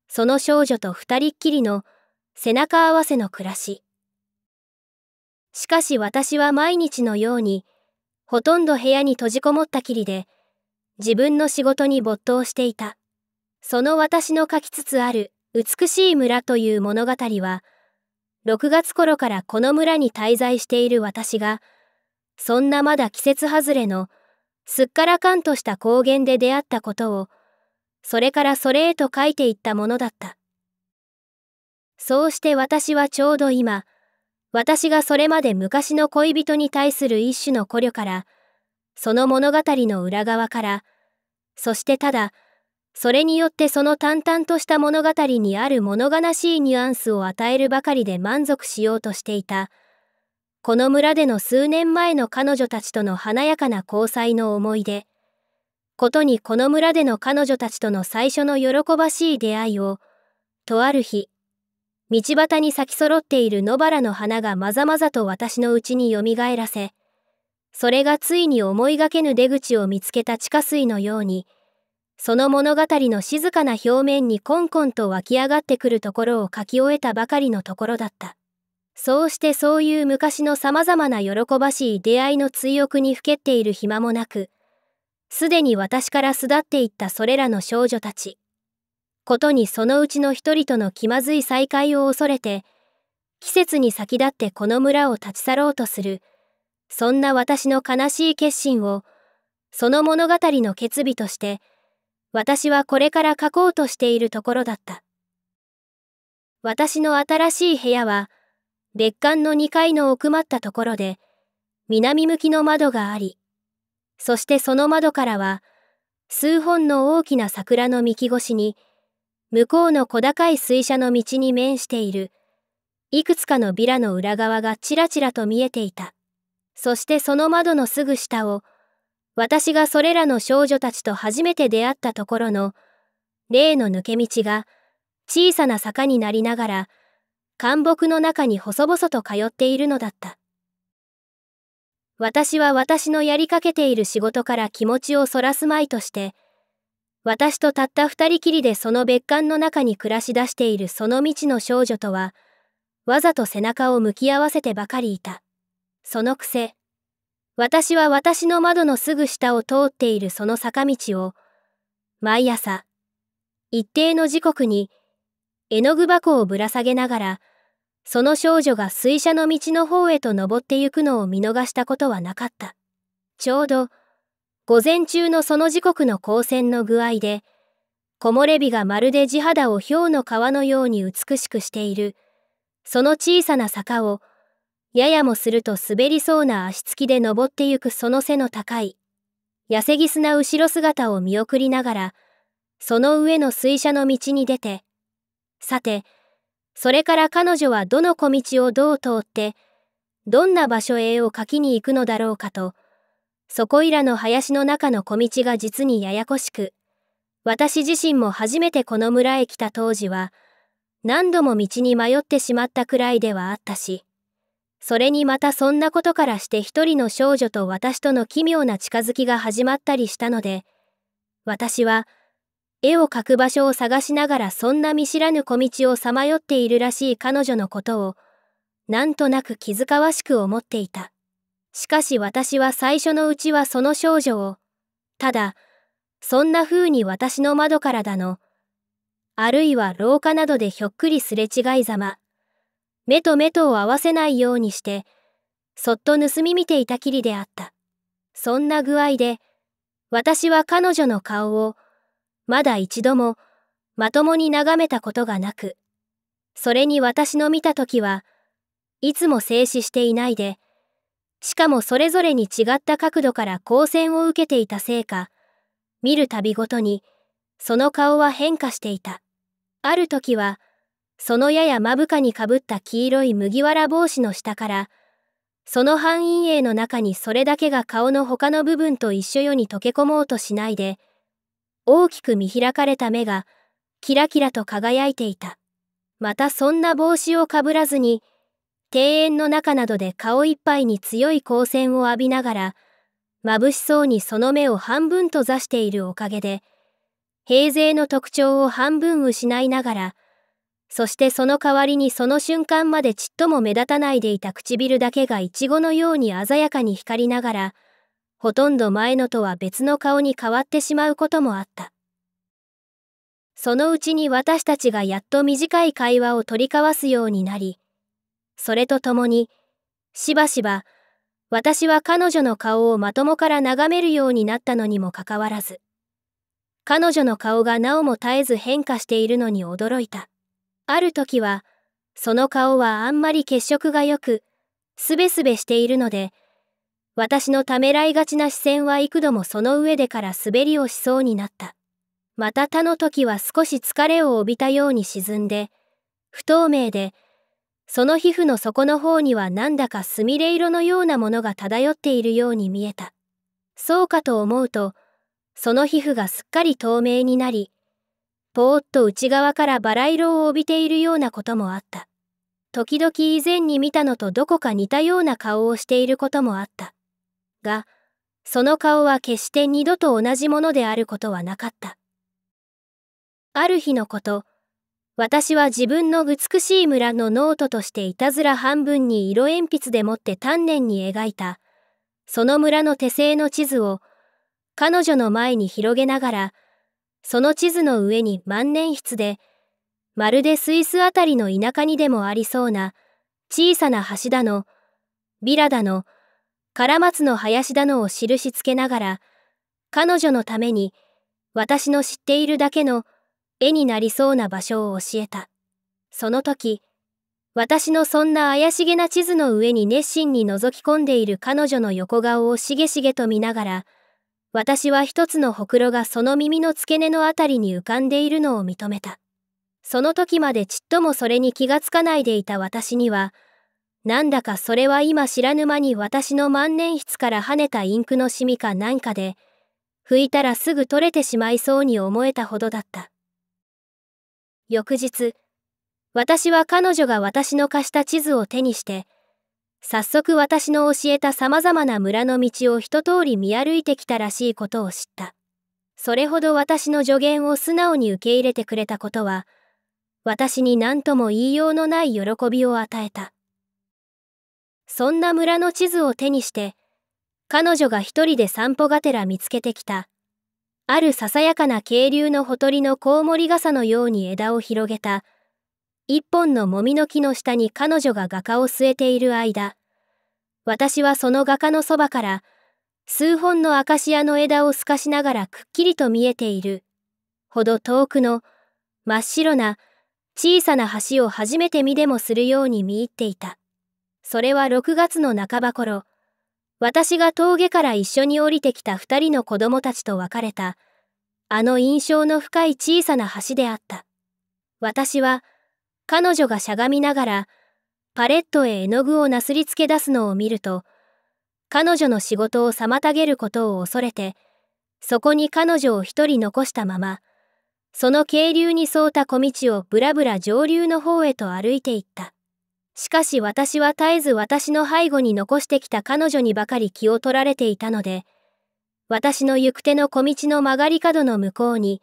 その少女と二人っきりの背中合わせの暮らし。しかし私は毎日のように、ほとんど部屋に閉じこもったきりで、自分の仕事に没頭していた。その私の書きつつある美しい村という物語は、6月頃からこの村に滞在している私が、そんなまだ季節外れのすっからかんとした高原で出会ったことを、それからそれへと書いていったものだった。そうして私はちょうど今、私がそれまで昔の恋人に対する一種の古慮から、その物語の裏側から、そしてただ、それによってその淡々とした物語にある物悲しいニュアンスを与えるばかりで満足しようとしていた、この村での数年前の彼女たちとの華やかな交際の思い出、ことにこの村での彼女たちとの最初の喜ばしい出会いを、とある日、道端に咲き揃っている野原の花がまざまざと私のうちによみがえらせ、それがついに思いがけぬ出口を見つけた地下水のように、その物語の静かな表面にコンコンと湧き上がってくるところを書き終えたばかりのところだった。そうしてそういう昔の様々な喜ばしい出会いの追憶にふけっている暇もなく、すでに私から巣立っていったそれらの少女たち。ことにそのうちの一人との気まずい再会を恐れて、季節に先立ってこの村を立ち去ろうとする、そんな私の悲しい決心を、その物語の決備として、私はこれから書こうとしているところだった。私の新しい部屋は、別館の2階の奥まったところで、南向きの窓があり、そしてその窓からは、数本の大きな桜の幹越しに、向こうの小高い水車の道に面している、いくつかのビラの裏側がちらちらと見えていた。そしてその窓のすぐ下を、私がそれらの少女たちと初めて出会ったところの、例の抜け道が、小さな坂になりながら、干木の中に細々と通っているのだった。私は私のやりかけている仕事から気持ちをそらすまいとして、私とたった二人きりでその別館の中に暮らし出しているその未知の少女とは、わざと背中を向き合わせてばかりいた。そのくせ、私は私の窓のすぐ下を通っているその坂道を、毎朝、一定の時刻に絵の具箱をぶら下げながら、その少女が水車の道の方へと登って行くのを見逃したことはなかった。ちょうど、午前中のその時刻の光線の具合で、木漏れ日がまるで地肌を氷の川のように美しくしている、その小さな坂を、ややもすると滑りそうな足つきで登ってゆくその背の高い、痩せぎすな後ろ姿を見送りながら、その上の水車の道に出て、さて、それから彼女はどの小道をどう通って、どんな場所へを書きに行くのだろうかと、そこいらの林の中の小道が実にややこしく、私自身も初めてこの村へ来た当時は、何度も道に迷ってしまったくらいではあったし、それにまたそんなことからして一人の少女と私との奇妙な近づきが始まったりしたので、私は、絵を描く場所を探しながらそんな見知らぬ小道をさまよっているらしい彼女のことを、なんとなく気遣わしく思っていた。しかし私は最初のうちはその少女を、ただ、そんな風に私の窓からだの、あるいは廊下などでひょっくりすれ違いざま、目と目とを合わせないようにして、そっと盗み見ていたきりであった。そんな具合で、私は彼女の顔を、まだ一度もまともに眺めたことがなく、それに私の見た時はいつも静止していないで、しかもそれぞれに違った角度から光線を受けていたせいか、見るたびごとにその顔は変化していた。ある時は、そのややぶ深にかぶった黄色い麦わら帽子の下から、その半陰影の中にそれだけが顔の他の部分と一緒よに溶け込もうとしないで、大きく見開かれた目がキラキラと輝いていたまたそんな帽子をかぶらずに庭園の中などで顔いっぱいに強い光線を浴びながら眩しそうにその目を半分閉ざしているおかげで平勢の特徴を半分失いながらそしてその代わりにその瞬間までちっとも目立たないでいた唇だけがイチゴのように鮮やかに光りながらほとんど前のとは別の顔に変わってしまうこともあったそのうちに私たちがやっと短い会話を取り交わすようになりそれとともにしばしば私は彼女の顔をまともから眺めるようになったのにもかかわらず彼女の顔がなおも絶えず変化しているのに驚いたある時はその顔はあんまり血色がよくすべすべしているので私のためらいがちな視線は幾度もその上でから滑りをしそうになった。また他の時は少し疲れを帯びたように沈んで、不透明で、その皮膚の底の方にはなんだかすみれ色のようなものが漂っているように見えた。そうかと思うと、その皮膚がすっかり透明になり、ぽーっと内側からバラ色を帯びているようなこともあった。時々以前に見たのとどこか似たような顔をしていることもあった。が、その顔は決して二度と同じものであることはなかった。ある日のこと、私は自分の美しい村のノートとしていたずら半分に色鉛筆でもって丹念に描いた、その村の手製の地図を、彼女の前に広げながら、その地図の上に万年筆で、まるでスイスあたりの田舎にでもありそうな、小さな橋だの、ビラだの、唐松の林田のを印つけながら、彼女のために私の知っているだけの絵になりそうな場所を教えた。その時、私のそんな怪しげな地図の上に熱心に覗き込んでいる彼女の横顔をしげしげと見ながら、私は一つのほくろがその耳の付け根のあたりに浮かんでいるのを認めた。その時までちっともそれに気がつかないでいた私には、なんだかそれは今知らぬ間に私の万年筆から跳ねたインクのシミかなんかで、拭いたらすぐ取れてしまいそうに思えたほどだった。翌日、私は彼女が私の貸した地図を手にして、早速私の教えた様々な村の道を一通り見歩いてきたらしいことを知った。それほど私の助言を素直に受け入れてくれたことは、私に何とも言いようのない喜びを与えた。そんな村の地図を手にして彼女が一人で散歩がてら見つけてきたあるささやかな渓流のほとりのコウモリ傘のように枝を広げた一本のもみの木の下に彼女が画家を据えている間私はその画家のそばから数本のアカシアの枝を透かしながらくっきりと見えているほど遠くの真っ白な小さな橋を初めて見でもするように見入っていた。それは6月の半ば頃、私が峠から一緒に降りてきた二人の子供たちと別れた、あの印象の深い小さな橋であった。私は、彼女がしゃがみながら、パレットへ絵の具をなすりつけ出すのを見ると、彼女の仕事を妨げることを恐れて、そこに彼女を一人残したまま、その渓流に沿うた小道をぶらぶら上流の方へと歩いていった。しかし私は絶えず私の背後に残してきた彼女にばかり気を取られていたので、私の行く手の小道の曲がり角の向こうに、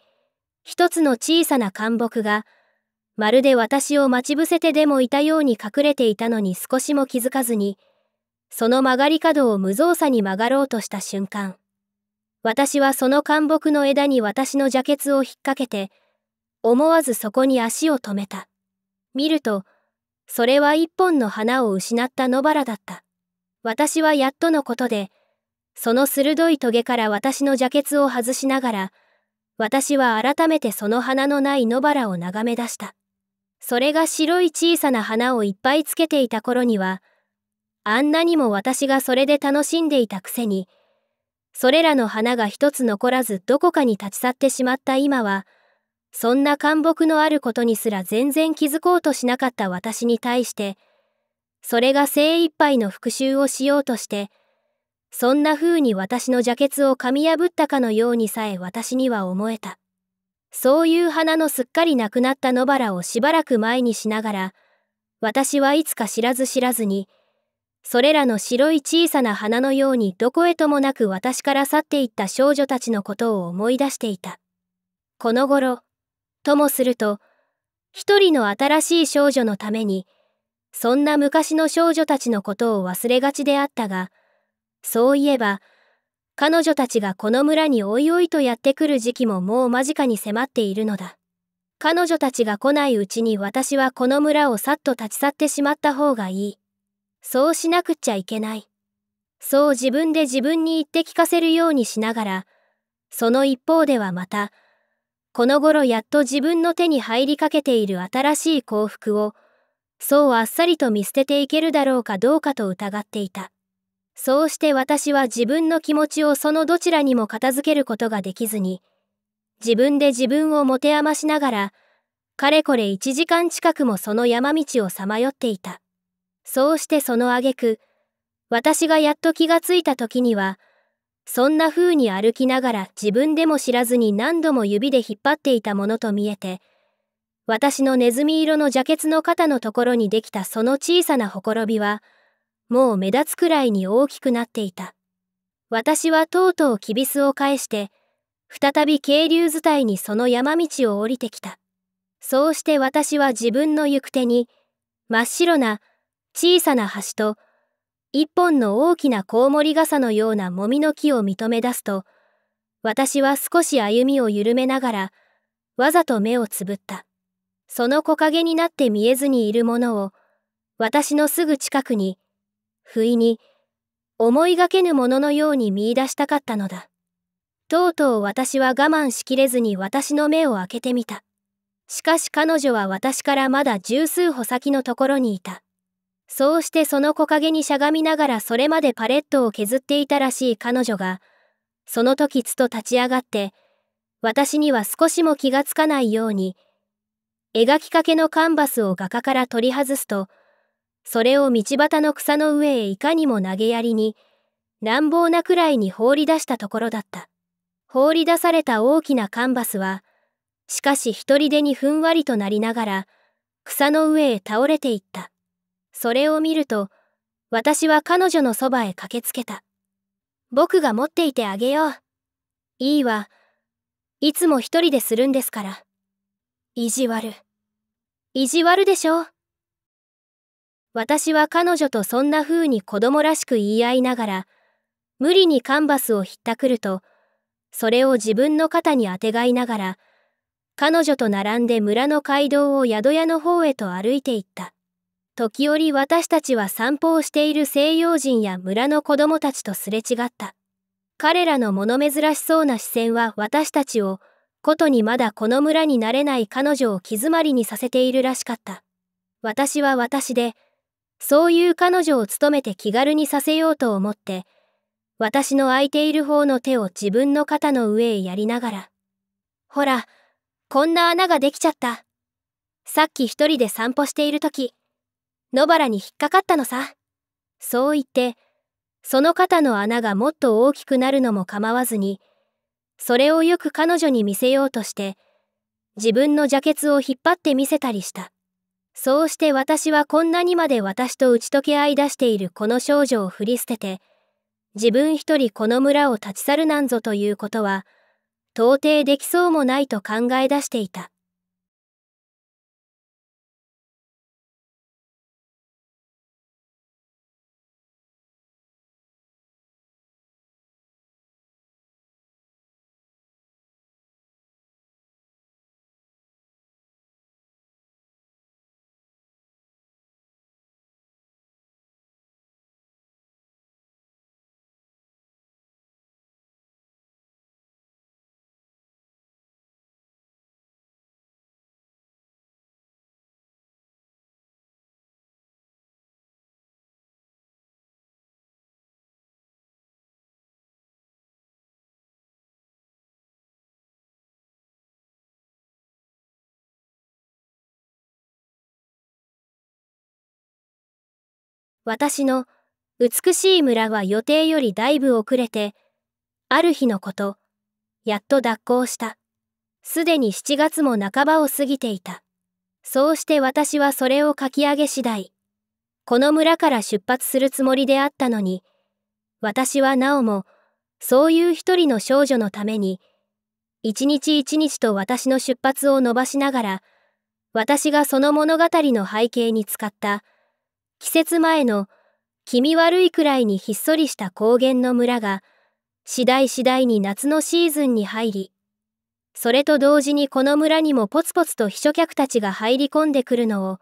一つの小さな干木が、まるで私を待ち伏せてでもいたように隠れていたのに少しも気づかずに、その曲がり角を無造作に曲がろうとした瞬間、私はその干木の枝に私のジャケツを引っ掛けて、思わずそこに足を止めた。見ると、それは一本の花を失った野原だった。私はやっとのことで、その鋭い棘から私のジャケツを外しながら、私は改めてその花のない野原を眺め出した。それが白い小さな花をいっぱいつけていた頃には、あんなにも私がそれで楽しんでいたくせに、それらの花が一つ残らずどこかに立ち去ってしまった今は、そんな感木のあることにすら全然気づこうとしなかった私に対して、それが精一杯の復讐をしようとして、そんな風に私のジャケツを噛み破ったかのようにさえ私には思えた。そういう花のすっかりなくなった野原をしばらく前にしながら、私はいつか知らず知らずに、それらの白い小さな花のようにどこへともなく私から去っていった少女たちのことを思い出していた。この頃、ともすると、一人の新しい少女のために、そんな昔の少女たちのことを忘れがちであったが、そういえば、彼女たちがこの村においおいとやってくる時期ももう間近に迫っているのだ。彼女たちが来ないうちに私はこの村をさっと立ち去ってしまった方がいい。そうしなくっちゃいけない。そう自分で自分に言って聞かせるようにしながら、その一方ではまた、この頃やっと自分の手に入りかけている新しい幸福を、そうあっさりと見捨てていけるだろうかどうかと疑っていた。そうして私は自分の気持ちをそのどちらにも片付けることができずに、自分で自分を持て余しながら、かれこれ一時間近くもその山道をさまよっていた。そうしてその挙句、私がやっと気がついた時には、そんな風に歩きながら自分でも知らずに何度も指で引っ張っていたものと見えて、私のネズミ色のジャケツの肩のところにできたその小さなほころびは、もう目立つくらいに大きくなっていた。私はとうとうきびすを返して、再び渓流伝いにその山道を降りてきた。そうして私は自分の行く手に、真っ白な小さな橋と一本の大きなコウモリ傘のようなもみの木を認め出すと、私は少し歩みを緩めながら、わざと目をつぶった。その木陰になって見えずにいるものを、私のすぐ近くに、不意に、思いがけぬもののように見いだしたかったのだ。とうとう私は我慢しきれずに私の目を開けてみた。しかし彼女は私からまだ十数歩先のところにいた。そうしてその木陰にしゃがみながらそれまでパレットを削っていたらしい彼女が、その時つと立ち上がって、私には少しも気がつかないように、描きかけのカンバスを画家から取り外すと、それを道端の草の上へいかにも投げやりに、乱暴なくらいに放り出したところだった。放り出された大きなカンバスは、しかし一人でにふんわりとなりながら、草の上へ倒れていった。それを見ると、私は彼女のそばへ駆けつけた。僕が持っていてあげよう。いいわ。いつも一人でするんですから。意地悪。意地悪でしょ私は彼女とそんな風に子供らしく言い合いながら、無理にカンバスをひったくると、それを自分の肩にあてがいながら、彼女と並んで村の街道を宿屋の方へと歩いていった。時折私たちは散歩をしている西洋人や村の子供たちとすれ違った。彼らの物珍しそうな視線は私たちを、ことにまだこの村になれない彼女を気詰まりにさせているらしかった。私は私で、そういう彼女を務めて気軽にさせようと思って、私の空いている方の手を自分の肩の上へやりながら、ほら、こんな穴ができちゃった。さっき一人で散歩している時、野原に引っかかったのさ。そう言って、その肩の穴がもっと大きくなるのも構わずに、それをよく彼女に見せようとして、自分のジャケツを引っ張って見せたりした。そうして私はこんなにまで私と打ち解け合い出しているこの少女を振り捨てて、自分一人この村を立ち去るなんぞということは、到底できそうもないと考え出していた。私の美しい村は予定よりだいぶ遅れて、ある日のこと、やっと脱行した。すでに7月も半ばを過ぎていた。そうして私はそれを書き上げ次第、この村から出発するつもりであったのに、私はなおも、そういう一人の少女のために、一日一日と私の出発を伸ばしながら、私がその物語の背景に使った、季節前の気味悪いくらいにひっそりした高原の村が次第次第に夏のシーズンに入りそれと同時にこの村にもポツポツと秘書客たちが入り込んでくるのを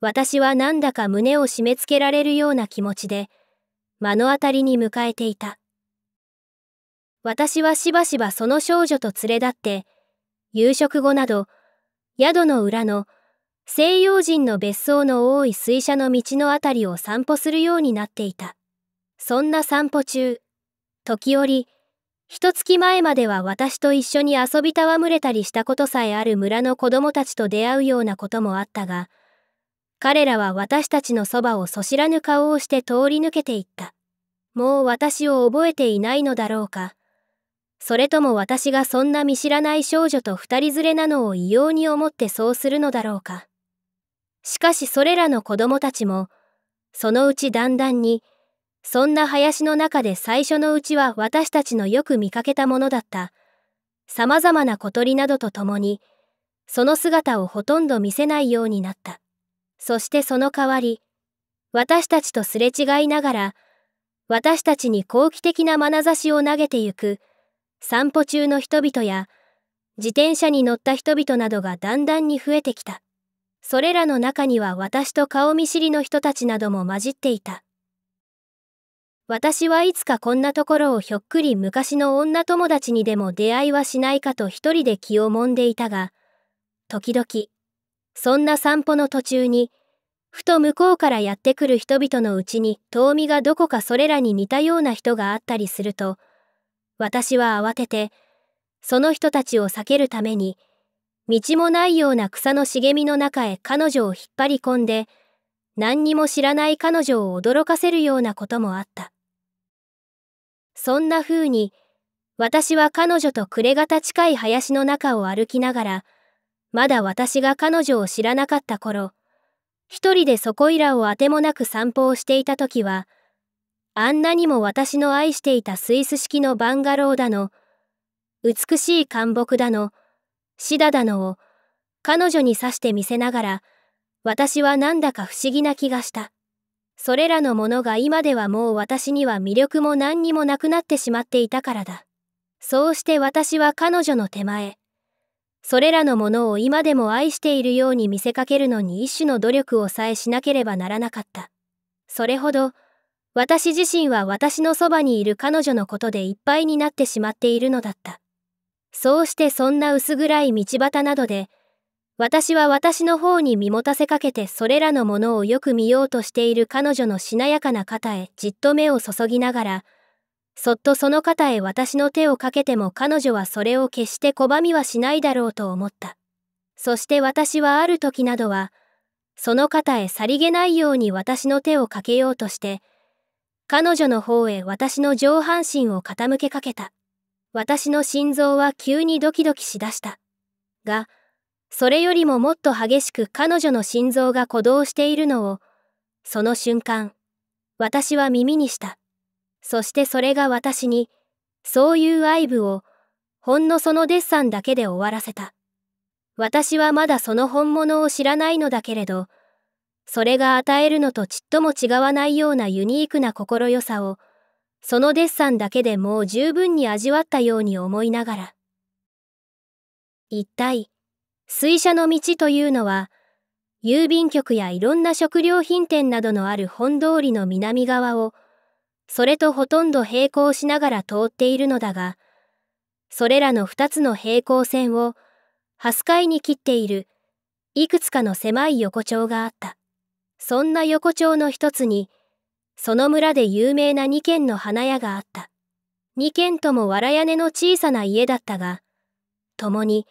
私はなんだか胸を締め付けられるような気持ちで目の当たりに迎えていた私はしばしばその少女と連れ立って夕食後など宿の裏の西洋人の別荘の多い水車の道の辺りを散歩するようになっていた。そんな散歩中、時折、一月前までは私と一緒に遊び戯れたりしたことさえある村の子供たちと出会うようなこともあったが、彼らは私たちのそばをそしらぬ顔をして通り抜けていった。もう私を覚えていないのだろうか。それとも私がそんな見知らない少女と二人連れなのを異様に思ってそうするのだろうか。しかしそれらの子供たちも、そのうちだんだんに、そんな林の中で最初のうちは私たちのよく見かけたものだった、さまざまな小鳥などと共に、その姿をほとんど見せないようになった。そしてその代わり、私たちとすれ違いながら、私たちに好奇的な眼差しを投げてゆく、散歩中の人々や、自転車に乗った人々などがだんだんに増えてきた。それらの中には私と顔見知りの人たちなども混じっていた。私はいつかこんなところをひょっくり昔の女友達にでも出会いはしないかと一人で気をもんでいたが、時々、そんな散歩の途中に、ふと向こうからやってくる人々のうちに遠見がどこかそれらに似たような人があったりすると、私は慌てて、その人たちを避けるために、道もないような草の茂みの中へ彼女を引っ張り込んで、何にも知らない彼女を驚かせるようなこともあった。そんな風に、私は彼女と暮れ方近い林の中を歩きながら、まだ私が彼女を知らなかった頃、一人でそこいらをあてもなく散歩をしていた時は、あんなにも私の愛していたスイス式のバンガローだの、美しい灌木だの、シダだのを彼女に刺して見せながら私はなんだか不思議な気がした。それらのものが今ではもう私には魅力も何にもなくなってしまっていたからだ。そうして私は彼女の手前、それらのものを今でも愛しているように見せかけるのに一種の努力をさえしなければならなかった。それほど、私自身は私のそばにいる彼女のことでいっぱいになってしまっているのだった。そうしてそんな薄暗い道端などで、私は私の方に身もたせかけてそれらのものをよく見ようとしている彼女のしなやかな肩へじっと目を注ぎながら、そっとその肩へ私の手をかけても彼女はそれを決して拒みはしないだろうと思った。そして私はある時などは、その肩へさりげないように私の手をかけようとして、彼女の方へ私の上半身を傾けかけた。私の心臓は急にドキドキしだした。が、それよりももっと激しく彼女の心臓が鼓動しているのを、その瞬間、私は耳にした。そしてそれが私に、そういう愛部を、ほんのそのデッサンだけで終わらせた。私はまだその本物を知らないのだけれど、それが与えるのとちっとも違わないようなユニークな心よさを、そのデッサンだけでもう十分に味わったように思いながら一体水車の道というのは郵便局やいろんな食料品店などのある本通りの南側をそれとほとんど並行しながら通っているのだがそれらの2つの平行線をハスカイに切っているいくつかの狭い横丁があったそんな横丁の一つにその村で有名な2軒の花屋があった。2軒とも藁屋根の小さな家だったが、共に、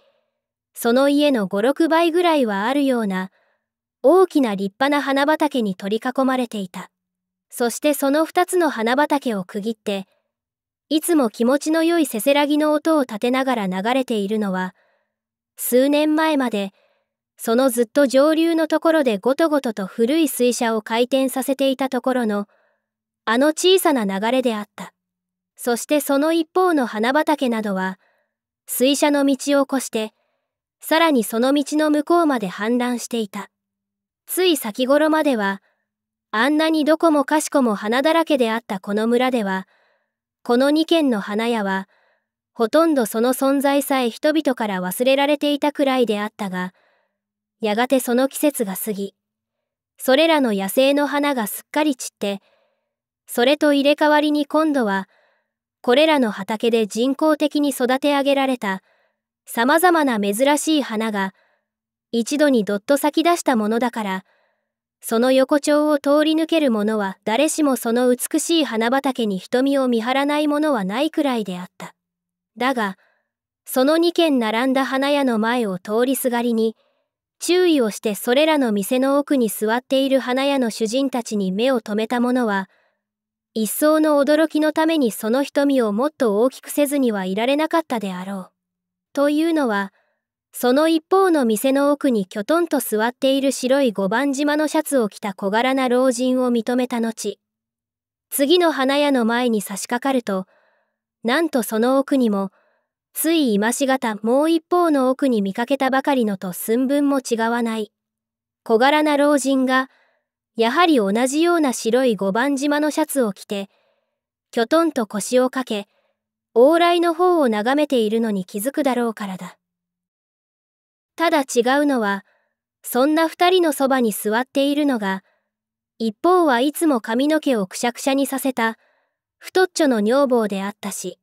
その家の5、6倍ぐらいはあるような、大きな立派な花畑に取り囲まれていた。そしてその2つの花畑を区切って、いつも気持ちの良いせせらぎの音を立てながら流れているのは、数年前まで、そのずっと上流のところでごとごとと古い水車を回転させていたところの、あの小さな流れであった。そしてその一方の花畑などは、水車の道を越して、さらにその道の向こうまで氾濫していた。つい先頃までは、あんなにどこもかしこも花だらけであったこの村では、この2軒の花屋は、ほとんどその存在さえ人々から忘れられていたくらいであったが、やがてその季節が過ぎ、それらの野生の花がすっかり散って、それと入れ替わりに今度は、これらの畑で人工的に育て上げられた、様々な珍しい花が、一度にどっと咲き出したものだから、その横丁を通り抜ける者は誰しもその美しい花畑に瞳を見張らない者はないくらいであった。だが、その2軒並んだ花屋の前を通りすがりに、注意をしてそれらの店の奥に座っている花屋の主人たちに目を留めた者は、一層の驚きのためにその瞳をもっと大きくせずにはいられなかったであろう。というのは、その一方の店の奥にきょとんと座っている白い五番島のシャツを着た小柄な老人を認めた後、次の花屋の前に差し掛かると、なんとその奥にも、つい今しがたもう一方の奥に見かけたばかりのと寸分も違わない、小柄な老人がやはり同じような白い五番島のシャツを着て、きょとんと腰をかけ、往来の方を眺めているのに気づくだろうからだ。ただ違うのは、そんな二人のそばに座っているのが、一方はいつも髪の毛をくしゃくしゃにさせた、太っちょの女房であったし、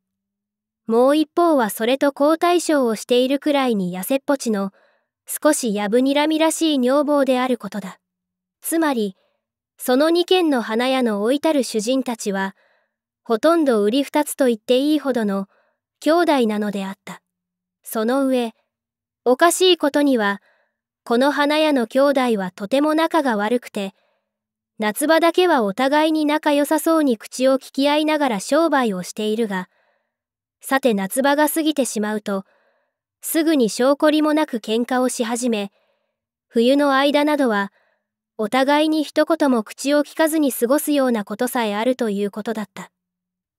もう一方はそれと好対象をしているくらいに痩せっぽちの、少しやぶにらみらしい女房であることだ。つまりその2軒の花屋の老いたる主人たちはほとんど売り二つと言っていいほどの兄弟なのであったその上おかしいことにはこの花屋の兄弟はとても仲が悪くて夏場だけはお互いに仲良さそうに口を聞き合いながら商売をしているがさて夏場が過ぎてしまうとすぐに証拠りもなく喧嘩をし始め冬の間などはお互いに一言も口を聞かずに過ごすようなことさえあるということだった。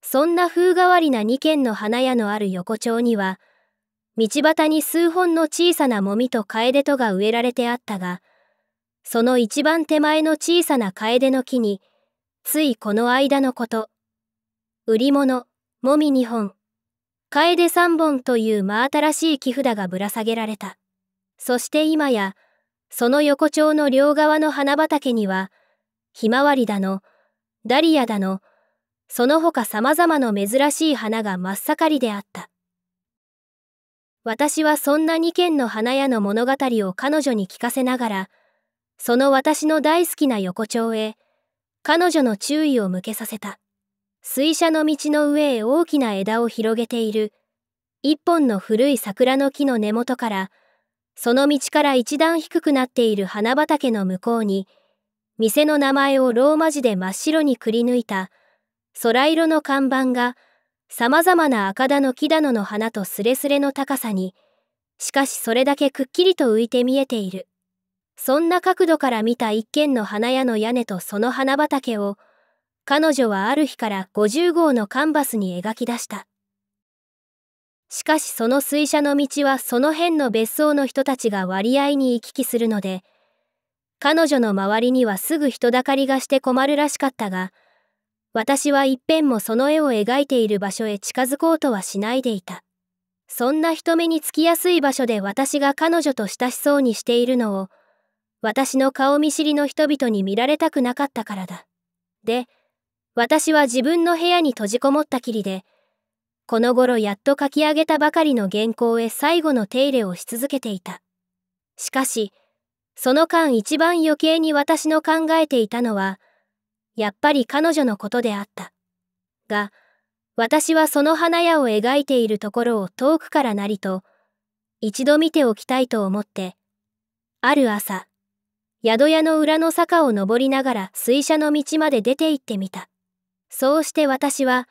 そんな風変わりな二軒の花屋のある横丁には、道端に数本の小さなもみとカエデとが植えられてあったが、その一番手前の小さなカエデの木に、ついこの間のこと、売り物、もみ二本、カエデ本という真新しい木札がぶら下げられた。そして今や、その横丁の両側の花畑には、ひまわりだの、ダリアだの、その他様々の珍しい花が真っ盛りであった。私はそんな2軒の花屋の物語を彼女に聞かせながら、その私の大好きな横丁へ、彼女の注意を向けさせた。水車の道の上へ大きな枝を広げている、一本の古い桜の木の根元から、その道から一段低くなっている花畑の向こうに、店の名前をローマ字で真っ白にくり抜いた、空色の看板が、様々な赤田の木田野の花とすれすれの高さに、しかしそれだけくっきりと浮いて見えている。そんな角度から見た一軒の花屋の屋根とその花畑を、彼女はある日から50号のカンバスに描き出した。しかしその水車の道はその辺の別荘の人たちが割合に行き来するので、彼女の周りにはすぐ人だかりがして困るらしかったが、私は一遍もその絵を描いている場所へ近づこうとはしないでいた。そんな人目につきやすい場所で私が彼女と親しそうにしているのを、私の顔見知りの人々に見られたくなかったからだ。で、私は自分の部屋に閉じこもったきりで、この頃やっと書き上げたばかりの原稿へ最後の手入れをし続けていた。しかし、その間一番余計に私の考えていたのは、やっぱり彼女のことであった。が、私はその花屋を描いているところを遠くからなりと、一度見ておきたいと思って、ある朝、宿屋の裏の坂を登りながら水車の道まで出て行ってみた。そうして私は、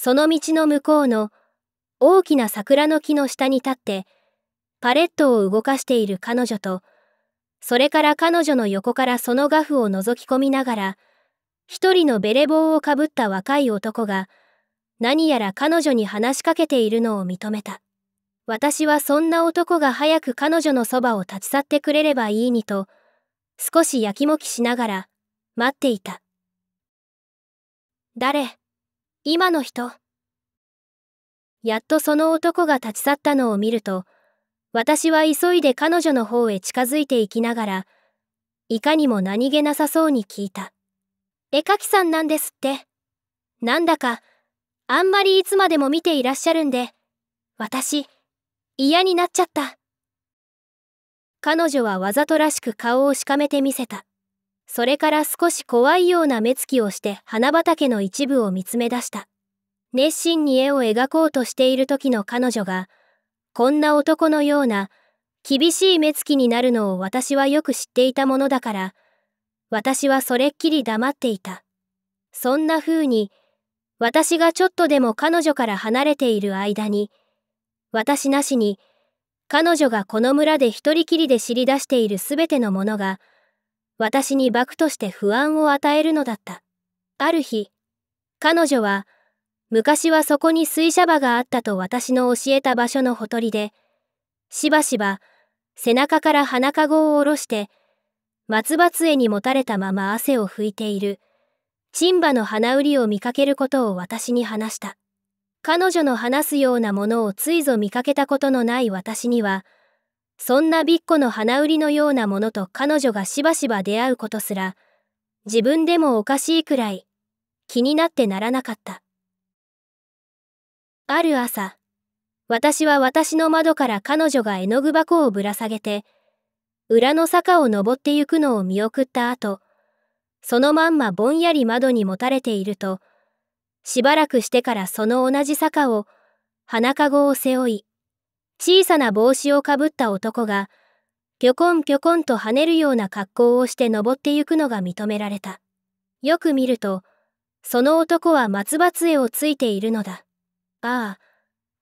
その道の向こうの大きな桜の木の下に立って、パレットを動かしている彼女と、それから彼女の横からその画布を覗き込みながら、一人のベレ帽をかぶった若い男が、何やら彼女に話しかけているのを認めた。私はそんな男が早く彼女のそばを立ち去ってくれればいいにと、少しやきもきしながら、待っていた。誰今の人。やっとその男が立ち去ったのを見ると、私は急いで彼女の方へ近づいていきながら、いかにも何気なさそうに聞いた。絵描きさんなんですって。なんだか、あんまりいつまでも見ていらっしゃるんで、私、嫌になっちゃった。彼女はわざとらしく顔をしかめてみせた。それから少し怖いような目つきをして花畑の一部を見つめ出した。熱心に絵を描こうとしている時の彼女が、こんな男のような厳しい目つきになるのを私はよく知っていたものだから、私はそれっきり黙っていた。そんな風に、私がちょっとでも彼女から離れている間に、私なしに、彼女がこの村で一人きりで知り出しているすべてのものが、私に爆として不安を与えるのだった。ある日、彼女は、昔はそこに水車場があったと私の教えた場所のほとりで、しばしば背中から鼻かごを下ろして、松葉杖にもたれたまま汗を拭いている、チンバの花売りを見かけることを私に話した。彼女の話すようなものをついぞ見かけたことのない私には、そんなビッコの花売りのようなものと彼女がしばしば出会うことすら、自分でもおかしいくらい気になってならなかった。ある朝、私は私の窓から彼女が絵の具箱をぶら下げて、裏の坂を登ってゆくのを見送った後、そのまんまぼんやり窓にもたれていると、しばらくしてからその同じ坂を、花かごを背負い、小さな帽子をかぶった男が、ぴょこんぴょこんと跳ねるような格好をして登ってゆくのが認められた。よく見ると、その男は松葉杖をついているのだ。ああ、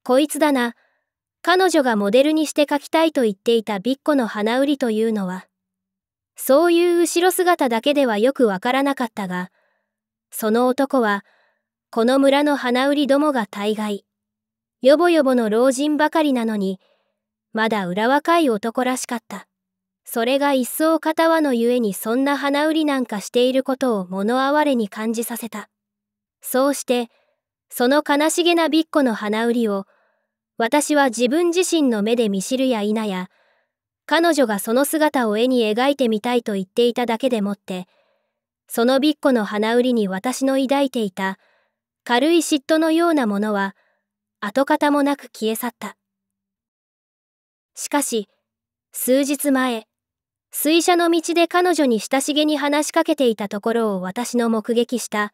こいつだな。彼女がモデルにして描きたいと言っていたビッコの花売りというのは、そういう後ろ姿だけではよくわからなかったが、その男は、この村の花売りどもが大概、よぼよぼの老人ばかりなのに、まだ裏若い男らしかった。それが一層片輪のゆえにそんな花売りなんかしていることを物哀れに感じさせた。そうして、その悲しげなびっこの花売りを、私は自分自身の目で見知るや否や、彼女がその姿を絵に描いてみたいと言っていただけでもって、そのびっこの花売りに私の抱いていた、軽い嫉妬のようなものは、跡形もなく消え去ったしかし数日前水車の道で彼女に親しげに話しかけていたところを私の目撃した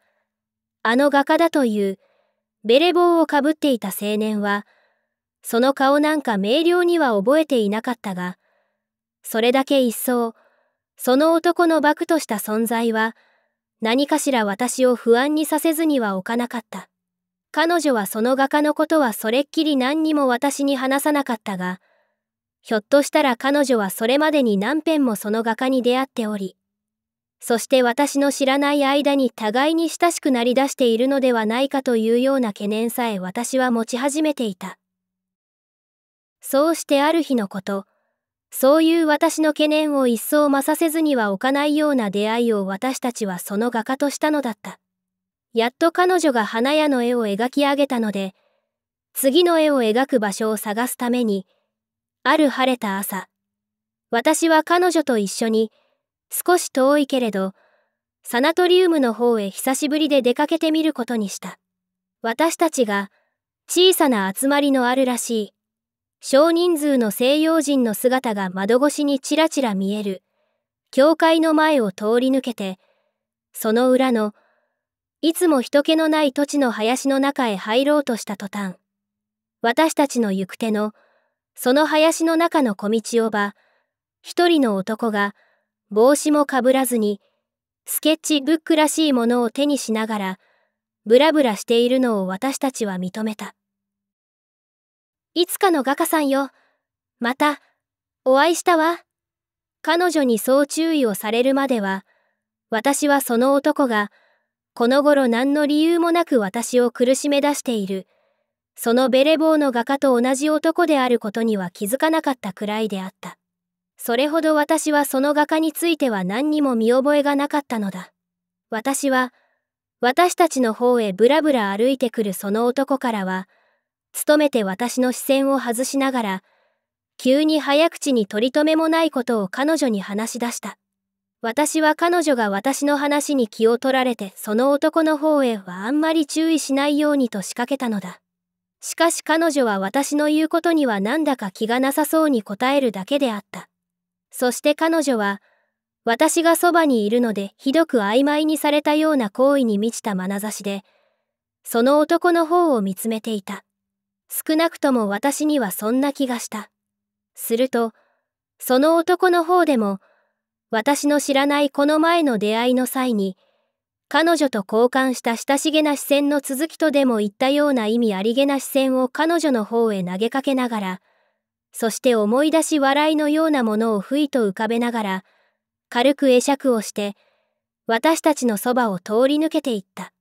あの画家だというベレ帽をかぶっていた青年はその顔なんか明瞭には覚えていなかったがそれだけ一層その男のバクとした存在は何かしら私を不安にさせずにはおかなかった彼女はその画家のことはそれっきり何にも私に話さなかったが、ひょっとしたら彼女はそれまでに何遍もその画家に出会っており、そして私の知らない間に互いに親しくなりだしているのではないかというような懸念さえ私は持ち始めていた。そうしてある日のこと、そういう私の懸念を一層増させずには置かないような出会いを私たちはその画家としたのだった。やっと彼女が花屋の絵を描き上げたので、次の絵を描く場所を探すために、ある晴れた朝、私は彼女と一緒に、少し遠いけれど、サナトリウムの方へ久しぶりで出かけてみることにした。私たちが小さな集まりのあるらしい。少人数の西洋人の姿が窓越しにちらちら見える。教会の前を通り抜けて、その裏のいつも人気のない土地の林の中へ入ろうとした途端、私たちの行く手の、その林の中の小道をば、一人の男が、帽子もかぶらずに、スケッチブックらしいものを手にしながら、ブラブラしているのを私たちは認めた。いつかの画家さんよ。また、お会いしたわ。彼女にそう注意をされるまでは、私はその男が、この頃何の理由もなく私を苦しめ出している。そのベレボーの画家と同じ男であることには気づかなかったくらいであった。それほど私はその画家については何にも見覚えがなかったのだ。私は、私たちの方へぶらぶら歩いてくるその男からは、努めて私の視線を外しながら、急に早口に取り留めもないことを彼女に話し出した。私は彼女が私の話に気を取られてその男の方へはあんまり注意しないようにと仕掛けたのだ。しかし彼女は私の言うことにはなんだか気がなさそうに答えるだけであった。そして彼女は、私がそばにいるのでひどく曖昧にされたような行為に満ちた眼差しで、その男の方を見つめていた。少なくとも私にはそんな気がした。すると、その男の方でも、私の知らないこの前の出会いの際に、彼女と交換した親しげな視線の続きとでも言ったような意味ありげな視線を彼女の方へ投げかけながら、そして思い出し笑いのようなものをふいと浮かべながら、軽く会釈をして、私たちのそばを通り抜けていった。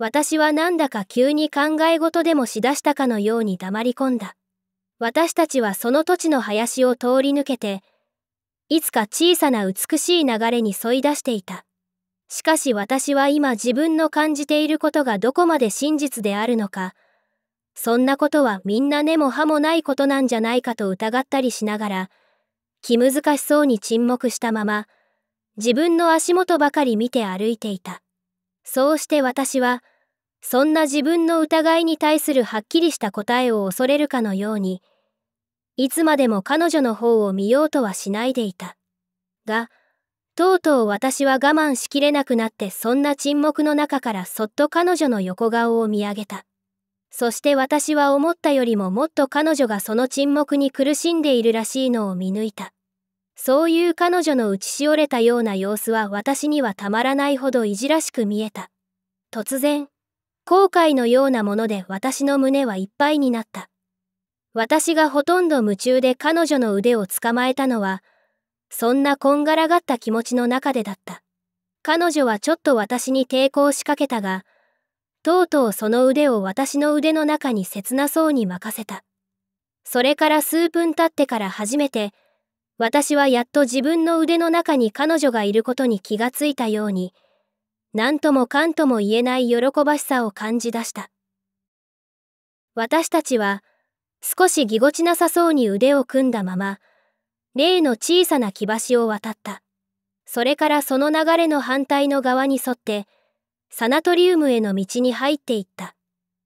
私はなんだか急に考え事でもしだしたかのように黙り込んだ。私たちはその土地の林を通り抜けて、いつか小さな美しい流れに沿い出していた。しかし私は今自分の感じていることがどこまで真実であるのか、そんなことはみんな根も葉もないことなんじゃないかと疑ったりしながら、気難しそうに沈黙したまま、自分の足元ばかり見て歩いていた。そうして私は、そんな自分の疑いに対するはっきりした答えを恐れるかのように、いつまでも彼女の方を見ようとはしないでいた。が、とうとう私は我慢しきれなくなってそんな沈黙の中からそっと彼女の横顔を見上げた。そして私は思ったよりももっと彼女がその沈黙に苦しんでいるらしいのを見抜いた。そういう彼女の打ちしおれたような様子は私にはたまらないほどいじらしく見えた。突然、後悔のようなもので私の胸はいっぱいになった。私がほとんど夢中で彼女の腕を捕まえたのは、そんなこんがらがった気持ちの中でだった。彼女はちょっと私に抵抗しかけたが、とうとうその腕を私の腕の中に切なそうに任せた。それから数分経ってから初めて、私はやっと自分の腕の中に彼女がいることに気がついたように、何ともかんとも言えない喜ばしさを感じ出した。私たちは、少しぎこちなさそうに腕を組んだまま、例の小さな木橋を渡った。それからその流れの反対の側に沿って、サナトリウムへの道に入っていった。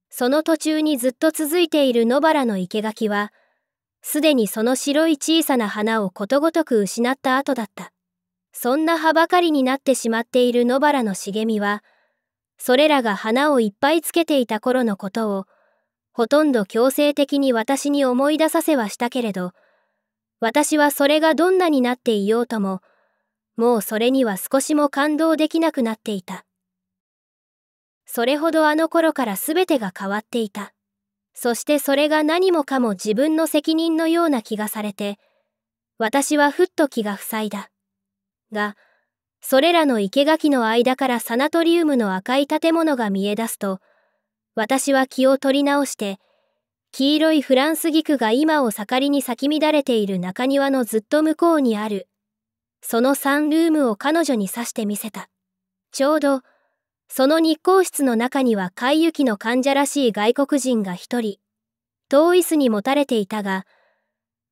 その途中にずっと続いている野原の生垣は、すでにその白い小さな花をことごとく失った後だった。そんな葉ばかりになってしまっている野原の茂みは、それらが花をいっぱいつけていた頃のことをほとんど強制的に私に思い出させはしたけれど、私はそれがどんなになっていようとも、もうそれには少しも感動できなくなっていた。それほどあの頃から全てが変わっていた。そしてそれが何もかも自分の責任のような気がされて、私はふっと気が塞いだ。が、それらの生垣の間からサナトリウムの赤い建物が見え出すと、私は気を取り直して、黄色いフランス菊が今を盛りに咲き乱れている中庭のずっと向こうにある、そのサンルームを彼女に指してみせた。ちょうど、その日光室の中には海雪の患者らしい外国人が一人、遠い巣に持たれていたが、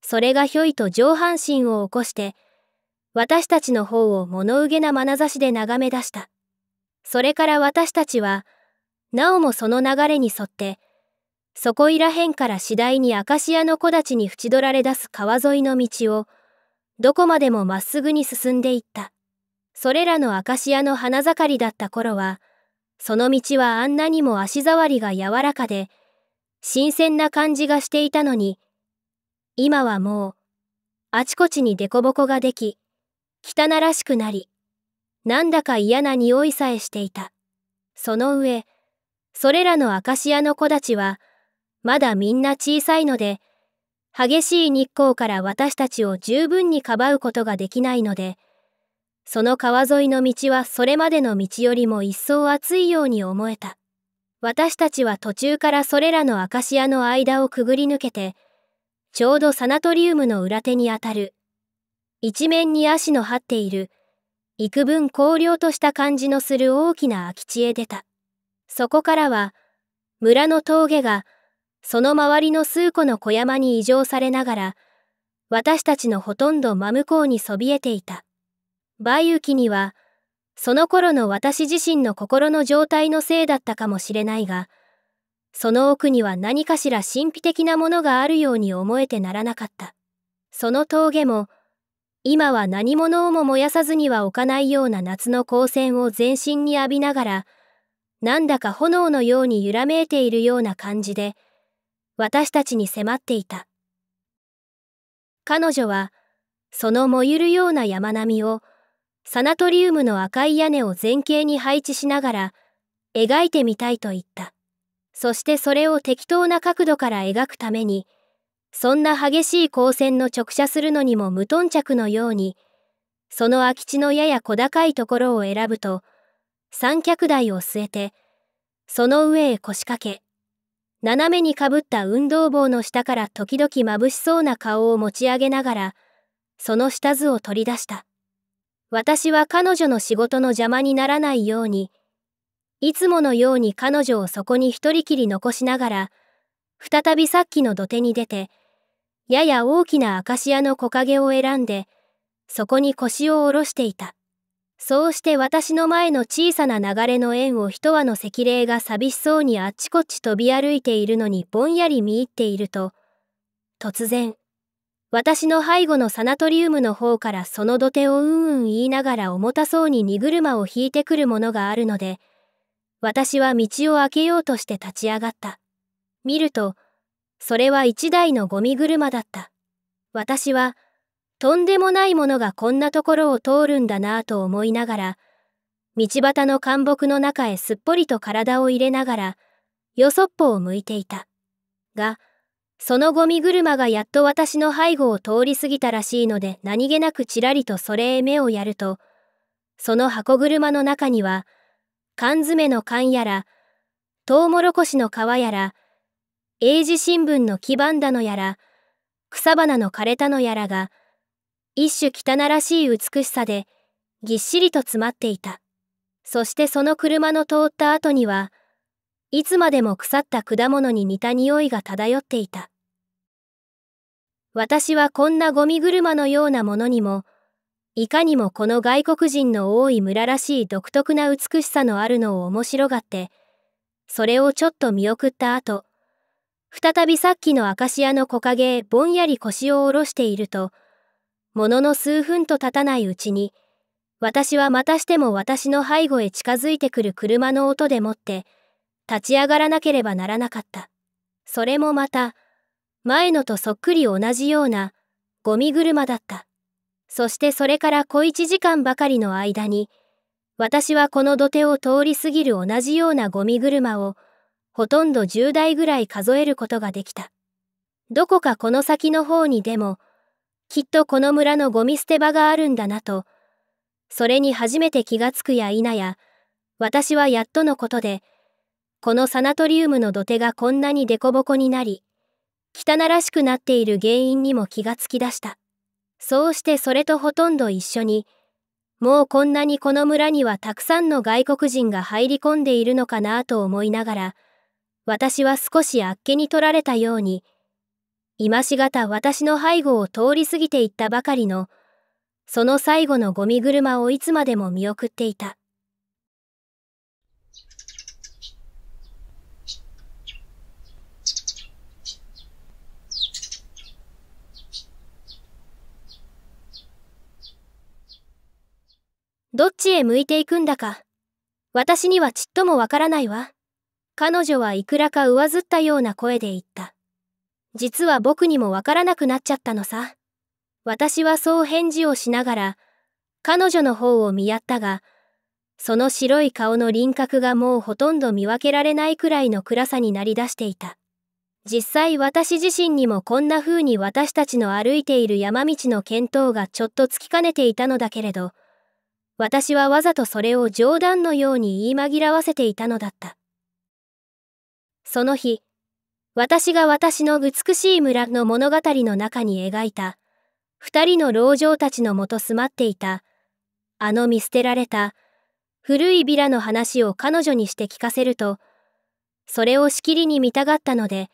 それがひょいと上半身を起こして、私たちの方を物憂げな眼差しで眺め出した。それから私たちは、なおもその流れに沿ってそこいらへんから次第にアカシアの木立に縁取られ出す川沿いの道をどこまでもまっすぐに進んでいったそれらのアカシアの花盛りだった頃はその道はあんなにも足触りが柔らかで新鮮な感じがしていたのに今はもうあちこちに凸凹ができ汚らしくなりなんだか嫌な匂いさえしていたその上それらのアカシアの木立は、まだみんな小さいので、激しい日光から私たちを十分にかばうことができないので、その川沿いの道はそれまでの道よりも一層暑いように思えた。私たちは途中からそれらのアカシアの間をくぐり抜けて、ちょうどサナトリウムの裏手にあたる、一面に足の張っている、幾分荒涼とした感じのする大きな空き地へ出た。そこからは、村の峠が、その周りの数個の小山に移常されながら、私たちのほとんど真向こうにそびえていた。梅雨期には、その頃の私自身の心の状態のせいだったかもしれないが、その奥には何かしら神秘的なものがあるように思えてならなかった。その峠も、今は何者をも燃やさずには置かないような夏の光線を全身に浴びながら、なんだか炎のように揺らめいているような感じで、私たちに迫っていた。彼女は、その燃ゆるような山並みを、サナトリウムの赤い屋根を前景に配置しながら、描いてみたいと言った。そしてそれを適当な角度から描くために、そんな激しい光線の直射するのにも無頓着のように、その空き地のやや小高いところを選ぶと、三脚台を据えて、その上へ腰掛け、斜めにかぶった運動帽の下から時々眩しそうな顔を持ち上げながら、その下図を取り出した。私は彼女の仕事の邪魔にならないように、いつものように彼女をそこに一人きり残しながら、再びさっきの土手に出て、やや大きなアカシアの木陰を選んで、そこに腰を下ろしていた。そうして私の前の小さな流れの縁を一羽の赤霊が寂しそうにあっちこっち飛び歩いているのにぼんやり見入っていると、突然、私の背後のサナトリウムの方からその土手をうんうん言いながら重たそうに荷車を引いてくるものがあるので、私は道を開けようとして立ち上がった。見ると、それは一台のゴミ車だった。私は、とんでもないものがこんなところを通るんだなぁと思いながら、道端の干木の中へすっぽりと体を入れながら、よそっぽを向いていた。が、そのゴミ車がやっと私の背後を通り過ぎたらしいので何気なくちらりとそれへ目をやると、その箱車の中には、缶詰の缶やら、トウモロコシの皮やら、英字新聞の木板だのやら、草花の枯れたのやらが、一種汚らしい美しさで、ぎっしりと詰まっていた。そしてその車の通った後には、いつまでも腐った果物に似た匂いが漂っていた。私はこんなゴミ車のようなものにも、いかにもこの外国人の多い村らしい独特な美しさのあるのを面白がって、それをちょっと見送った後、再びさっきのアカシアの木陰へぼんやり腰を下ろしていると、ものの数分と経たないうちに、私はまたしても私の背後へ近づいてくる車の音でもって、立ち上がらなければならなかった。それもまた、前のとそっくり同じような、ゴミ車だった。そしてそれから小一時間ばかりの間に、私はこの土手を通り過ぎる同じようなゴミ車を、ほとんど10台ぐらい数えることができた。どこかこの先の方にでも、きっとこの村のゴミ捨て場があるんだなと、それに初めて気がつくや否や、私はやっとのことで、このサナトリウムの土手がこんなに凸凹になり、汚らしくなっている原因にも気がつきだした。そうしてそれとほとんど一緒に、もうこんなにこの村にはたくさんの外国人が入り込んでいるのかなと思いながら、私は少しあっけに取られたように、今しがた私の背後を通り過ぎていったばかりの、その最後のゴミ車をいつまでも見送っていた。どっちへ向いていくんだか、私にはちっともわからないわ。彼女はいくらか上ずったような声で言った。実は僕にもわからなくなっちゃったのさ。私はそう返事をしながら、彼女の方を見やったが、その白い顔の輪郭がもうほとんど見分けられないくらいの暗さになりだしていた。実際私自身にもこんな風に私たちの歩いている山道の見当がちょっとつきかねていたのだけれど、私はわざとそれを冗談のように言い紛らわせていたのだった。その日、私が私の美しい村の物語の中に描いた、二人の老女たちのもと住まっていた、あの見捨てられた、古いビラの話を彼女にして聞かせると、それをしきりに見たがったので、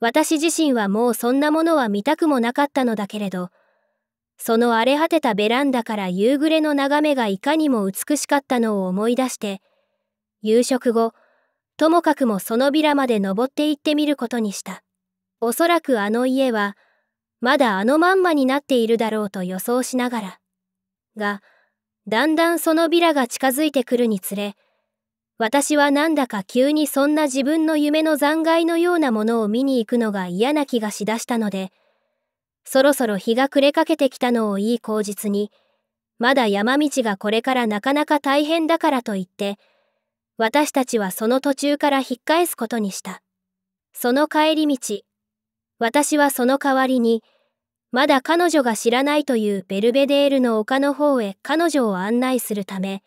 私自身はもうそんなものは見たくもなかったのだけれど、その荒れ果てたベランダから夕暮れの眺めがいかにも美しかったのを思い出して、夕食後、ともかくもそのビラまで登って行ってみることにした。おそらくあの家は、まだあのまんまになっているだろうと予想しながら。が、だんだんそのビラが近づいてくるにつれ、私はなんだか急にそんな自分の夢の残骸のようなものを見に行くのが嫌な気がしだしたので、そろそろ日が暮れかけてきたのをいい口実に、まだ山道がこれからなかなか大変だからと言って、私たちはその途中から引っ返すことにした。その帰り道、私はその代わりに、まだ彼女が知らないというベルベデールの丘の方へ彼女を案内するため、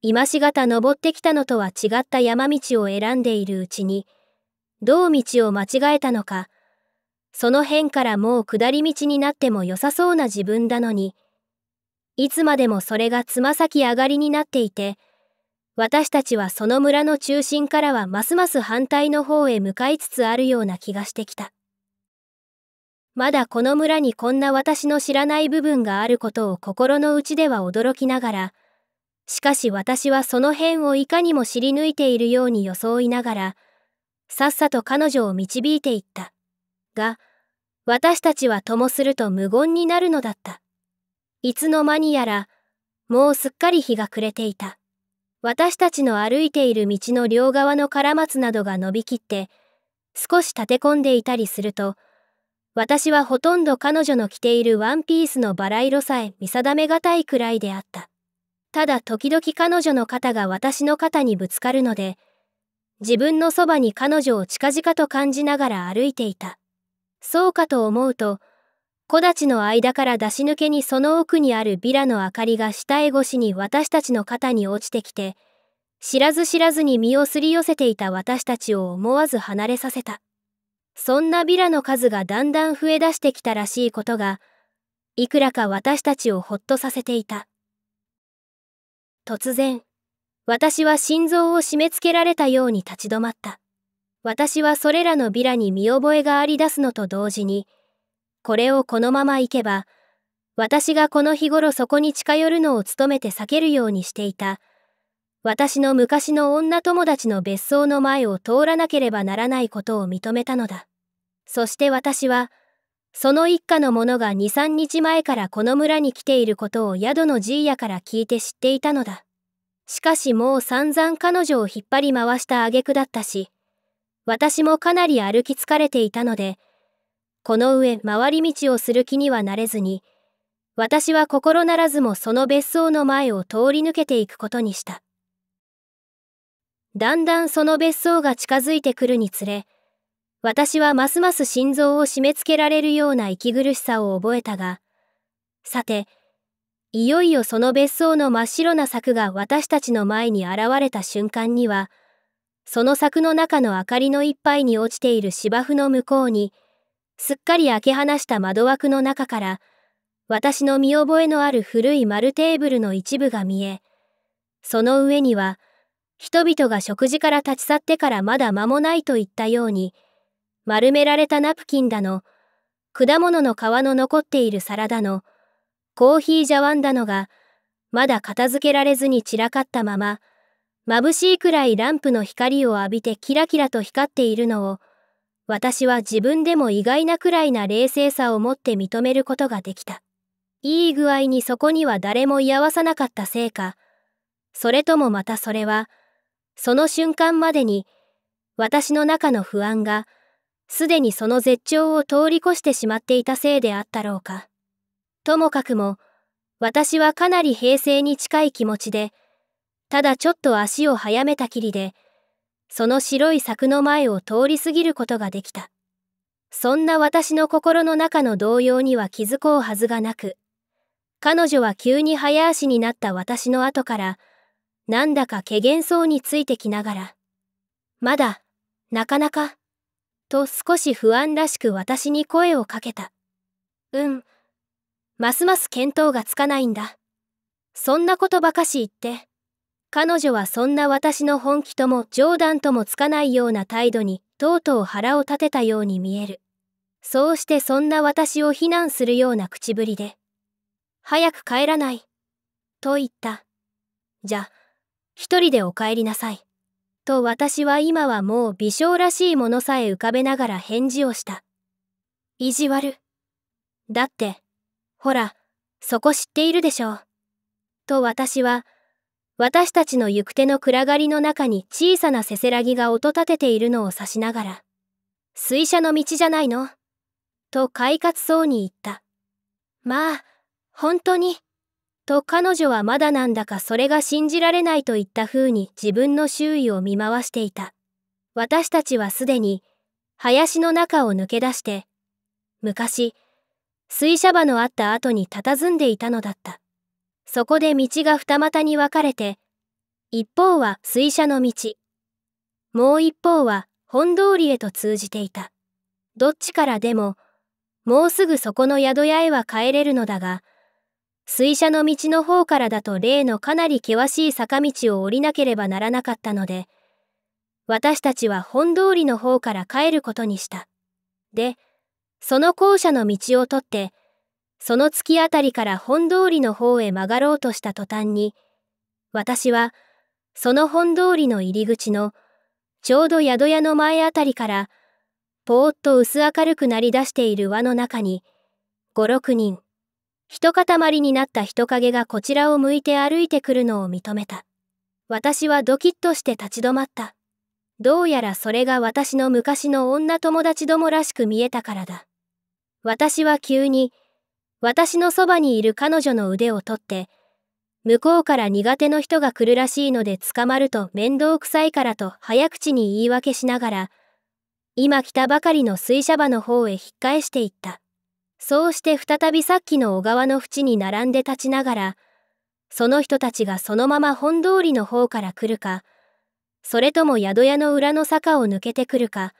今しがた登ってきたのとは違った山道を選んでいるうちに、どう道を間違えたのか、その辺からもう下り道になっても良さそうな自分なのに、いつまでもそれがつま先上がりになっていて、私たちはその村の中心からはますます反対の方へ向かいつつあるような気がしてきた。まだこの村にこんな私の知らない部分があることを心の内では驚きながら、しかし私はその辺をいかにも知り抜いているように装いながら、さっさと彼女を導いていった。が、私たちはともすると無言になるのだった。いつの間にやら、もうすっかり日が暮れていた。私たちの歩いている道の両側のカラマツなどが伸びきって、少し立て込んでいたりすると、私はほとんど彼女の着ているワンピースのバラ色さえ見定めがたいくらいであった。ただ時々彼女の肩が私の肩にぶつかるので、自分のそばに彼女を近々と感じながら歩いていた。そうかと思うと、木立の間から出し抜けにその奥にあるビラの明かりが下絵越しに私たちの肩に落ちてきて、知らず知らずに身をすり寄せていた私たちを思わず離れさせた。そんなビラの数がだんだん増え出してきたらしいことが、いくらか私たちをほっとさせていた。突然、私は心臓を締め付けられたように立ち止まった。私はそれらのビラに見覚えがあり出すのと同時に、これをこのまま行けば、私がこの日頃そこに近寄るのを努めて避けるようにしていた、私の昔の女友達の別荘の前を通らなければならないことを認めたのだ。そして私は、その一家の者が二三日前からこの村に来ていることを宿のじいやから聞いて知っていたのだ。しかしもう散々彼女を引っ張り回した挙句だったし、私もかなり歩き疲れていたので、この上回り道をする気にはなれずに、私は心ならずもその別荘の前を通り抜けていくことにした。だんだんその別荘が近づいてくるにつれ、私はますます心臓を締め付けられるような息苦しさを覚えたが、さて、いよいよその別荘の真っ白な柵が私たちの前に現れた瞬間には、その柵の中の明かりのいっぱいに落ちている芝生の向こうに、すっかり開け放した窓枠の中から、私の見覚えのある古い丸テーブルの一部が見え、その上には、人々が食事から立ち去ってからまだ間もないと言ったように、丸められたナプキンだの、果物の皮の残っている皿だの、コーヒー茶碗だのが、まだ片付けられずに散らかったまま、眩しいくらいランプの光を浴びてキラキラと光っているのを、私は自分でも意外なくらいな冷静さを持って認めることができた。いい具合にそこには誰も居合わさなかったせいか、それともまたそれは、その瞬間までに、私の中の不安が、すでにその絶頂を通り越してしまっていたせいであったろうか。ともかくも、私はかなり平静に近い気持ちで、ただちょっと足を早めたきりで、その白い柵の前を通り過ぎることができた。そんな私の心の中の動揺には気づこうはずがなく、彼女は急に早足になった私の後から、なんだか怪げそうについてきながら、まだ、なかなか、と少し不安らしく私に声をかけた。うん。ますます見当がつかないんだ。そんなことばかし言って、彼女はそんな私の本気とも冗談ともつかないような態度にとうとう腹を立てたように見える。そうしてそんな私を非難するような口ぶりで、早く帰らない。と言った。じゃ、一人でお帰りなさい。と私は今はもう微笑らしいものさえ浮かべながら返事をした。意地悪。だって、ほら、そこ知っているでしょう。と私は、私たちの行く手の暗がりの中に小さなせせらぎが音立てているのを指しながら、水車の道じゃないのと快活そうに言った。まあ、本当に。と彼女はまだなんだかそれが信じられないといった風に自分の周囲を見回していた。私たちはすでに林の中を抜け出して、昔、水車場のあった後に佇んでいたのだった。そこで道が二股に分かれて、一方は水車の道、もう一方は本通りへと通じていた。どっちからでも、もうすぐそこの宿屋へは帰れるのだが、水車の道の方からだと例のかなり険しい坂道を降りなければならなかったので、私たちは本通りの方から帰ることにした。で、その校舎の道を取って、その月あたりから本通りの方へ曲がろうとした途端に、私は、その本通りの入り口の、ちょうど宿屋の前あたりから、ぽーっと薄明るくなり出している輪の中に、五六人、一塊になった人影がこちらを向いて歩いてくるのを認めた。私はドキッとして立ち止まった。どうやらそれが私の昔の女友達どもらしく見えたからだ。私は急に、私のそばにいる彼女の腕を取って、向こうから苦手の人が来るらしいので捕まると面倒くさいからと早口に言い訳しながら、今来たばかりの水車場の方へ引っ返していった。そうして再びさっきの小川の縁に並んで立ちながら、その人たちがそのまま本通りの方から来るか、それとも宿屋の裏の坂を抜けてくるか、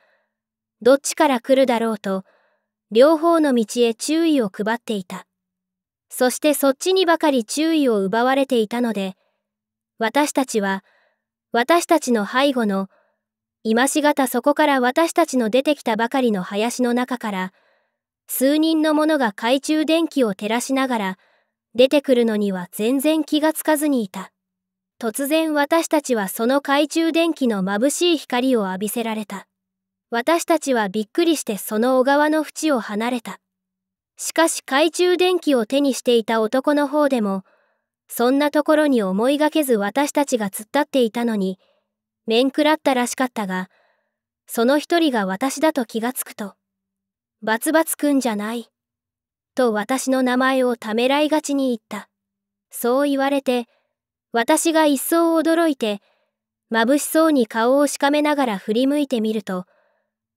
どっちから来るだろうと、両方の道へ注意を配っていた。そしてそっちにばかり注意を奪われていたので、私たちは、私たちの背後の、今しがたそこから私たちの出てきたばかりの林の中から、数人の者が懐中電気を照らしながら、出てくるのには全然気がつかずにいた。突然私たちはその懐中電気の眩しい光を浴びせられた。私たちはびっくりしてその小川の淵を離れた。しかし懐中電気を手にしていた男の方でも、そんなところに思いがけず私たちが突っ立っていたのに、面食らったらしかったが、その一人が私だと気がつくと、バツバツくんじゃない。と私の名前をためらいがちに言った。そう言われて、私が一層驚いて、眩しそうに顔をしかめながら振り向いてみると、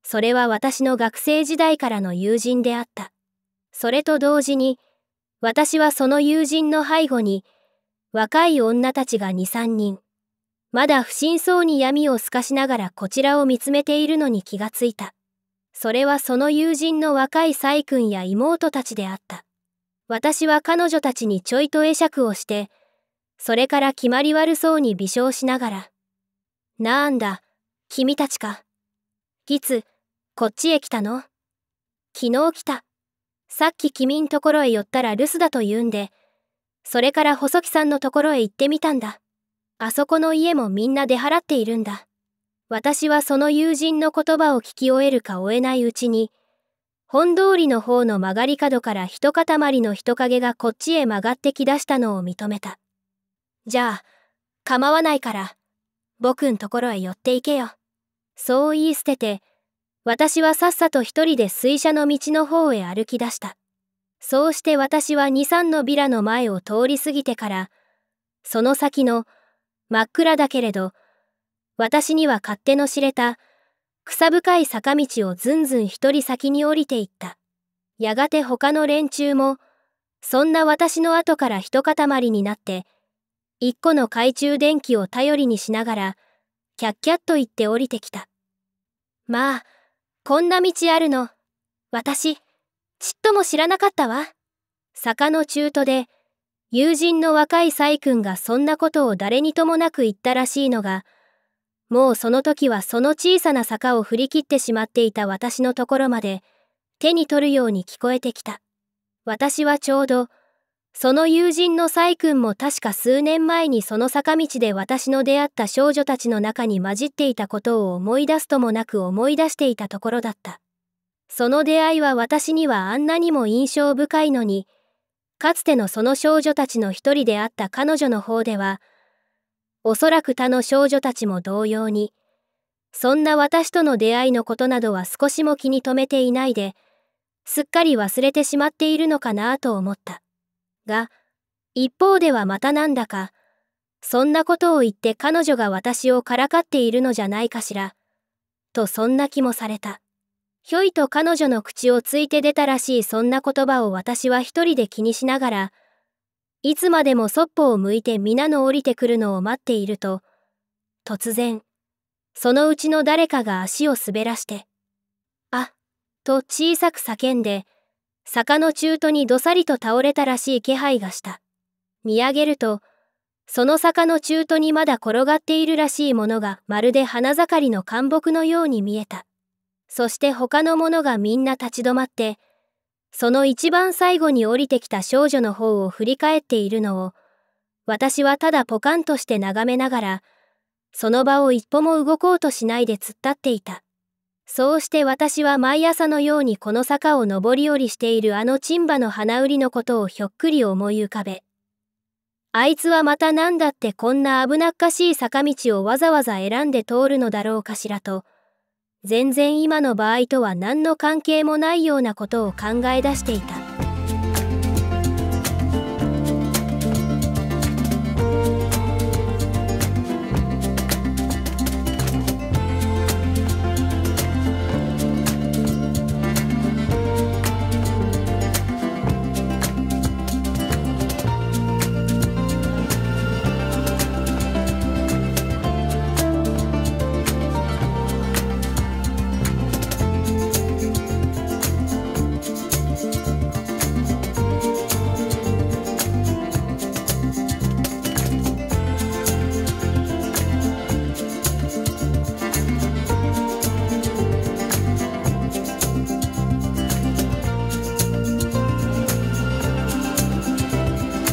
それは私の学生時代からの友人であった。それと同時に、私はその友人の背後に、若い女たちが2、3人、まだ不審そうに闇を透かしながらこちらを見つめているのに気がついた。それはその友人の若い細君や妹たちであった。私は彼女たちにちょいと会釈をして、それから決まり悪そうに微笑しながら、なんだ、君たちか。いつ、こっちへ来たの昨日来た。さっき君んところへ寄ったら留守だと言うんで、それから細木さんのところへ行ってみたんだ。あそこの家もみんな出払っているんだ。私はその友人の言葉を聞き終えるか終えないうちに、本通りの方の曲がり角から一塊の人影がこっちへ曲がってきだしたのを認めた。じゃあ、構わないから、僕んところへ寄っていけよ。そう言い捨てて、私はさっさと一人で水車の道の方へ歩き出した。そうして私は二三のビラの前を通り過ぎてから、その先の真っ暗だけれど、私には勝手の知れた草深い坂道をずんずん一人先に降りていった。やがて他の連中も、そんな私の後から一塊になって、一個の懐中電気を頼りにしながら、キャッキャッと言って降りてきた。まあ、こんな道あるの。私、ちっとも知らなかったわ。坂の中途で、友人の若い細君がそんなことを誰にともなく言ったらしいのが、もうその時はその小さな坂を振り切ってしまっていた私のところまで、手に取るように聞こえてきた。私はちょうど、その友人のサイ君も確か数年前にその坂道で私の出会った少女たちの中に混じっていたことを思い出すともなく思い出していたところだった。その出会いは私にはあんなにも印象深いのに、かつてのその少女たちの一人であった彼女の方では、おそらく他の少女たちも同様に、そんな私との出会いのことなどは少しも気に留めていないで、すっかり忘れてしまっているのかなと思った。が、一方ではまたなんだか、そんなことを言って彼女が私をからかっているのじゃないかしら、とそんな気もされた。ひょいと彼女の口をついて出たらしいそんな言葉を私は一人で気にしながら、いつまでもそっぽを向いて皆の降りてくるのを待っていると、突然、そのうちの誰かが足を滑らして、あ、と小さく叫んで、坂の中途にどさりと倒れたらしい気配がした。見上げると、その坂の中途にまだ転がっているらしいものがまるで花盛りの干木のように見えた。そして他のものがみんな立ち止まって、その一番最後に降りてきた少女の方を振り返っているのを、私はただポカンとして眺めながら、その場を一歩も動こうとしないで突っ立っていた。そうして私は毎朝のようにこの坂を上り下りしているあのチンバの花売りのことをひょっくり思い浮かべ。あいつはまた何だってこんな危なっかしい坂道をわざわざ選んで通るのだろうかしらと、全然今の場合とは何の関係もないようなことを考え出していた。